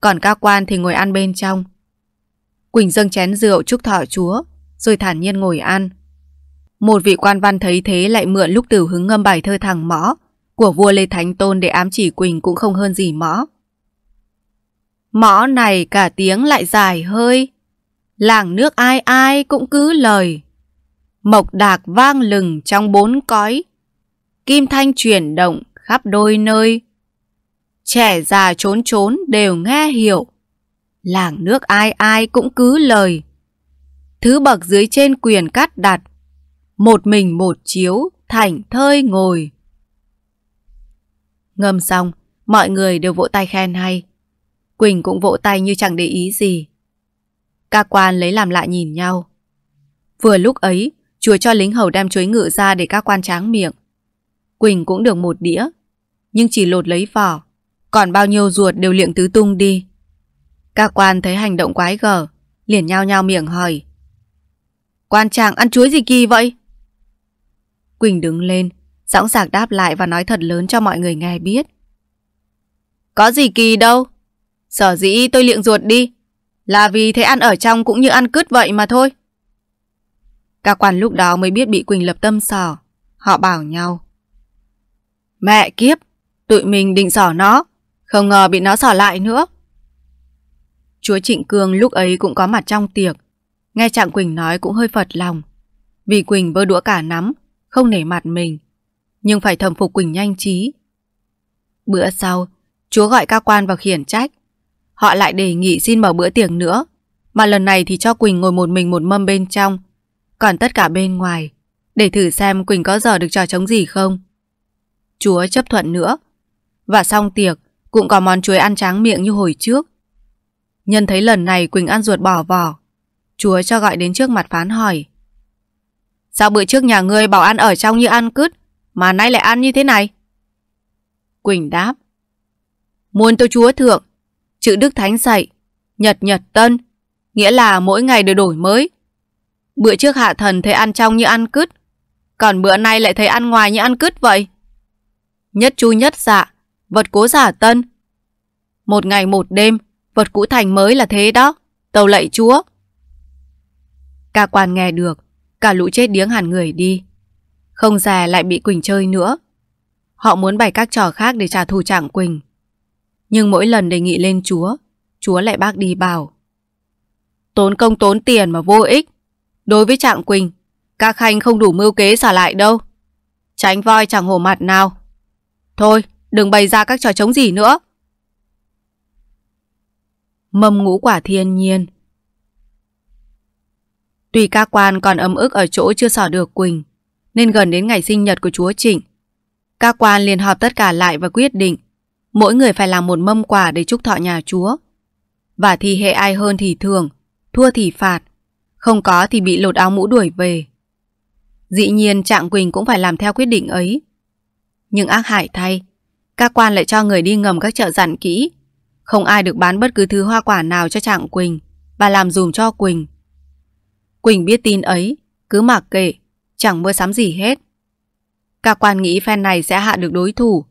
Còn các quan thì ngồi ăn bên trong. Quỳnh dâng chén rượu chúc thọ chúa, rồi thản nhiên ngồi ăn. Một vị quan văn thấy thế lại mượn lúc tử hứng ngâm bài thơ thằng mõ của vua Lê Thánh Tôn để ám chỉ Quỳnh cũng không hơn gì mõ. Mõ này cả tiếng lại dài hơi, làng nước ai ai cũng cứ lời. Mộc đạc vang lừng trong bốn cõi, kim thanh chuyển động khắp đôi nơi. Trẻ già trốn trốn đều nghe hiểu, Làng nước ai ai cũng cứ lời Thứ bậc dưới trên quyền cắt đặt Một mình một chiếu Thảnh thơi ngồi Ngâm xong Mọi người đều vỗ tay khen hay Quỳnh cũng vỗ tay như chẳng để ý gì Các quan lấy làm lạ nhìn nhau Vừa lúc ấy Chúa cho lính hầu đem chuối ngự ra Để các quan tráng miệng Quỳnh cũng được một đĩa Nhưng chỉ lột lấy vỏ Còn bao nhiêu ruột đều liệng tứ tung đi các quan thấy hành động quái gở, liền nhao nhao miệng hỏi. Quan chàng ăn chuối gì kỳ vậy? Quỳnh đứng lên, sẵn sàng đáp lại và nói thật lớn cho mọi người nghe biết. Có gì kỳ đâu, sở dĩ tôi liệng ruột đi, là vì thế ăn ở trong cũng như ăn cứt vậy mà thôi. Các quan lúc đó mới biết bị Quỳnh lập tâm sỏ, họ bảo nhau. Mẹ kiếp, tụi mình định sỏ nó, không ngờ bị nó sỏ lại nữa. Chúa Trịnh Cương lúc ấy cũng có mặt trong tiệc. Nghe Trạng Quỳnh nói cũng hơi phật lòng. Vì Quỳnh vơ đũa cả nắm, không nể mặt mình. Nhưng phải thầm phục Quỳnh nhanh trí. Bữa sau, chúa gọi các quan vào khiển trách. Họ lại đề nghị xin mở bữa tiệc nữa. Mà lần này thì cho Quỳnh ngồi một mình một mâm bên trong. Còn tất cả bên ngoài, để thử xem Quỳnh có giờ được trò trống gì không. Chúa chấp thuận nữa. Và xong tiệc, cũng có món chuối ăn tráng miệng như hồi trước. Nhân thấy lần này Quỳnh ăn ruột bỏ vỏ Chúa cho gọi đến trước mặt phán hỏi Sao bữa trước nhà ngươi bảo ăn ở trong như ăn cứt Mà nay lại ăn như thế này Quỳnh đáp muốn tôi chúa thượng Chữ Đức Thánh dạy Nhật nhật tân Nghĩa là mỗi ngày đều đổi mới Bữa trước hạ thần thấy ăn trong như ăn cứt Còn bữa nay lại thấy ăn ngoài như ăn cứt vậy Nhất chu nhất dạ Vật cố giả tân Một ngày một đêm Vật cũ thành mới là thế đó. Tàu lạy chúa. Cả quan nghe được, cả lũ chết điếng hẳn người đi. Không già lại bị Quỳnh chơi nữa. Họ muốn bày các trò khác để trả thù trạng Quỳnh. Nhưng mỗi lần đề nghị lên chúa, chúa lại bác đi bảo. Tốn công tốn tiền mà vô ích. Đối với trạng Quỳnh, các khanh không đủ mưu kế xả lại đâu. Tránh voi chẳng hổ mặt nào. Thôi, đừng bày ra các trò chống gì nữa mâm ngũ quả thiên nhiên. Tùy ca quan còn ấm ức ở chỗ chưa sỏ được Quỳnh, nên gần đến ngày sinh nhật của chúa Trịnh, ca quan liền họp tất cả lại và quyết định mỗi người phải làm một mâm quả để chúc thọ nhà chúa. Và thi hệ ai hơn thì thường, thua thì phạt, không có thì bị lột áo mũ đuổi về. Dĩ nhiên Trạng Quỳnh cũng phải làm theo quyết định ấy. Nhưng ác hại thay, ca quan lại cho người đi ngầm các chợ dặn kỹ không ai được bán bất cứ thứ hoa quả nào cho Trạng Quỳnh Bà làm dùm cho Quỳnh Quỳnh biết tin ấy Cứ mặc kệ Chẳng mua sắm gì hết Các quan nghĩ phen này sẽ hạ được đối thủ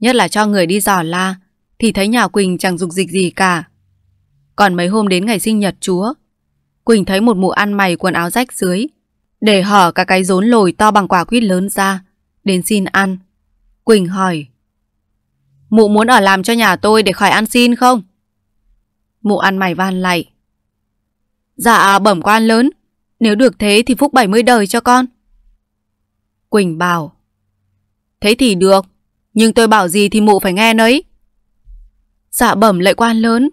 Nhất là cho người đi dò la Thì thấy nhà Quỳnh chẳng dục dịch gì cả Còn mấy hôm đến ngày sinh nhật chúa Quỳnh thấy một mụ ăn mày quần áo rách dưới Để hở cả cái rốn lồi to bằng quả quýt lớn ra Đến xin ăn Quỳnh hỏi Mụ muốn ở làm cho nhà tôi để khỏi ăn xin không? Mụ ăn mày van lạy. Dạ bẩm quan lớn, nếu được thế thì phúc 70 đời cho con. Quỳnh bảo. Thế thì được, nhưng tôi bảo gì thì mụ phải nghe nấy. Dạ bẩm lệ quan lớn.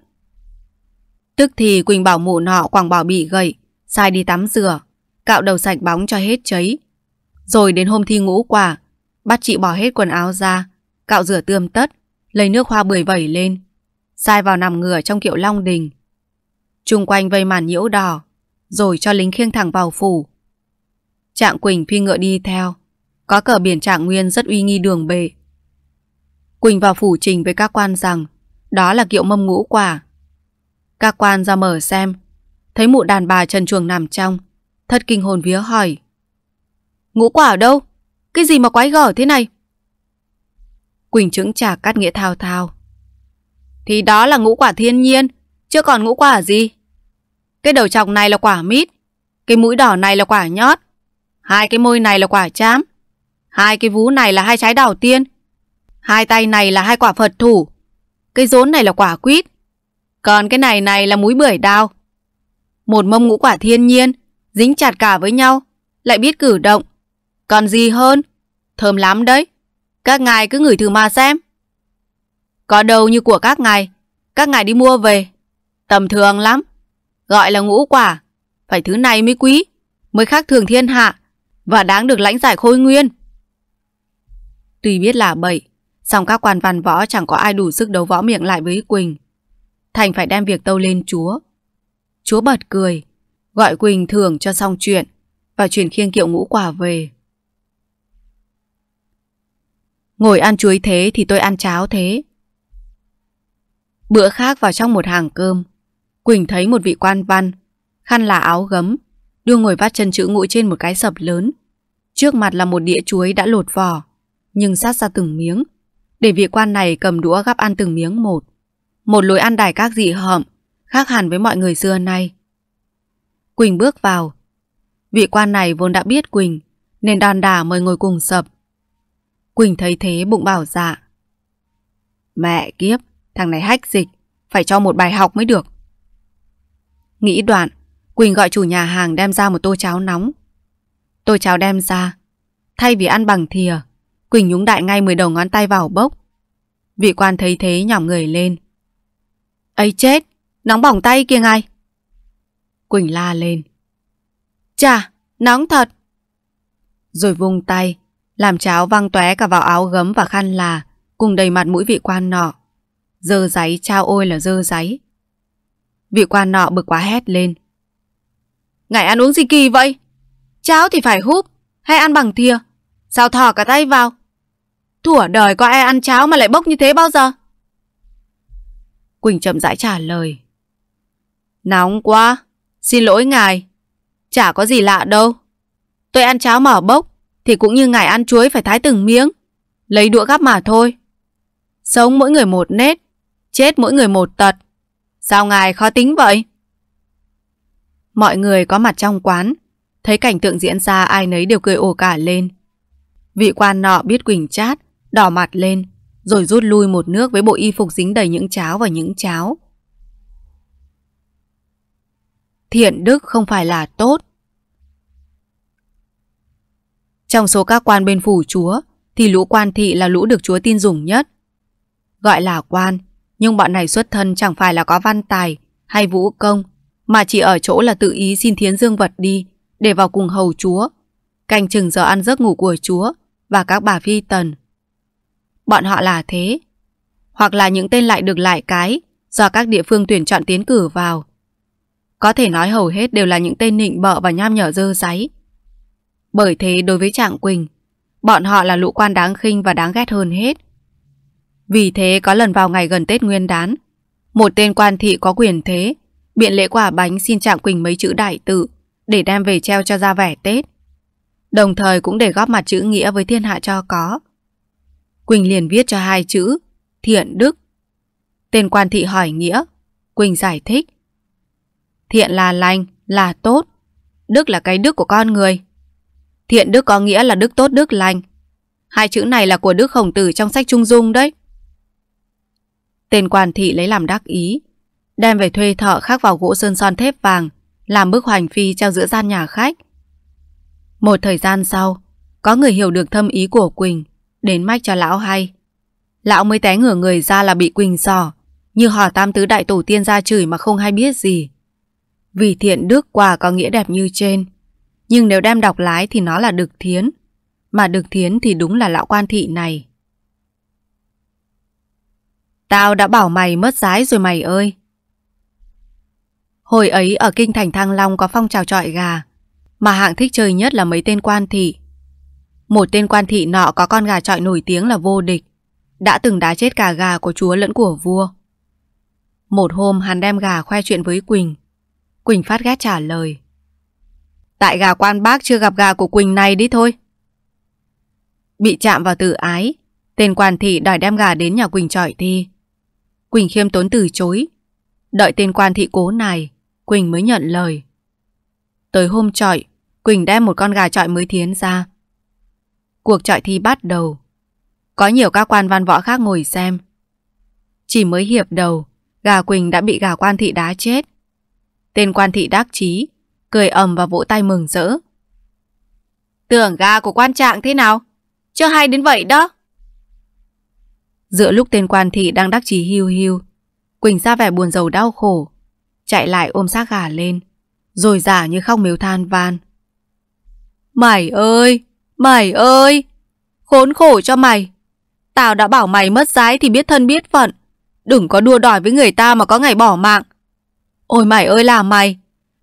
Tức thì Quỳnh bảo mụ nọ quảng bảo bị gậy, sai đi tắm rửa, cạo đầu sạch bóng cho hết cháy. Rồi đến hôm thi ngũ quả, bắt chị bỏ hết quần áo ra, cạo rửa tươm tất, lấy nước hoa bưởi vẩy lên, sai vào nằm ngửa trong kiệu long đình. Trung quanh vây màn nhiễu đỏ, rồi cho lính khiêng thẳng vào phủ. Trạng Quỳnh phi ngựa đi theo, có cờ biển Trạng Nguyên rất uy nghi đường bệ. Quỳnh vào phủ trình với các quan rằng đó là kiệu mâm ngũ quả. Các quan ra mở xem, thấy mụ đàn bà trần chuồng nằm trong, thất kinh hồn vía hỏi. Ngũ quả ở đâu? Cái gì mà quái gở thế này? Quỳnh trứng trả cắt nghĩa thao thao. Thì đó là ngũ quả thiên nhiên, chứ còn ngũ quả gì? Cái đầu trọc này là quả mít, cái mũi đỏ này là quả nhót, hai cái môi này là quả chám, hai cái vú này là hai trái đào tiên, hai tay này là hai quả Phật thủ, cái rốn này là quả quýt, còn cái này này là múi bưởi đào. Một mâm ngũ quả thiên nhiên, dính chặt cả với nhau, lại biết cử động. Còn gì hơn? Thơm lắm đấy. Các ngài cứ ngửi thử mà xem. Có đâu như của các ngài. Các ngài đi mua về. Tầm thường lắm. Gọi là ngũ quả. Phải thứ này mới quý. Mới khác thường thiên hạ. Và đáng được lãnh giải khôi nguyên. Tuy biết là bậy. song các quan văn võ chẳng có ai đủ sức đấu võ miệng lại với Quỳnh. Thành phải đem việc tâu lên chúa. Chúa bật cười. Gọi Quỳnh thưởng cho xong chuyện. Và chuyển khiêng kiệu ngũ quả về. Ngồi ăn chuối thế thì tôi ăn cháo thế. Bữa khác vào trong một hàng cơm, Quỳnh thấy một vị quan văn, khăn là áo gấm, đưa ngồi vắt chân chữ ngụi trên một cái sập lớn. Trước mặt là một đĩa chuối đã lột vỏ, nhưng sát ra từng miếng, để vị quan này cầm đũa gắp ăn từng miếng một. Một lối ăn đài các dị hợm, khác hẳn với mọi người xưa nay. Quỳnh bước vào. Vị quan này vốn đã biết Quỳnh, nên đòn đà mời ngồi cùng sập. Quỳnh thấy thế bụng bảo dạ. Mẹ kiếp, thằng này hách dịch, phải cho một bài học mới được. Nghĩ đoạn, Quỳnh gọi chủ nhà hàng đem ra một tô cháo nóng. Tô cháo đem ra, thay vì ăn bằng thìa, Quỳnh nhúng đại ngay 10 đầu ngón tay vào bốc. Vị quan thấy thế nhỏm người lên. ấy chết, nóng bỏng tay kia ngay. Quỳnh la lên. Chà, nóng thật. Rồi vung tay, làm cháo văng tóe cả vào áo gấm và khăn là, cùng đầy mặt mũi vị quan nọ. Dơ giấy trao ôi là dơ giấy. Vị quan nọ bực quá hét lên. Ngài ăn uống gì kỳ vậy? Cháo thì phải húp, hay ăn bằng thìa. Sao thò cả tay vào? Thủa đời có ai ăn cháo mà lại bốc như thế bao giờ? Quỳnh chậm rãi trả lời. Nóng quá, xin lỗi ngài. Chả có gì lạ đâu. Tôi ăn cháo mở bốc, thì cũng như ngài ăn chuối phải thái từng miếng, lấy đũa gắp mà thôi. Sống mỗi người một nét, chết mỗi người một tật. Sao ngài khó tính vậy? Mọi người có mặt trong quán, thấy cảnh tượng diễn ra ai nấy đều cười ồ cả lên. Vị quan nọ biết quỳnh chát, đỏ mặt lên, rồi rút lui một nước với bộ y phục dính đầy những cháo và những cháo. Thiện đức không phải là tốt, trong số các quan bên phủ chúa thì lũ quan thị là lũ được chúa tin dùng nhất. Gọi là quan, nhưng bọn này xuất thân chẳng phải là có văn tài hay vũ công, mà chỉ ở chỗ là tự ý xin thiến dương vật đi để vào cùng hầu chúa, canh chừng giờ ăn giấc ngủ của chúa và các bà phi tần. Bọn họ là thế, hoặc là những tên lại được lại cái do các địa phương tuyển chọn tiến cử vào. Có thể nói hầu hết đều là những tên nịnh bợ và nham nhở dơ giấy, bởi thế đối với Trạng Quỳnh, bọn họ là lũ quan đáng khinh và đáng ghét hơn hết. Vì thế có lần vào ngày gần Tết Nguyên đán, một tên quan thị có quyền thế, biện lễ quả bánh xin Trạng Quỳnh mấy chữ đại tự để đem về treo cho ra vẻ Tết. Đồng thời cũng để góp mặt chữ nghĩa với thiên hạ cho có. Quỳnh liền viết cho hai chữ Thiện Đức. Tên quan thị hỏi nghĩa, Quỳnh giải thích. Thiện là lành, là tốt, đức là cái đức của con người. Thiện đức có nghĩa là đức tốt đức lành. Hai chữ này là của Đức Khổng Tử trong sách Trung Dung đấy. Tên quản thị lấy làm đắc ý, đem về thuê thợ khắc vào gỗ sơn son thép vàng, làm bức hoành phi treo giữa gian nhà khách. Một thời gian sau, có người hiểu được thâm ý của Quỳnh, đến mách cho lão hay. Lão mới té ngửa người ra là bị Quỳnh sò, như hò tam tứ đại tổ tiên ra chửi mà không hay biết gì. Vì thiện đức quả có nghĩa đẹp như trên, nhưng nếu đem đọc lái thì nó là đực thiến Mà đực thiến thì đúng là lão quan thị này Tao đã bảo mày mất giái rồi mày ơi Hồi ấy ở kinh thành Thăng Long có phong trào trọi gà Mà hạng thích chơi nhất là mấy tên quan thị Một tên quan thị nọ có con gà trọi nổi tiếng là vô địch Đã từng đá chết cả gà của chúa lẫn của vua Một hôm hắn đem gà khoe chuyện với Quỳnh Quỳnh phát ghét trả lời Tại gà quan bác chưa gặp gà của Quỳnh này đi thôi. Bị chạm vào từ ái, tên quan thị đòi đem gà đến nhà Quỳnh chọi thi. Quỳnh khiêm tốn từ chối. Đợi tên quan thị cố này, Quỳnh mới nhận lời. Tới hôm chọi Quỳnh đem một con gà chọi mới thiến ra. Cuộc chọi thi bắt đầu. Có nhiều các quan văn võ khác ngồi xem. Chỉ mới hiệp đầu, gà Quỳnh đã bị gà quan thị đá chết. Tên quan thị đắc chí cười ầm và vỗ tay mừng rỡ. Tưởng ga của quan trạng thế nào? Chưa hay đến vậy đó. Giữa lúc tên quan thị đang đắc chí hiu hiu, Quỳnh ra vẻ buồn rầu đau khổ, chạy lại ôm xác gà lên, rồi giả như khóc miếu than van. Mày ơi, mày ơi, khốn khổ cho mày. Tao đã bảo mày mất giái thì biết thân biết phận, đừng có đua đòi với người ta mà có ngày bỏ mạng. Ôi mày ơi là mày,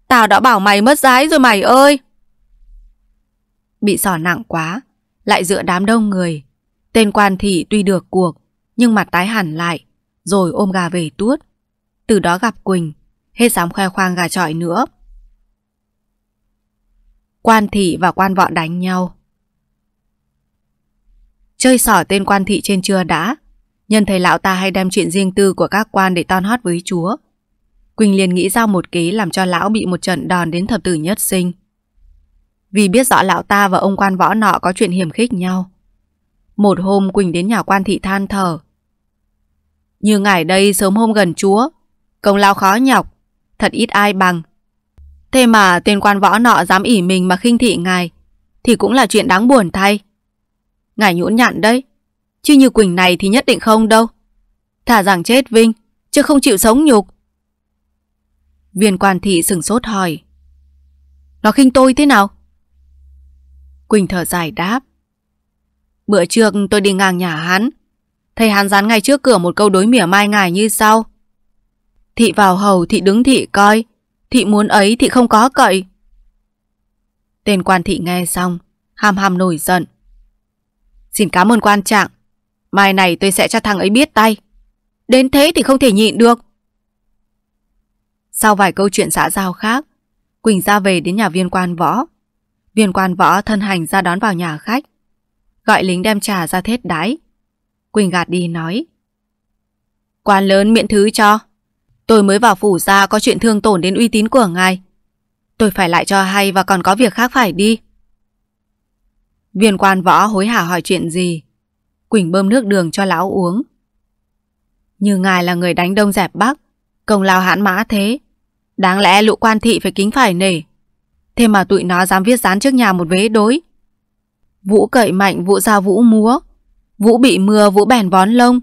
Tao đã bảo mày mất dái rồi mày ơi Bị sỏ nặng quá Lại dựa đám đông người Tên quan thị tuy được cuộc Nhưng mặt tái hẳn lại Rồi ôm gà về tuốt Từ đó gặp Quỳnh Hết dám khoe khoang gà trọi nữa Quan thị và quan vọn đánh nhau Chơi sỏ tên quan thị trên trưa đã Nhân thấy lão ta hay đem chuyện riêng tư của các quan để ton hót với chúa Quỳnh liền nghĩ ra một kế làm cho lão bị một trận đòn đến thập tử nhất sinh. Vì biết rõ lão ta và ông quan võ nọ có chuyện hiểm khích nhau. Một hôm Quỳnh đến nhà quan thị than thở. Như ngài đây sớm hôm gần chúa, công lao khó nhọc, thật ít ai bằng. Thế mà tên quan võ nọ dám ỉ mình mà khinh thị ngài, thì cũng là chuyện đáng buồn thay. Ngài nhũn nhặn đấy, chứ như Quỳnh này thì nhất định không đâu. Thả rằng chết Vinh, chứ không chịu sống nhục. Viên quan thị sừng sốt hỏi Nó khinh tôi thế nào? Quỳnh thở dài đáp Bữa trước tôi đi ngang nhà hắn Thầy hắn dán ngay trước cửa một câu đối mỉa mai ngài như sau Thị vào hầu thị đứng thị coi Thị muốn ấy thị không có cậy Tên quan thị nghe xong Hàm hàm nổi giận Xin cảm ơn quan trạng Mai này tôi sẽ cho thằng ấy biết tay Đến thế thì không thể nhịn được sau vài câu chuyện xã giao khác, Quỳnh ra về đến nhà viên quan võ. Viên quan võ thân hành ra đón vào nhà khách. Gọi lính đem trà ra thết đái. Quỳnh gạt đi nói. Quan lớn miễn thứ cho. Tôi mới vào phủ ra có chuyện thương tổn đến uy tín của ngài. Tôi phải lại cho hay và còn có việc khác phải đi. Viên quan võ hối hả hỏi chuyện gì. Quỳnh bơm nước đường cho lão uống. Như ngài là người đánh đông dẹp bắc, công lao hãn mã thế, Đáng lẽ lũ quan thị phải kính phải nể Thế mà tụi nó dám viết dán trước nhà một vế đối Vũ cậy mạnh Vũ ra Vũ múa Vũ bị mưa Vũ bèn vón lông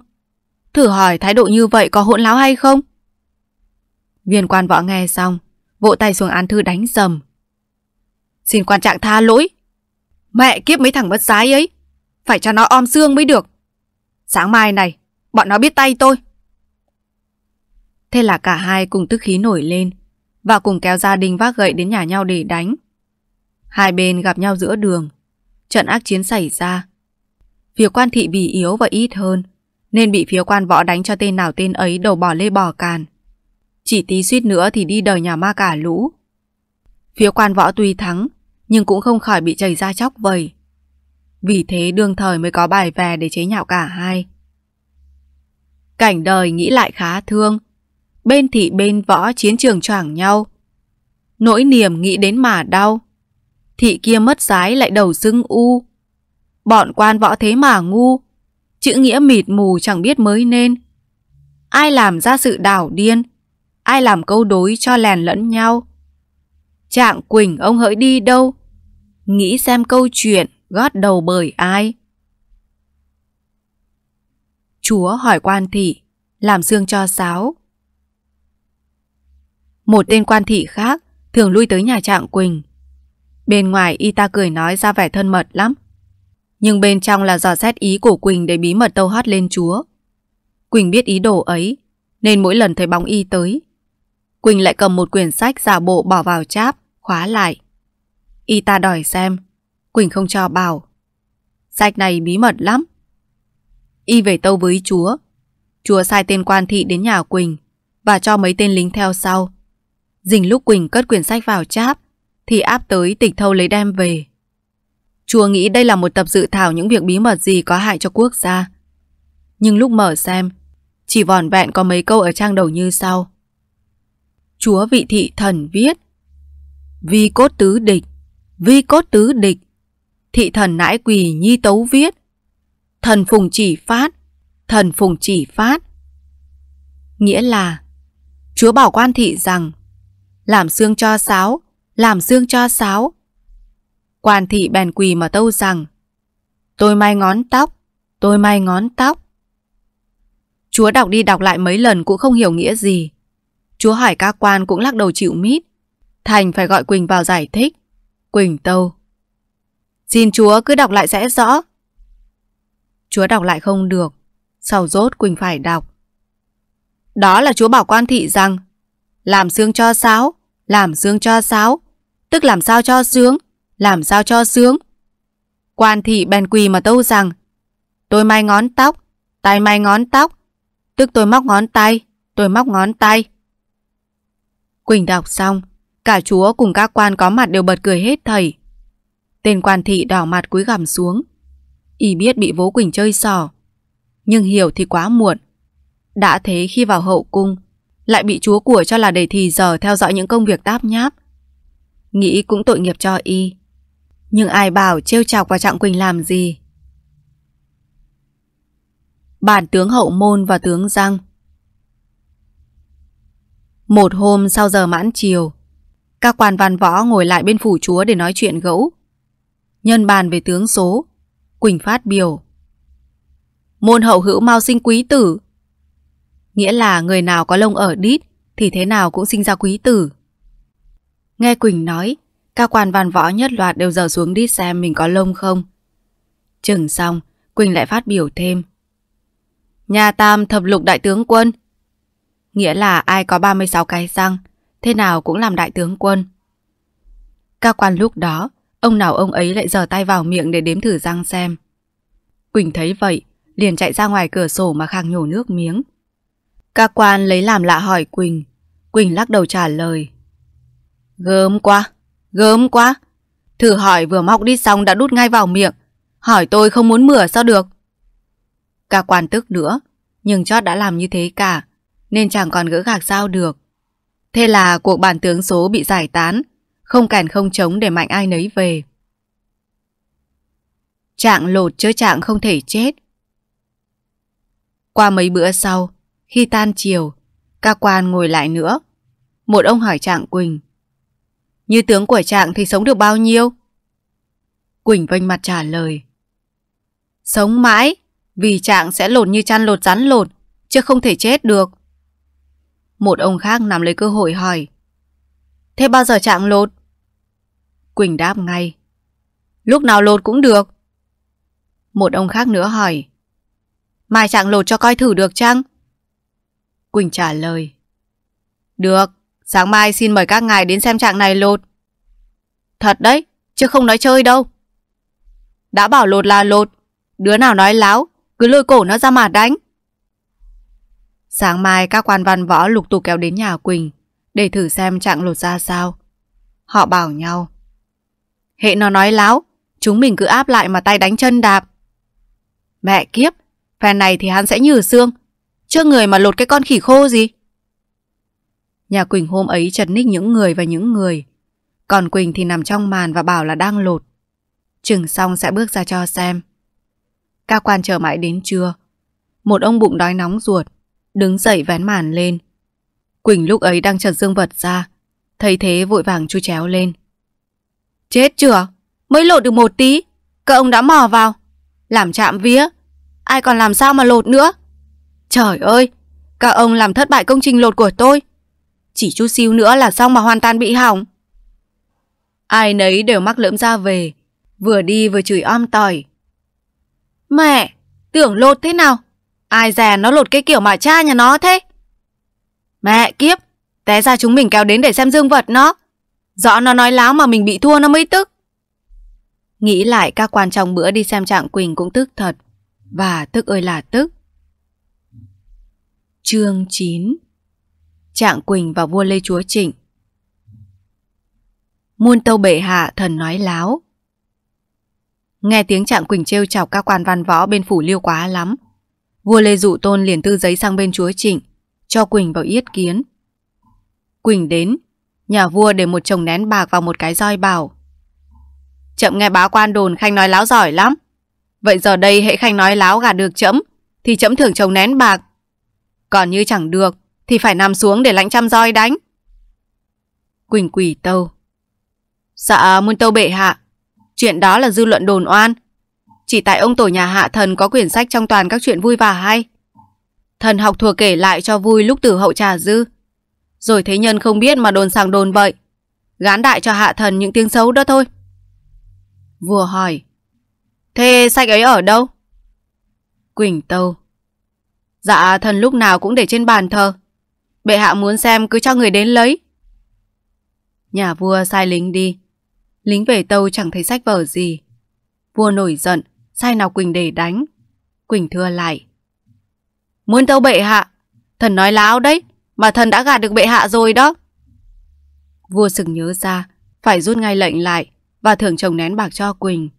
Thử hỏi thái độ như vậy có hỗn láo hay không Viên quan võ nghe xong Vỗ tay xuống án thư đánh dầm Xin quan trạng tha lỗi Mẹ kiếp mấy thằng bất giái ấy Phải cho nó om xương mới được Sáng mai này Bọn nó biết tay tôi Thế là cả hai cùng tức khí nổi lên và cùng kéo gia đình vác gậy đến nhà nhau để đánh. Hai bên gặp nhau giữa đường, trận ác chiến xảy ra. Phía quan thị vì yếu và ít hơn, nên bị phía quan võ đánh cho tên nào tên ấy đầu bỏ lê bỏ càn. Chỉ tí suýt nữa thì đi đời nhà ma cả lũ. Phía quan võ tuy thắng, nhưng cũng không khỏi bị chảy ra chóc vầy. Vì thế đương thời mới có bài về để chế nhạo cả hai. Cảnh đời nghĩ lại khá thương, bên thị bên võ chiến trường choảng nhau. Nỗi niềm nghĩ đến mà đau. Thị kia mất giái lại đầu dưng u. Bọn quan võ thế mà ngu, chữ nghĩa mịt mù chẳng biết mới nên. Ai làm ra sự đảo điên, ai làm câu đối cho lèn lẫn nhau. Trạng Quỳnh ông hỡi đi đâu? Nghĩ xem câu chuyện gót đầu bởi ai? Chúa hỏi quan thị, làm xương cho sáo. Một tên quan thị khác thường lui tới nhà trạng Quỳnh. Bên ngoài y ta cười nói ra vẻ thân mật lắm. Nhưng bên trong là dò xét ý của Quỳnh để bí mật tâu hót lên chúa. Quỳnh biết ý đồ ấy, nên mỗi lần thấy bóng y tới. Quỳnh lại cầm một quyển sách giả bộ bỏ vào cháp, khóa lại. Y ta đòi xem, Quỳnh không cho bảo. Sách này bí mật lắm. Y về tâu với chúa. Chúa sai tên quan thị đến nhà Quỳnh và cho mấy tên lính theo sau Dình lúc Quỳnh cất quyển sách vào cháp Thì áp tới tịch thâu lấy đem về Chùa nghĩ đây là một tập dự thảo những việc bí mật gì có hại cho quốc gia Nhưng lúc mở xem Chỉ vòn vẹn có mấy câu ở trang đầu như sau Chúa vị thị thần viết Vi cốt tứ địch Vi cốt tứ địch Thị thần nãi quỳ nhi tấu viết Thần phùng chỉ phát Thần phùng chỉ phát Nghĩa là Chúa bảo quan thị rằng làm xương cho sáo, làm xương cho sáo. Quan thị bèn quỳ mà tâu rằng, tôi may ngón tóc, tôi may ngón tóc. Chúa đọc đi đọc lại mấy lần cũng không hiểu nghĩa gì. Chúa hỏi các quan cũng lắc đầu chịu mít. Thành phải gọi Quỳnh vào giải thích. Quỳnh tâu. Xin chúa cứ đọc lại sẽ rõ. Chúa đọc lại không được. Sau rốt Quỳnh phải đọc. Đó là chúa bảo quan thị rằng làm xương cho sáo, làm sướng cho sáo Tức làm sao cho sướng Làm sao cho sướng Quan thị bèn quỳ mà tâu rằng Tôi may ngón tóc Tay may ngón tóc Tức tôi móc ngón tay Tôi móc ngón tay Quỳnh đọc xong Cả chúa cùng các quan có mặt đều bật cười hết thầy Tên quan thị đỏ mặt cúi gằm xuống Y biết bị vố Quỳnh chơi sò Nhưng hiểu thì quá muộn Đã thế khi vào hậu cung lại bị chúa của cho là để thì giờ theo dõi những công việc táp nháp. Nghĩ cũng tội nghiệp cho y. Nhưng ai bảo trêu chọc và Trạng Quỳnh làm gì? Bản tướng hậu môn và tướng răng Một hôm sau giờ mãn chiều, các quan văn võ ngồi lại bên phủ chúa để nói chuyện gẫu. Nhân bàn về tướng số, Quỳnh phát biểu. Môn hậu hữu mau sinh quý tử, Nghĩa là người nào có lông ở đít Thì thế nào cũng sinh ra quý tử Nghe Quỳnh nói Các quan văn võ nhất loạt đều giờ xuống đít xem mình có lông không Chừng xong Quỳnh lại phát biểu thêm Nhà tam thập lục đại tướng quân Nghĩa là ai có 36 cái răng Thế nào cũng làm đại tướng quân Các quan lúc đó Ông nào ông ấy lại giở tay vào miệng để đếm thử răng xem Quỳnh thấy vậy Liền chạy ra ngoài cửa sổ mà khang nhổ nước miếng ca quan lấy làm lạ hỏi Quỳnh. Quỳnh lắc đầu trả lời. Gớm quá, gớm quá. Thử hỏi vừa móc đi xong đã đút ngay vào miệng. Hỏi tôi không muốn mửa sao được. ca quan tức nữa, nhưng chót đã làm như thế cả, nên chẳng còn gỡ gạc sao được. Thế là cuộc bàn tướng số bị giải tán, không cản không chống để mạnh ai nấy về. Trạng lột chứ trạng không thể chết. Qua mấy bữa sau, khi tan chiều, ca quan ngồi lại nữa. Một ông hỏi Trạng Quỳnh. Như tướng của Trạng thì sống được bao nhiêu? Quỳnh vênh mặt trả lời. Sống mãi, vì Trạng sẽ lột như chăn lột rắn lột, chứ không thể chết được. Một ông khác nắm lấy cơ hội hỏi. Thế bao giờ Trạng lột? Quỳnh đáp ngay. Lúc nào lột cũng được. Một ông khác nữa hỏi. Mai Trạng lột cho coi thử được chăng? Quỳnh trả lời. Được, sáng mai xin mời các ngài đến xem trạng này lột. Thật đấy, chứ không nói chơi đâu. Đã bảo lột là lột, đứa nào nói láo, cứ lôi cổ nó ra mà đánh. Sáng mai các quan văn võ lục tục kéo đến nhà Quỳnh để thử xem trạng lột ra sao. Họ bảo nhau. Hệ nó nói láo, chúng mình cứ áp lại mà tay đánh chân đạp. Mẹ kiếp, phen này thì hắn sẽ nhử xương, chưa người mà lột cái con khỉ khô gì Nhà Quỳnh hôm ấy chật ních những người và những người Còn Quỳnh thì nằm trong màn và bảo là đang lột Chừng xong sẽ bước ra cho xem cao quan chờ mãi đến trưa Một ông bụng đói nóng ruột Đứng dậy vén màn lên Quỳnh lúc ấy đang trần dương vật ra Thấy thế vội vàng chu chéo lên Chết chưa Mới lột được một tí Các ông đã mò vào Làm chạm vía Ai còn làm sao mà lột nữa Trời ơi, các ông làm thất bại công trình lột của tôi. Chỉ chút xíu nữa là xong mà hoàn toàn bị hỏng. Ai nấy đều mắc lỡm ra về, vừa đi vừa chửi om tỏi. Mẹ, tưởng lột thế nào? Ai già nó lột cái kiểu mà cha nhà nó thế? Mẹ kiếp, té ra chúng mình kéo đến để xem dương vật nó. Rõ nó nói láo mà mình bị thua nó mới tức. Nghĩ lại các quan trọng bữa đi xem trạng Quỳnh cũng tức thật. Và tức ơi là tức. Chương 9 Trạng Quỳnh và vua Lê Chúa Trịnh Muôn tâu bệ hạ thần nói láo Nghe tiếng Trạng Quỳnh trêu chọc các quan văn võ bên phủ liêu quá lắm Vua Lê Dụ Tôn liền tư giấy sang bên Chúa Trịnh Cho Quỳnh vào yết kiến Quỳnh đến Nhà vua để một chồng nén bạc vào một cái roi bảo Chậm nghe báo quan đồn Khanh nói láo giỏi lắm Vậy giờ đây hệ Khanh nói láo gạt được chậm Thì chậm thưởng chồng nén bạc còn như chẳng được Thì phải nằm xuống để lãnh trăm roi đánh Quỳnh quỷ tâu Dạ muôn tâu bệ hạ Chuyện đó là dư luận đồn oan Chỉ tại ông tổ nhà hạ thần có quyển sách Trong toàn các chuyện vui và hay Thần học thừa kể lại cho vui lúc tử hậu trà dư Rồi thế nhân không biết mà đồn sàng đồn bậy Gán đại cho hạ thần những tiếng xấu đó thôi Vua hỏi Thế sách ấy ở đâu? Quỳnh Tâu Dạ thần lúc nào cũng để trên bàn thờ Bệ hạ muốn xem cứ cho người đến lấy Nhà vua sai lính đi Lính về tâu chẳng thấy sách vở gì Vua nổi giận Sai nào Quỳnh để đánh Quỳnh thưa lại Muốn tâu bệ hạ Thần nói láo đấy Mà thần đã gạt được bệ hạ rồi đó Vua sừng nhớ ra Phải rút ngay lệnh lại Và thưởng chồng nén bạc cho Quỳnh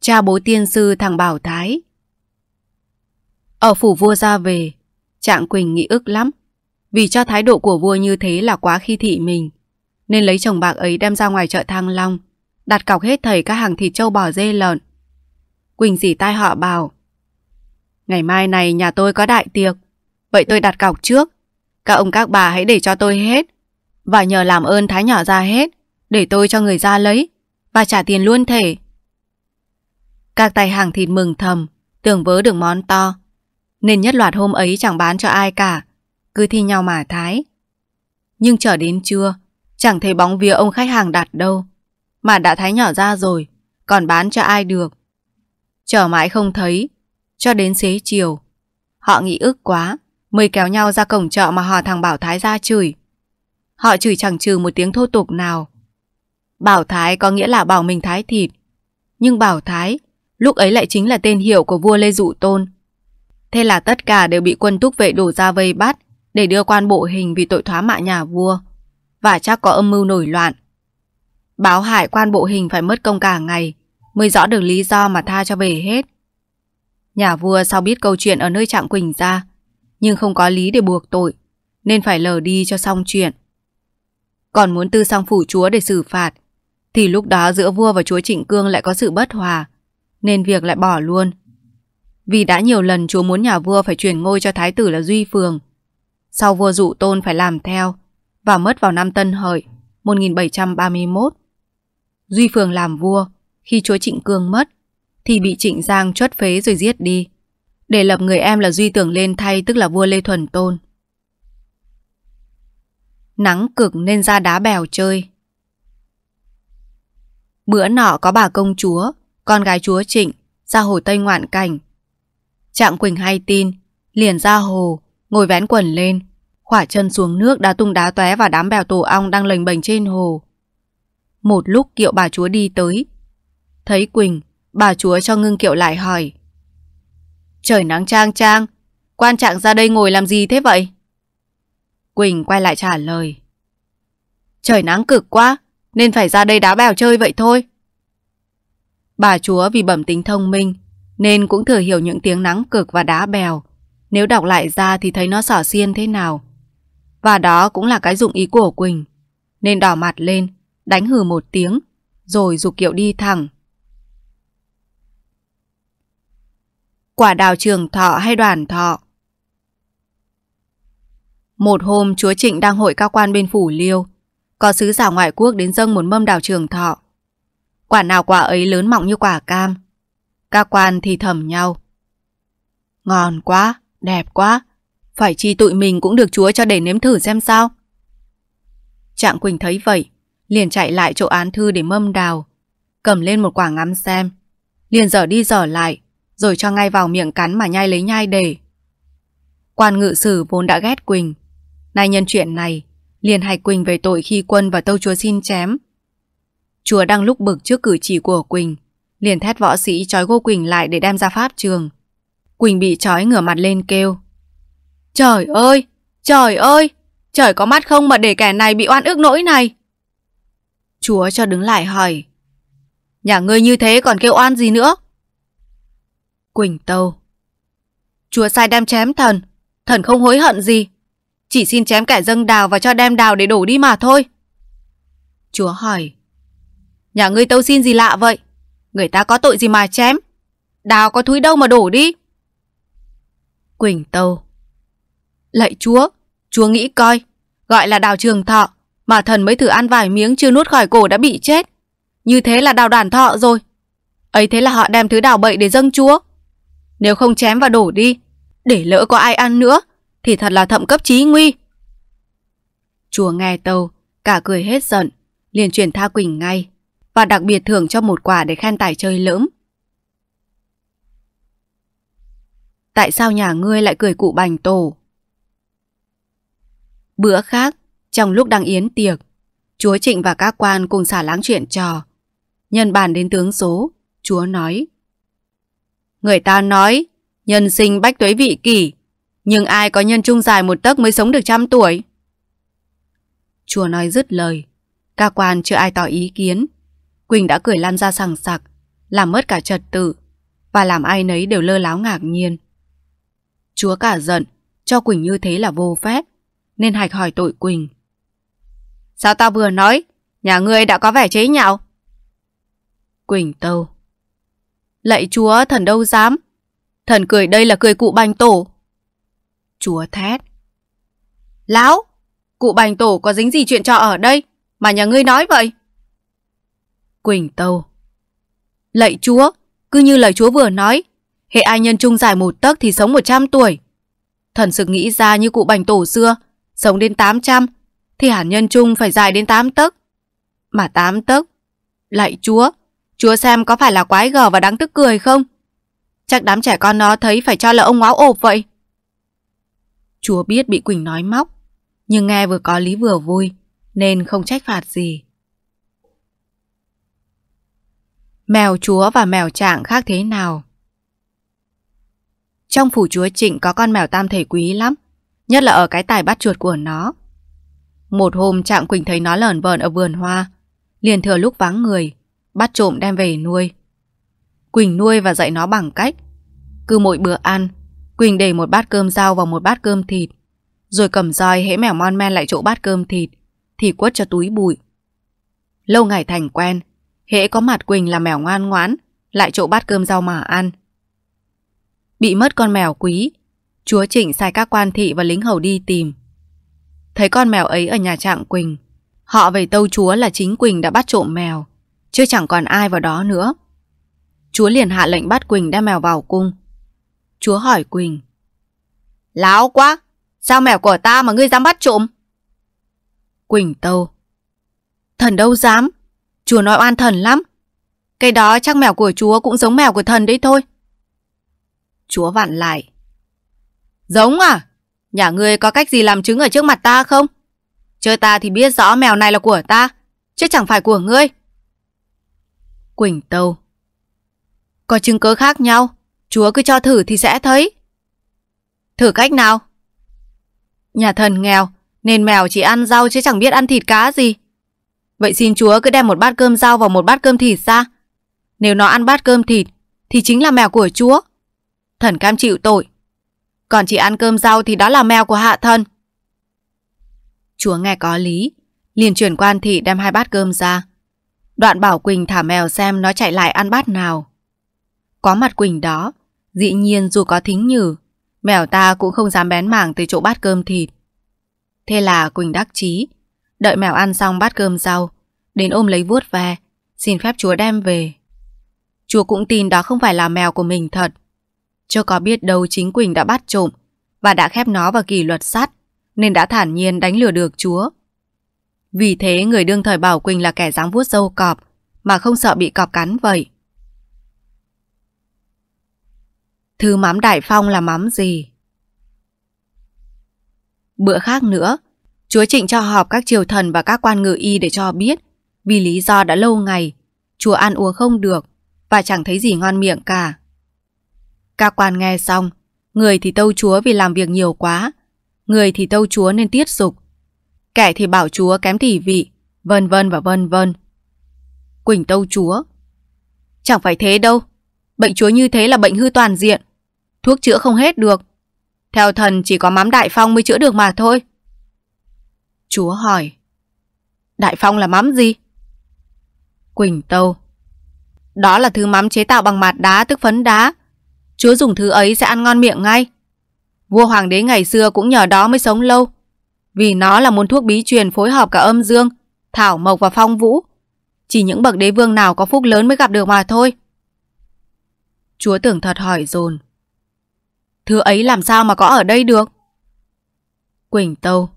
Cha bố tiên sư thằng Bảo Thái ở phủ vua ra về, Trạng Quỳnh nghĩ ức lắm. Vì cho thái độ của vua như thế là quá khi thị mình, nên lấy chồng bạc ấy đem ra ngoài chợ Thăng Long, đặt cọc hết thầy các hàng thịt trâu bò dê lợn. Quỳnh dì tai họ bảo, Ngày mai này nhà tôi có đại tiệc, vậy tôi đặt cọc trước. Các ông các bà hãy để cho tôi hết, và nhờ làm ơn thái nhỏ ra hết, để tôi cho người ra lấy, và trả tiền luôn thể. Các tài hàng thịt mừng thầm, tưởng vớ được món to, nên nhất loạt hôm ấy chẳng bán cho ai cả Cứ thi nhau mà thái Nhưng chờ đến trưa Chẳng thấy bóng vía ông khách hàng đặt đâu Mà đã thái nhỏ ra rồi Còn bán cho ai được Chờ mãi không thấy Cho đến xế chiều Họ nghĩ ức quá Mới kéo nhau ra cổng chợ mà họ thằng Bảo Thái ra chửi Họ chửi chẳng trừ một tiếng thô tục nào Bảo Thái có nghĩa là bảo mình thái thịt Nhưng Bảo Thái Lúc ấy lại chính là tên hiệu của vua Lê Dụ Tôn Thế là tất cả đều bị quân túc vệ đổ ra vây bắt để đưa quan bộ hình vì tội thoá mạ nhà vua. Và chắc có âm mưu nổi loạn. Báo hại quan bộ hình phải mất công cả ngày mới rõ được lý do mà tha cho về hết. Nhà vua sau biết câu chuyện ở nơi Trạng Quỳnh ra nhưng không có lý để buộc tội nên phải lờ đi cho xong chuyện. Còn muốn tư sang phủ chúa để xử phạt thì lúc đó giữa vua và chúa Trịnh Cương lại có sự bất hòa nên việc lại bỏ luôn vì đã nhiều lần chúa muốn nhà vua phải chuyển ngôi cho thái tử là Duy Phường. Sau vua dụ tôn phải làm theo và mất vào năm Tân Hợi 1731. Duy Phường làm vua, khi chúa Trịnh Cương mất thì bị Trịnh Giang chuất phế rồi giết đi. Để lập người em là Duy Tưởng lên thay tức là vua Lê Thuần Tôn. Nắng cực nên ra đá bèo chơi. Bữa nọ có bà công chúa, con gái chúa Trịnh, ra hồ Tây ngoạn cảnh, Trạng Quỳnh hay tin, liền ra hồ, ngồi vén quần lên, khỏa chân xuống nước đá tung đá tóe vào đám bèo tổ ong đang lềnh bềnh trên hồ. Một lúc kiệu bà chúa đi tới, thấy Quỳnh, bà chúa cho ngưng kiệu lại hỏi. Trời nắng trang trang, quan trạng ra đây ngồi làm gì thế vậy? Quỳnh quay lại trả lời. Trời nắng cực quá, nên phải ra đây đá bèo chơi vậy thôi. Bà chúa vì bẩm tính thông minh, nên cũng thừa hiểu những tiếng nắng cực và đá bèo. Nếu đọc lại ra thì thấy nó xỏ xiên thế nào. Và đó cũng là cái dụng ý của Quỳnh. Nên đỏ mặt lên, đánh hừ một tiếng, rồi dục kiệu đi thẳng. Quả đào trường thọ hay đoàn thọ? Một hôm chúa Trịnh đang hội cao quan bên phủ liêu, có sứ giả ngoại quốc đến dâng một mâm đào trường thọ. Quả nào quả ấy lớn mọng như quả cam, các quan thì thầm nhau. Ngon quá, đẹp quá. Phải chi tụi mình cũng được chúa cho để nếm thử xem sao. Trạng Quỳnh thấy vậy, liền chạy lại chỗ án thư để mâm đào. Cầm lên một quả ngắm xem. Liền dở đi dở lại, rồi cho ngay vào miệng cắn mà nhai lấy nhai để. Quan ngự sử vốn đã ghét Quỳnh. Nay nhân chuyện này, liền hạch Quỳnh về tội khi quân và tâu chúa xin chém. Chúa đang lúc bực trước cử chỉ của Quỳnh, liền thét võ sĩ trói Ngô Quỳnh lại để đem ra pháp trường. Quỳnh bị trói ngửa mặt lên kêu. Trời ơi! Trời ơi! Trời có mắt không mà để kẻ này bị oan ức nỗi này? Chúa cho đứng lại hỏi. Nhà ngươi như thế còn kêu oan gì nữa? Quỳnh Tâu Chúa sai đem chém thần Thần không hối hận gì Chỉ xin chém kẻ dâng đào và cho đem đào để đổ đi mà thôi Chúa hỏi Nhà ngươi tâu xin gì lạ vậy Người ta có tội gì mà chém Đào có thúi đâu mà đổ đi Quỳnh Tâu Lạy chúa Chúa nghĩ coi Gọi là đào trường thọ Mà thần mới thử ăn vài miếng chưa nuốt khỏi cổ đã bị chết Như thế là đào đoàn thọ rồi ấy thế là họ đem thứ đào bậy để dâng chúa Nếu không chém và đổ đi Để lỡ có ai ăn nữa Thì thật là thậm cấp trí nguy chúa nghe tâu Cả cười hết giận Liền chuyển tha Quỳnh ngay và đặc biệt thưởng cho một quả để khen tài chơi lỡm. Tại sao nhà ngươi lại cười cụ bành tổ? Bữa khác, trong lúc đang yến tiệc, chúa Trịnh và các quan cùng xả láng chuyện trò. Nhân bàn đến tướng số, chúa nói. Người ta nói, nhân sinh bách tuế vị kỷ, nhưng ai có nhân trung dài một tấc mới sống được trăm tuổi? Chúa nói dứt lời, các quan chưa ai tỏ ý kiến, Quỳnh đã cười lan ra sằng sặc, làm mất cả trật tự, và làm ai nấy đều lơ láo ngạc nhiên. Chúa cả giận, cho Quỳnh như thế là vô phép, nên hạch hỏi tội Quỳnh. Sao ta vừa nói, nhà ngươi đã có vẻ chế nhạo? Quỳnh tâu. Lạy chúa, thần đâu dám. Thần cười đây là cười cụ bành tổ. Chúa thét. Lão, cụ bành tổ có dính gì chuyện trò ở đây mà nhà ngươi nói vậy? Quỳnh Tâu Lạy chúa, cứ như lời chúa vừa nói Hệ ai nhân trung dài một tấc thì sống một trăm tuổi Thần sự nghĩ ra như cụ bành tổ xưa Sống đến tám trăm, Thì hẳn nhân trung phải dài đến tám tấc Mà tám tấc Lạy chúa Chúa xem có phải là quái gở và đáng tức cười không Chắc đám trẻ con nó thấy phải cho là ông ngáo ộp vậy Chúa biết bị Quỳnh nói móc Nhưng nghe vừa có lý vừa vui Nên không trách phạt gì mèo chúa và mèo trạng khác thế nào. Trong phủ chúa Trịnh có con mèo tam thể quý lắm, nhất là ở cái tài bắt chuột của nó. Một hôm Trạng Quỳnh thấy nó lởn vởn ở vườn hoa, liền thừa lúc vắng người, bắt trộm đem về nuôi. Quỳnh nuôi và dạy nó bằng cách cứ mỗi bữa ăn, Quỳnh để một bát cơm rau vào một bát cơm thịt, rồi cầm roi hễ mèo mon men lại chỗ bát cơm thịt, thì quất cho túi bụi. Lâu ngày thành quen, Hễ có mặt Quỳnh là mèo ngoan ngoãn, lại chỗ bát cơm rau mà ăn. Bị mất con mèo quý, chúa Trịnh sai các quan thị và lính hầu đi tìm. Thấy con mèo ấy ở nhà trạng Quỳnh, họ về tâu chúa là chính Quỳnh đã bắt trộm mèo, chưa chẳng còn ai vào đó nữa. Chúa liền hạ lệnh bắt Quỳnh đem mèo vào cung. Chúa hỏi Quỳnh, Láo quá, sao mèo của ta mà ngươi dám bắt trộm? Quỳnh tâu, Thần đâu dám, Chúa nói oan thần lắm. Cái đó chắc mèo của chúa cũng giống mèo của thần đấy thôi. Chúa vặn lại. Giống à? Nhà ngươi có cách gì làm chứng ở trước mặt ta không? Chơi ta thì biết rõ mèo này là của ta, chứ chẳng phải của ngươi. Quỳnh Tâu Có chứng cớ khác nhau, chúa cứ cho thử thì sẽ thấy. Thử cách nào? Nhà thần nghèo, nên mèo chỉ ăn rau chứ chẳng biết ăn thịt cá gì. Vậy xin chúa cứ đem một bát cơm rau và một bát cơm thịt ra. Nếu nó ăn bát cơm thịt thì chính là mèo của chúa. Thần cam chịu tội. Còn chỉ ăn cơm rau thì đó là mèo của hạ thân Chúa nghe có lý, liền chuyển quan thị đem hai bát cơm ra. Đoạn bảo Quỳnh thả mèo xem nó chạy lại ăn bát nào. Có mặt Quỳnh đó, dĩ nhiên dù có thính nhử, mèo ta cũng không dám bén mảng tới chỗ bát cơm thịt. Thế là Quỳnh đắc chí Đợi mèo ăn xong bát cơm rau Đến ôm lấy vuốt ve Xin phép chúa đem về Chúa cũng tin đó không phải là mèo của mình thật Chưa có biết đâu chính Quỳnh đã bắt trộm Và đã khép nó vào kỷ luật sắt Nên đã thản nhiên đánh lừa được chúa Vì thế người đương thời bảo Quỳnh là kẻ dám vuốt dâu cọp Mà không sợ bị cọp cắn vậy Thứ mắm đại phong là mắm gì? Bữa khác nữa Chúa Trịnh cho họp các triều thần và các quan ngự y để cho biết, vì lý do đã lâu ngày, chúa ăn uống không được và chẳng thấy gì ngon miệng cả. Các quan nghe xong, người thì tâu chúa vì làm việc nhiều quá, người thì tâu chúa nên tiết dục, kẻ thì bảo chúa kém tỉ vị, vân vân và vân vân. Quỳnh tâu chúa, chẳng phải thế đâu, bệnh chúa như thế là bệnh hư toàn diện, thuốc chữa không hết được. Theo thần chỉ có mắm đại phong mới chữa được mà thôi. Chúa hỏi Đại phong là mắm gì? Quỳnh Tâu Đó là thứ mắm chế tạo bằng mạt đá tức phấn đá Chúa dùng thứ ấy sẽ ăn ngon miệng ngay Vua hoàng đế ngày xưa cũng nhờ đó mới sống lâu Vì nó là môn thuốc bí truyền phối hợp cả âm dương Thảo mộc và phong vũ Chỉ những bậc đế vương nào có phúc lớn mới gặp được mà thôi Chúa tưởng thật hỏi dồn Thứ ấy làm sao mà có ở đây được Quỳnh Tâu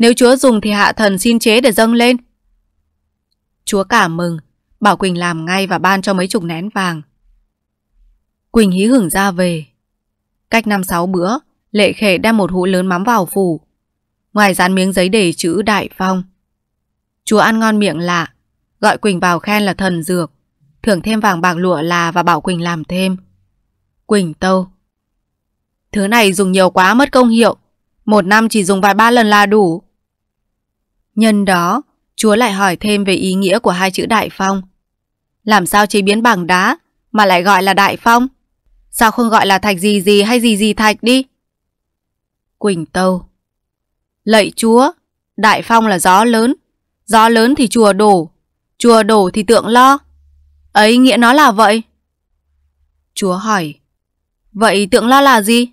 nếu chúa dùng thì hạ thần xin chế để dâng lên. Chúa cả mừng, bảo Quỳnh làm ngay và ban cho mấy chục nén vàng. Quỳnh hí hưởng ra về. Cách năm sáu bữa, lệ khệ đem một hũ lớn mắm vào phủ. Ngoài dán miếng giấy để chữ đại phong. Chúa ăn ngon miệng lạ, gọi Quỳnh vào khen là thần dược. Thưởng thêm vàng bạc lụa là và bảo Quỳnh làm thêm. Quỳnh tâu. Thứ này dùng nhiều quá mất công hiệu. Một năm chỉ dùng vài ba lần là đủ. Nhân đó, Chúa lại hỏi thêm về ý nghĩa của hai chữ Đại Phong. Làm sao chế biến bằng đá mà lại gọi là Đại Phong? Sao không gọi là thạch gì gì hay gì gì thạch đi? Quỳnh Tâu Lạy Chúa, Đại Phong là gió lớn. Gió lớn thì chùa đổ, chùa đổ thì tượng lo. Ấy nghĩa nó là vậy. Chúa hỏi Vậy tượng lo là gì?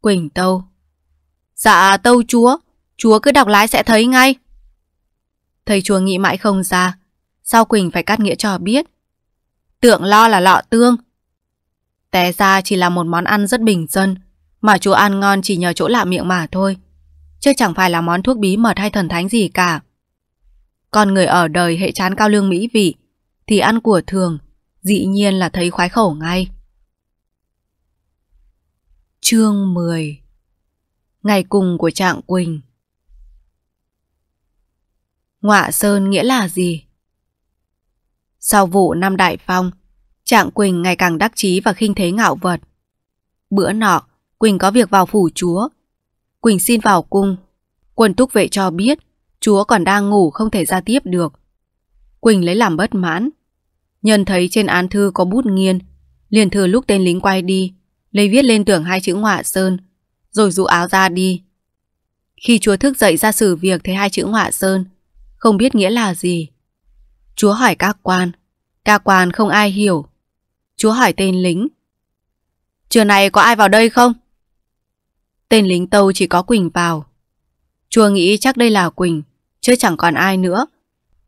Quỳnh Tâu Dạ tâu chúa Chúa cứ đọc lái sẽ thấy ngay. Thầy chúa nghĩ mãi không ra. Sao Quỳnh phải cắt nghĩa cho biết? Tượng lo là lọ tương. Té ra chỉ là một món ăn rất bình dân, mà chúa ăn ngon chỉ nhờ chỗ lạ miệng mà thôi. Chứ chẳng phải là món thuốc bí mật hay thần thánh gì cả. còn người ở đời hệ chán cao lương mỹ vị, thì ăn của thường, dĩ nhiên là thấy khoái khẩu ngay. Chương 10 Ngày cùng của Trạng Quỳnh Ngọa Sơn nghĩa là gì? Sau vụ năm đại phong, Trạng Quỳnh ngày càng đắc chí và khinh thế ngạo vật. Bữa nọ, Quỳnh có việc vào phủ chúa. Quỳnh xin vào cung. Quân túc vệ cho biết, chúa còn đang ngủ không thể ra tiếp được. Quỳnh lấy làm bất mãn. Nhân thấy trên án thư có bút nghiên, liền thừa lúc tên lính quay đi, lấy viết lên tưởng hai chữ ngọa sơn, rồi rũ áo ra đi. Khi chúa thức dậy ra xử việc thấy hai chữ ngọa sơn, không biết nghĩa là gì. Chúa hỏi các quan, các quan không ai hiểu. Chúa hỏi tên lính. Trưa này có ai vào đây không? Tên lính tâu chỉ có Quỳnh vào. Chúa nghĩ chắc đây là Quỳnh, chứ chẳng còn ai nữa.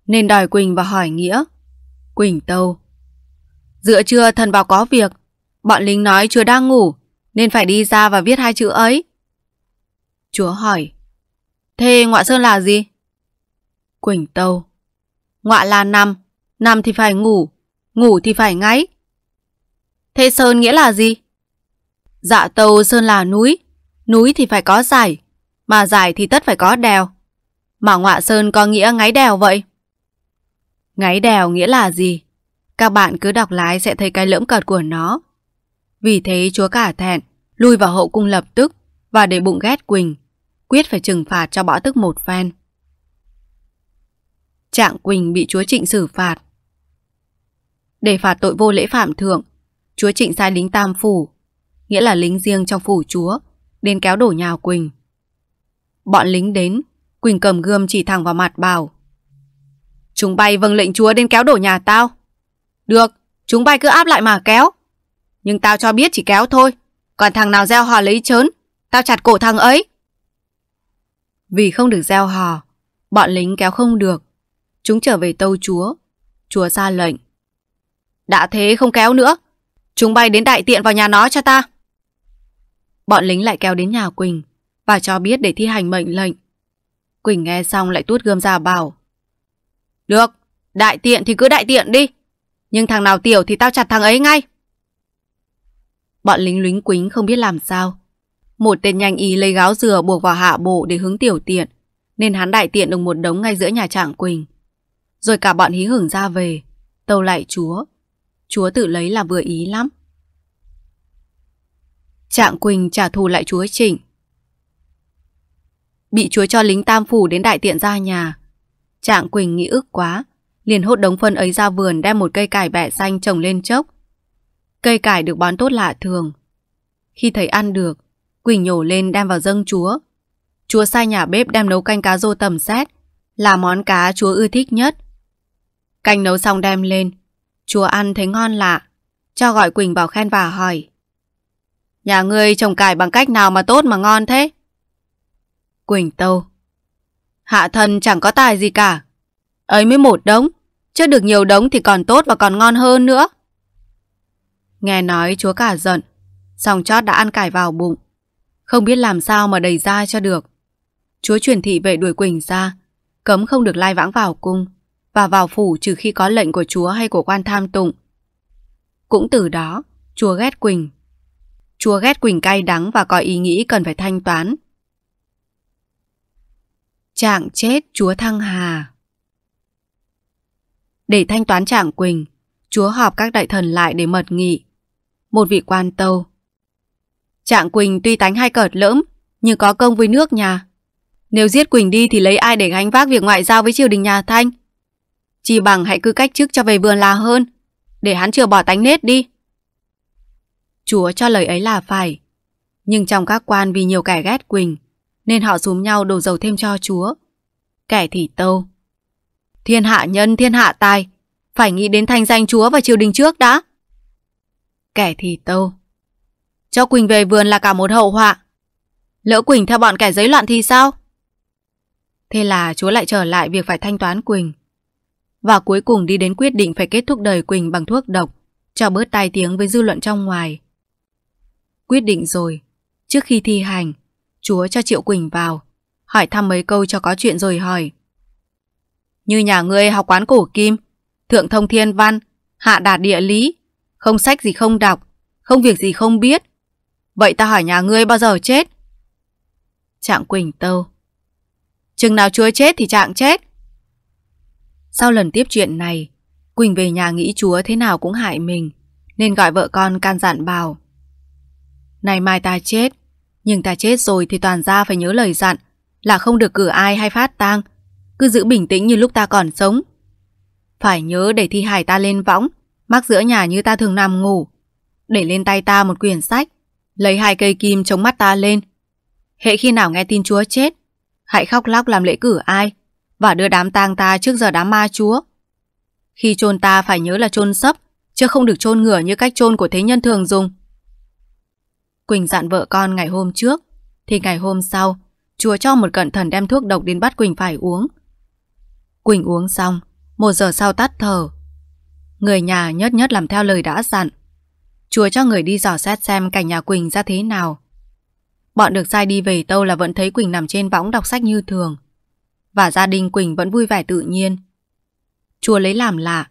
Nên đòi Quỳnh và hỏi nghĩa. Quỳnh tâu. Giữa trưa thần vào có việc, bọn lính nói chúa đang ngủ, nên phải đi ra và viết hai chữ ấy. Chúa hỏi. Thế ngoại sơn là gì? Quỳnh Tâu Ngoạ là nằm, nằm thì phải ngủ, ngủ thì phải ngáy. Thế sơn nghĩa là gì? Dạ tâu sơn là núi, núi thì phải có giải, mà giải thì tất phải có đèo. Mà ngọa sơn có nghĩa ngáy đèo vậy. Ngáy đèo nghĩa là gì? Các bạn cứ đọc lái sẽ thấy cái lưỡng cợt của nó. Vì thế chúa cả thẹn, lui vào hậu cung lập tức và để bụng ghét Quỳnh, quyết phải trừng phạt cho bỏ tức một phen. Trạng Quỳnh bị chúa Trịnh xử phạt. Để phạt tội vô lễ phạm thượng, chúa Trịnh sai lính tam phủ, nghĩa là lính riêng trong phủ chúa, đến kéo đổ nhà Quỳnh. Bọn lính đến, Quỳnh cầm gươm chỉ thẳng vào mặt bảo. Chúng bay vâng lệnh chúa đến kéo đổ nhà tao. Được, chúng bay cứ áp lại mà kéo. Nhưng tao cho biết chỉ kéo thôi, còn thằng nào gieo hò lấy chớn, tao chặt cổ thằng ấy. Vì không được gieo hò, bọn lính kéo không được, Chúng trở về tâu chúa. Chúa ra lệnh. Đã thế không kéo nữa. Chúng bay đến đại tiện vào nhà nó cho ta. Bọn lính lại kéo đến nhà Quỳnh và cho biết để thi hành mệnh lệnh. Quỳnh nghe xong lại tuốt gươm ra bảo. Được, đại tiện thì cứ đại tiện đi. Nhưng thằng nào tiểu thì tao chặt thằng ấy ngay. Bọn lính lính quính không biết làm sao. Một tên nhanh ý lấy gáo dừa buộc vào hạ bộ để hướng tiểu tiện, nên hắn đại tiện được một đống ngay giữa nhà trạng Quỳnh. Rồi cả bọn hí hưởng ra về Tâu lại chúa Chúa tự lấy là vừa ý lắm Trạng Quỳnh trả thù lại chúa Trịnh Bị chúa cho lính tam phủ đến đại tiện ra nhà Trạng Quỳnh nghĩ ức quá Liền hốt đống phân ấy ra vườn Đem một cây cải bẹ xanh trồng lên chốc Cây cải được bón tốt lạ thường Khi thấy ăn được Quỳnh nhổ lên đem vào dâng chúa Chúa sai nhà bếp đem nấu canh cá rô tầm xét Là món cá chúa ưa thích nhất Canh nấu xong đem lên. Chùa ăn thấy ngon lạ. Cho gọi Quỳnh vào khen và hỏi. Nhà ngươi trồng cải bằng cách nào mà tốt mà ngon thế? Quỳnh tâu. Hạ thần chẳng có tài gì cả. Ấy mới một đống. Chứ được nhiều đống thì còn tốt và còn ngon hơn nữa. Nghe nói chúa cả giận. Xong chót đã ăn cải vào bụng. Không biết làm sao mà đầy ra cho được. Chúa truyền thị vệ đuổi Quỳnh ra. Cấm không được lai vãng vào cung và vào phủ trừ khi có lệnh của chúa hay của quan tham tụng. Cũng từ đó, chúa ghét Quỳnh. Chúa ghét Quỳnh cay đắng và có ý nghĩ cần phải thanh toán. Trạng chết chúa Thăng Hà Để thanh toán trạng Quỳnh, chúa họp các đại thần lại để mật nghị. Một vị quan tâu. Trạng Quỳnh tuy tánh hay cợt lỡm, nhưng có công với nước nhà. Nếu giết Quỳnh đi thì lấy ai để gánh vác việc ngoại giao với triều đình nhà Thanh? Chỉ bằng hãy cứ cách chức cho về vườn là hơn Để hắn chưa bỏ tánh nết đi Chúa cho lời ấy là phải Nhưng trong các quan vì nhiều kẻ ghét Quỳnh Nên họ xúm nhau đổ dầu thêm cho chúa Kẻ thì tâu Thiên hạ nhân thiên hạ tài Phải nghĩ đến thanh danh chúa và triều đình trước đã Kẻ thì tâu Cho Quỳnh về vườn là cả một hậu họa Lỡ Quỳnh theo bọn kẻ giấy loạn thì sao Thế là chúa lại trở lại việc phải thanh toán Quỳnh và cuối cùng đi đến quyết định phải kết thúc đời Quỳnh bằng thuốc độc, cho bớt tai tiếng với dư luận trong ngoài. Quyết định rồi, trước khi thi hành, Chúa cho Triệu Quỳnh vào, hỏi thăm mấy câu cho có chuyện rồi hỏi. Như nhà ngươi học quán cổ kim, thượng thông thiên văn, hạ đạt địa lý, không sách gì không đọc, không việc gì không biết. Vậy ta hỏi nhà ngươi bao giờ chết? Trạng Quỳnh tâu. Chừng nào chúa chết thì trạng chết, sau lần tiếp chuyện này, Quỳnh về nhà nghĩ chúa thế nào cũng hại mình, nên gọi vợ con can dặn bảo. Này mai ta chết, nhưng ta chết rồi thì toàn ra phải nhớ lời dặn là không được cử ai hay phát tang, cứ giữ bình tĩnh như lúc ta còn sống. Phải nhớ để thi hải ta lên võng, mắc giữa nhà như ta thường nằm ngủ, để lên tay ta một quyển sách, lấy hai cây kim chống mắt ta lên. Hệ khi nào nghe tin chúa chết, hãy khóc lóc làm lễ cử ai, và đưa đám tang ta trước giờ đám ma chúa. Khi chôn ta phải nhớ là chôn sấp, chứ không được chôn ngửa như cách chôn của thế nhân thường dùng. Quỳnh dặn vợ con ngày hôm trước, thì ngày hôm sau, chúa cho một cận thần đem thuốc độc đến bắt Quỳnh phải uống. Quỳnh uống xong, một giờ sau tắt thở. Người nhà nhất nhất làm theo lời đã dặn. Chúa cho người đi dò xét xem cảnh nhà Quỳnh ra thế nào. Bọn được sai đi về tâu là vẫn thấy Quỳnh nằm trên võng đọc sách như thường và gia đình Quỳnh vẫn vui vẻ tự nhiên. Chúa lấy làm lạ,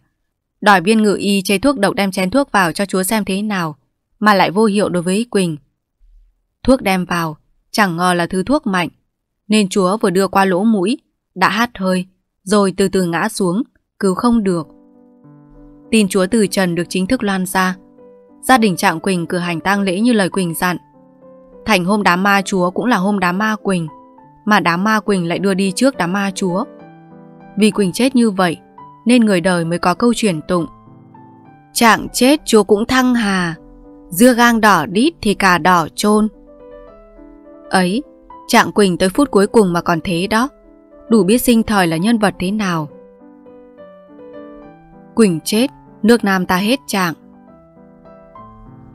đòi biên ngự y chế thuốc độc đem chén thuốc vào cho chúa xem thế nào, mà lại vô hiệu đối với Quỳnh. Thuốc đem vào, chẳng ngờ là thứ thuốc mạnh, nên chúa vừa đưa qua lỗ mũi, đã hát hơi, rồi từ từ ngã xuống, cứu không được. Tin chúa từ trần được chính thức loan ra. Gia đình Trạng Quỳnh cử hành tang lễ như lời Quỳnh dặn. Thành hôm đám ma chúa cũng là hôm đám ma Quỳnh mà đám ma Quỳnh lại đưa đi trước đám ma chúa. Vì Quỳnh chết như vậy, nên người đời mới có câu truyền tụng. Trạng chết chúa cũng thăng hà, dưa gang đỏ đít thì cà đỏ chôn Ấy, Trạng Quỳnh tới phút cuối cùng mà còn thế đó, đủ biết sinh thời là nhân vật thế nào. Quỳnh chết, nước Nam ta hết Trạng.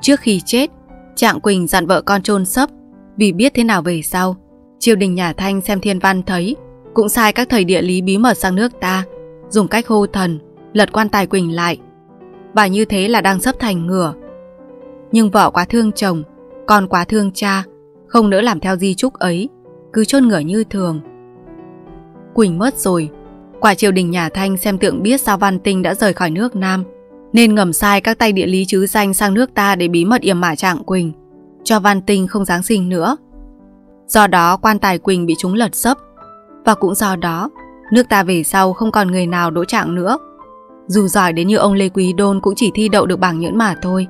Trước khi chết, Trạng Quỳnh dặn vợ con chôn sấp vì biết thế nào về sau. Triều đình nhà Thanh xem thiên văn thấy, cũng sai các thầy địa lý bí mật sang nước ta, dùng cách hô thần, lật quan tài quỳnh lại. Và như thế là đang sắp thành ngửa. Nhưng vợ quá thương chồng, con quá thương cha, không nỡ làm theo di trúc ấy, cứ chôn ngửa như thường. Quỳnh mất rồi, quả triều đình nhà Thanh xem tượng biết sao Văn Tinh đã rời khỏi nước Nam, nên ngầm sai các tay địa lý chứ danh sang nước ta để bí mật yểm mã trạng Quỳnh, cho Văn Tinh không Giáng sinh nữa. Do đó quan tài Quỳnh bị chúng lật sấp Và cũng do đó Nước ta về sau không còn người nào đỗ trạng nữa Dù giỏi đến như ông Lê Quý Đôn Cũng chỉ thi đậu được bảng nhẫn mà thôi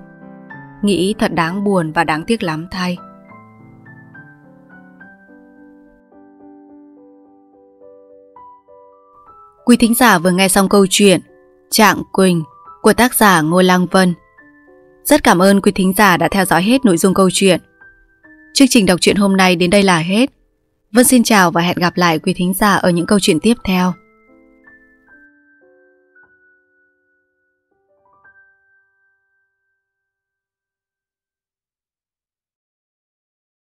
Nghĩ thật đáng buồn và đáng tiếc lắm thay Quý thính giả vừa nghe xong câu chuyện Trạng Quỳnh của tác giả Ngô Lăng Vân. Rất cảm ơn quý thính giả đã theo dõi hết nội dung câu chuyện. Chương trình đọc truyện hôm nay đến đây là hết. Vân xin chào và hẹn gặp lại quý thính giả ở những câu chuyện tiếp theo.